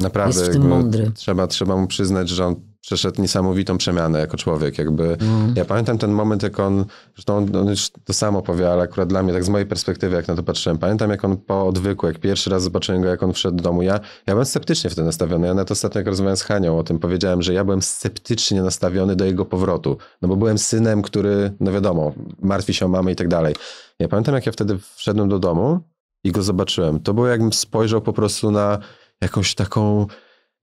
Naprawdę, jest w tym mądry. Trzeba, trzeba mu przyznać, że on przeszedł niesamowitą przemianę jako człowiek. Jakby, mm. Ja pamiętam ten moment, jak on, zresztą on, on już to samo powie, ale akurat dla mnie, tak z mojej perspektywy, jak na to patrzyłem, pamiętam jak on po odwyku, jak pierwszy raz zobaczyłem go, jak on wszedł do domu. Ja, ja byłem sceptycznie wtedy nastawiony. Ja na to ostatnio, jak rozmawiałem z Hanią o tym, powiedziałem, że ja byłem sceptycznie nastawiony do jego powrotu, no bo byłem synem, który, no wiadomo, martwi się o mamę i tak dalej. Ja pamiętam, jak ja wtedy wszedłem do domu i go zobaczyłem. To było jakbym spojrzał po prostu na jakąś taką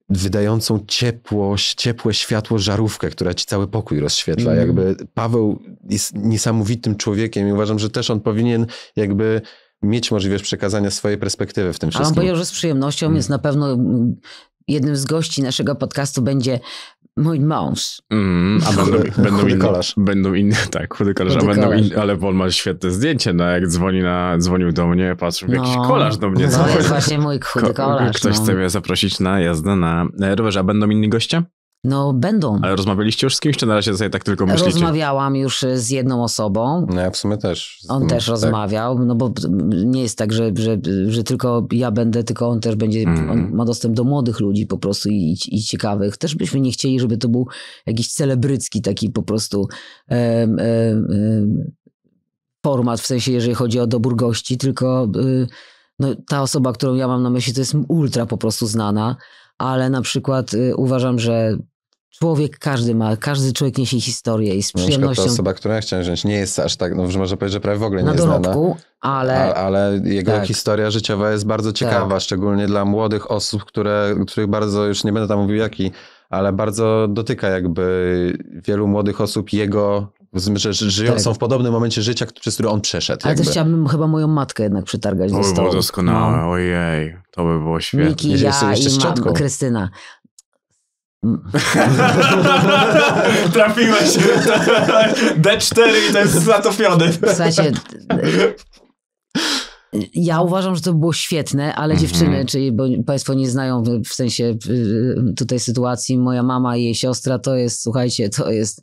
wydającą ciepłość, ciepłe światło żarówkę, która ci cały pokój rozświetla. Mm. Jakby Paweł jest niesamowitym człowiekiem i uważam, że też on powinien jakby mieć możliwość przekazania swojej perspektywy w tym wszystkim. A on powiedział, że z przyjemnością mm. jest mhm. na pewno mm, jednym z gości naszego podcastu będzie mój mąż. Mm, a będą, chudy, będą, chudy inny, będą inny, tak, chudy kolarz, chudy a będą kolarz. In, ale on ma świetne zdjęcie, no jak dzwoni na, dzwonił do mnie, patrz, no, jakiś kolarz do mnie no, dzwoni. To jest właśnie mój chudy kolarz. Ktoś no. chce mnie zaprosić na jazdę na rowerze, a będą inni goście? No będą. Ale rozmawialiście już z kimś, czy na razie sobie tak tylko myślicie? Rozmawiałam już z jedną osobą. No ja w sumie też. On też tak. rozmawiał, no bo nie jest tak, że, że, że tylko ja będę, tylko on też będzie, mm. on ma dostęp do młodych ludzi po prostu i, i ciekawych. Też byśmy nie chcieli, żeby to był jakiś celebrycki taki po prostu format, w sensie jeżeli chodzi o dobór gości, tylko... Y, no, ta osoba, którą ja mam na myśli, to jest ultra po prostu znana ale na przykład y, uważam, że Człowiek każdy ma, każdy człowiek niesie historię i z przyjemnością... to osoba, którą ja chciałem wziąć, nie jest aż tak, no można powiedzieć, że prawie w ogóle nie jest znana. ale... ale jego tak. historia życiowa jest bardzo tak. ciekawa, tak. szczególnie dla młodych osób, które, których bardzo, już nie będę tam mówił jaki, ale bardzo dotyka jakby wielu młodych osób jego że żyją, tak. są w podobnym momencie życia, przez który on przeszedł. Ale jakby. też chciałabym chyba moją matkę jednak przytargać to do stołu. To by było doskonałe, no. ojej, to by było świetne. Miki, ja jeszcze i mam, Krystyna. Trafiłeś D4 i to jest zatopiony. Słuchajcie, ja uważam, że to było świetne, ale mm -hmm. dziewczyny, czyli bo Państwo nie znają w sensie tutaj sytuacji, moja mama i jej siostra to jest, słuchajcie, to jest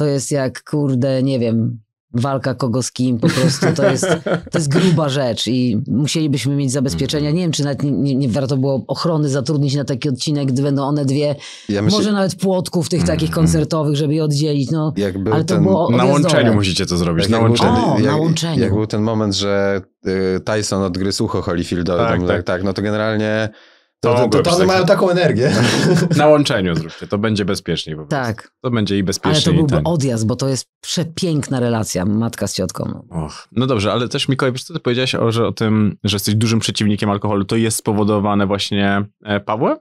to jest jak, kurde, nie wiem, walka kogo z kim, po prostu to jest, to jest gruba rzecz i musielibyśmy mieć zabezpieczenia. Mhm. Nie wiem, czy nawet nie, nie warto było ochrony zatrudnić na taki odcinek, gdy będą one dwie, ja myślę... może nawet płotków tych takich mhm. koncertowych, żeby je oddzielić, no. ale to ten... było Na łączeniu musicie to zrobić, tak, na, łączeniu. o, jak, na łączeniu. Jak był ten moment, że y, Tyson odgryzł ucho Holyfieldowi, tak, tak, tak, tak, no to generalnie to, to, to, to one mają taką energię. Na łączeniu zróbcie, to będzie bezpieczniej po prostu. Tak. To będzie i bezpieczniej. Ale to byłby odjazd, bo to jest przepiękna relacja, matka z ciotką. Och. No dobrze, ale też Mikołaj, wiesz co ty powiedziałeś o, że, o tym, że jesteś dużym przeciwnikiem alkoholu, to jest spowodowane właśnie e, Pawłem?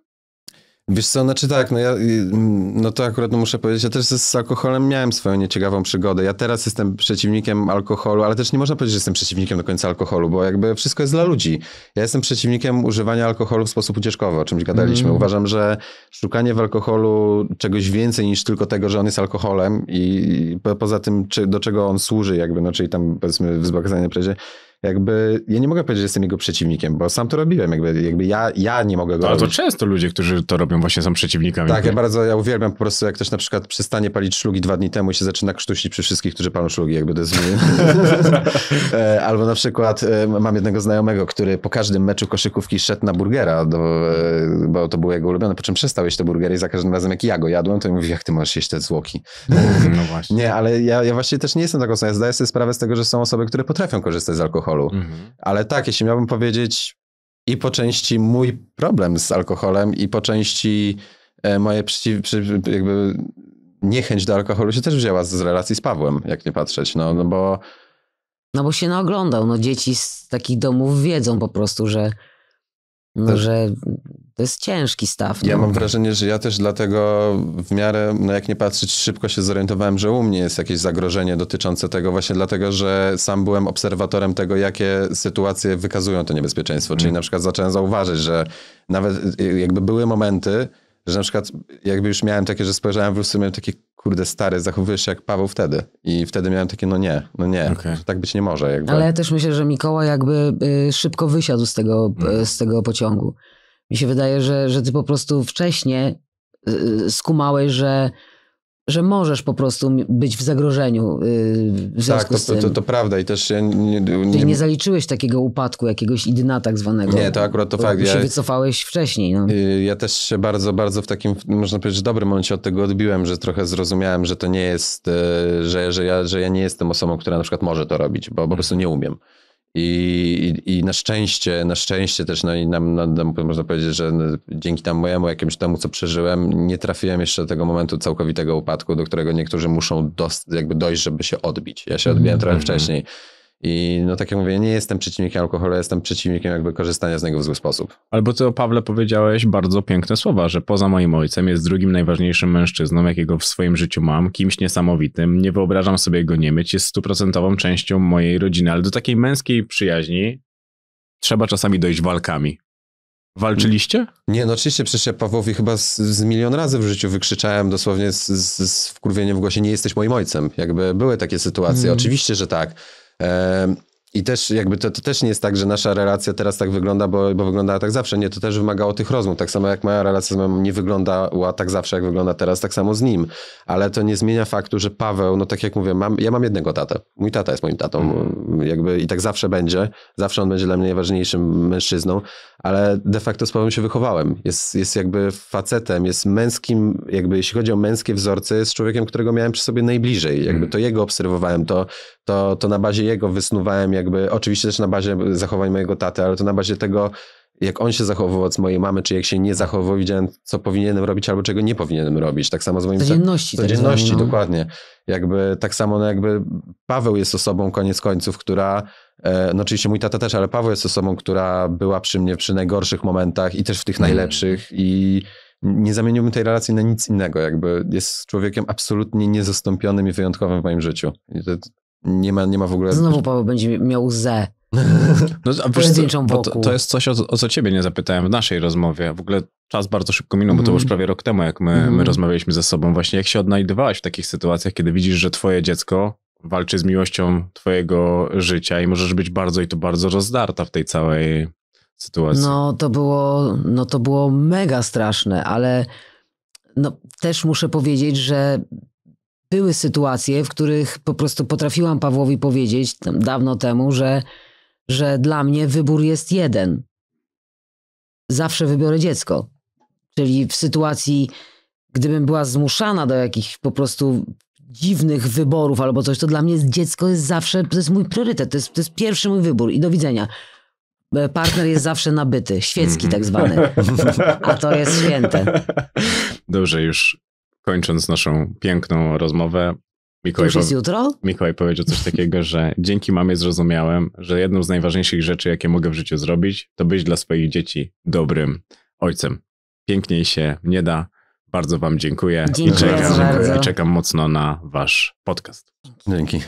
Wiesz co, znaczy tak, no ja, mm, no to akurat muszę powiedzieć, ja też z alkoholem miałem swoją nieciekawą przygodę. Ja teraz jestem przeciwnikiem alkoholu, ale też nie można powiedzieć, że jestem przeciwnikiem do końca alkoholu, bo jakby wszystko jest dla ludzi. Ja jestem przeciwnikiem używania alkoholu w sposób ucieczkowy, o czymś gadaliśmy. Mm. Uważam, że szukanie w alkoholu czegoś więcej niż tylko tego, że on jest alkoholem i poza tym, czy, do czego on służy jakby, no czyli tam powiedzmy wzbogacanie prezie, jakby ja nie mogę powiedzieć, że jestem jego przeciwnikiem, bo sam to robiłem, jakby, jakby ja, ja nie mogę go Ale robić. to często ludzie, którzy to robią właśnie są przeciwnikami. Tak, ja bardzo, ja uwielbiam po prostu, jak ktoś na przykład przestanie palić szlugi dwa dni temu i się zaczyna krztusić przy wszystkich, którzy palą szlugi, jakby to jest... E, albo na przykład e, mam jednego znajomego, który po każdym meczu koszykówki szedł na burgera, do, e, bo to było jego ulubione, po czym przestał jeść te burgery i za każdym razem, jak ja go jadłem, to mówi, jak ty możesz jeść te złoki. Mm, no właśnie. Nie, ale ja, ja właśnie też nie jestem taką osobą. Ja zdaję sobie sprawę z tego, że są osoby, które potrafią korzystać z alkoholu alkoholu. Mhm. Ale tak, jeśli miałbym powiedzieć i po części mój problem z alkoholem i po części e, moje przeciw, jakby niechęć do alkoholu się też wzięła z relacji z Pawłem, jak nie patrzeć, no, no bo... No bo się naoglądał, no dzieci z takich domów wiedzą po prostu, że no, że to jest ciężki staw. Ja no. mam wrażenie, że ja też dlatego w miarę, no jak nie patrzeć, szybko się zorientowałem, że u mnie jest jakieś zagrożenie dotyczące tego właśnie dlatego, że sam byłem obserwatorem tego, jakie sytuacje wykazują to niebezpieczeństwo. Czyli mm. na przykład zacząłem zauważyć, że nawet y, y, jakby były momenty, że na przykład jakby już miałem takie, że spojrzałem w lustro, miałem takie, kurde stary, zachowujesz się jak Paweł wtedy. I wtedy miałem takie, no nie, no nie, okay. tak być nie może. Jakby. Ale ja też myślę, że Mikołaj jakby y, szybko wysiadł z tego, mm. z tego pociągu. Mi się wydaje, że, że ty po prostu wcześniej y, y, skumałeś, że, że możesz po prostu być w zagrożeniu y, w związku tak, to, to, to, to prawda i też ja nie, nie, nie, zaliczyłeś takiego upadku, jakiegoś idna tak zwanego. Nie, to akurat to fakt. się ja, wycofałeś wcześniej. No. Ja też się bardzo, bardzo w takim, można powiedzieć, dobrym momencie od tego odbiłem, że trochę zrozumiałem, że to nie jest, że, że, ja, że ja nie jestem osobą, która na przykład może to robić, bo po mhm. prostu nie umiem. I, i, I, na szczęście, na szczęście też no, i nam, nam, można powiedzieć, że dzięki tam mojemu jakimś temu, co przeżyłem, nie trafiłem jeszcze do tego momentu całkowitego upadku, do którego niektórzy muszą jakby dojść, żeby się odbić. Ja się mhm, odbiłem mm -hmm. trochę mhm. wcześniej. I no tak jak mówię, nie jestem przeciwnikiem alkoholu, jestem przeciwnikiem jakby korzystania z niego w zły sposób. Albo ty o Pawle powiedziałeś bardzo piękne słowa, że poza moim ojcem jest drugim najważniejszym mężczyzną, jakiego w swoim życiu mam, kimś niesamowitym, nie wyobrażam sobie go nie mieć, jest stuprocentową częścią mojej rodziny, ale do takiej męskiej przyjaźni trzeba czasami dojść walkami. Walczyliście? Nie, no oczywiście, przecież ja Pawłowi chyba z, z milion razy w życiu wykrzyczałem dosłownie z, z, z wkurwieniem w głosie, nie jesteś moim ojcem. Jakby były takie sytuacje, mm. oczywiście, że tak. Um, I też jakby to, to, też nie jest tak, że nasza relacja teraz tak wygląda, bo, bo wyglądała tak zawsze. Nie, to też wymagało tych rozmów. Tak samo jak moja relacja z mamą nie wyglądała tak zawsze, jak wygląda teraz, tak samo z nim. Ale to nie zmienia faktu, że Paweł, no tak jak mówię, mam, ja mam jednego tatę. Mój tata jest moim tatą. Mm. Jakby i tak zawsze będzie. Zawsze on będzie dla mnie najważniejszym mężczyzną. Ale de facto z Pawłem się wychowałem. Jest, jest jakby facetem, jest męskim, jakby jeśli chodzi o męskie wzorce, jest człowiekiem, którego miałem przy sobie najbliżej. Jakby mhm. to jego obserwowałem, to, to, to na bazie jego wysnuwałem jakby, oczywiście też na bazie zachowań mojego taty, ale to na bazie tego, jak on się zachowywał od mojej mamy, czy jak się nie zachowywał, widziałem, co powinienem robić albo czego nie powinienem robić. Tak samo z moim... codzienności. Tak codzienności, tak dokładnie. Jakby tak samo, no jakby Paweł jest osobą koniec końców, która, e, no oczywiście mój tata też, ale Paweł jest osobą, która była przy mnie przy najgorszych momentach i też w tych mm. najlepszych i nie zamieniłbym tej relacji na nic innego. Jakby jest człowiekiem absolutnie niezastąpionym i wyjątkowym w moim życiu nie ma, nie ma w ogóle... Znowu Paweł będzie miał ze. No, a wiesz, bo to, to, jest coś, o, o, co ciebie nie zapytałem w naszej rozmowie. W ogóle czas bardzo szybko minął, mm. bo to mhm. już prawie rok temu, jak my, mm. my mhm. rozmawialiśmy ze sobą. Właśnie jak się odnajdywałeś w takich sytuacjach, kiedy widzisz, że twoje dziecko walczy z miłością twojego życia i możesz być bardzo i to bardzo rozdarta w tej całej sytuacji. No to było, no to było mega straszne, ale no, też muszę powiedzieć, że były sytuacje, w których po prostu potrafiłam Pawłowi powiedzieć dawno temu, że, że dla mnie wybór jest jeden. Zawsze wybiorę dziecko. Czyli w sytuacji, gdybym była zmuszana do jakichś po prostu dziwnych wyborów albo coś, to dla mnie dziecko jest zawsze, to jest mój priorytet, to jest, to jest pierwszy mój wybór i do widzenia. E, partner jest zawsze nabyty, świecki mhm. tak zwany. A to jest święte. Dobrze, już kończąc naszą piękną rozmowę, Mikołaj, już jest jutro? Mikołaj powiedział coś takiego, że dzięki mamie zrozumiałem, że jedną z najważniejszych rzeczy, jakie mogę w życiu zrobić, to być dla swoich dzieci dobrym ojcem. Piękniej się nie da. Bardzo Wam dziękuję. dziękuję I, czekam, I czekam mocno na Wasz podcast. Dzięki.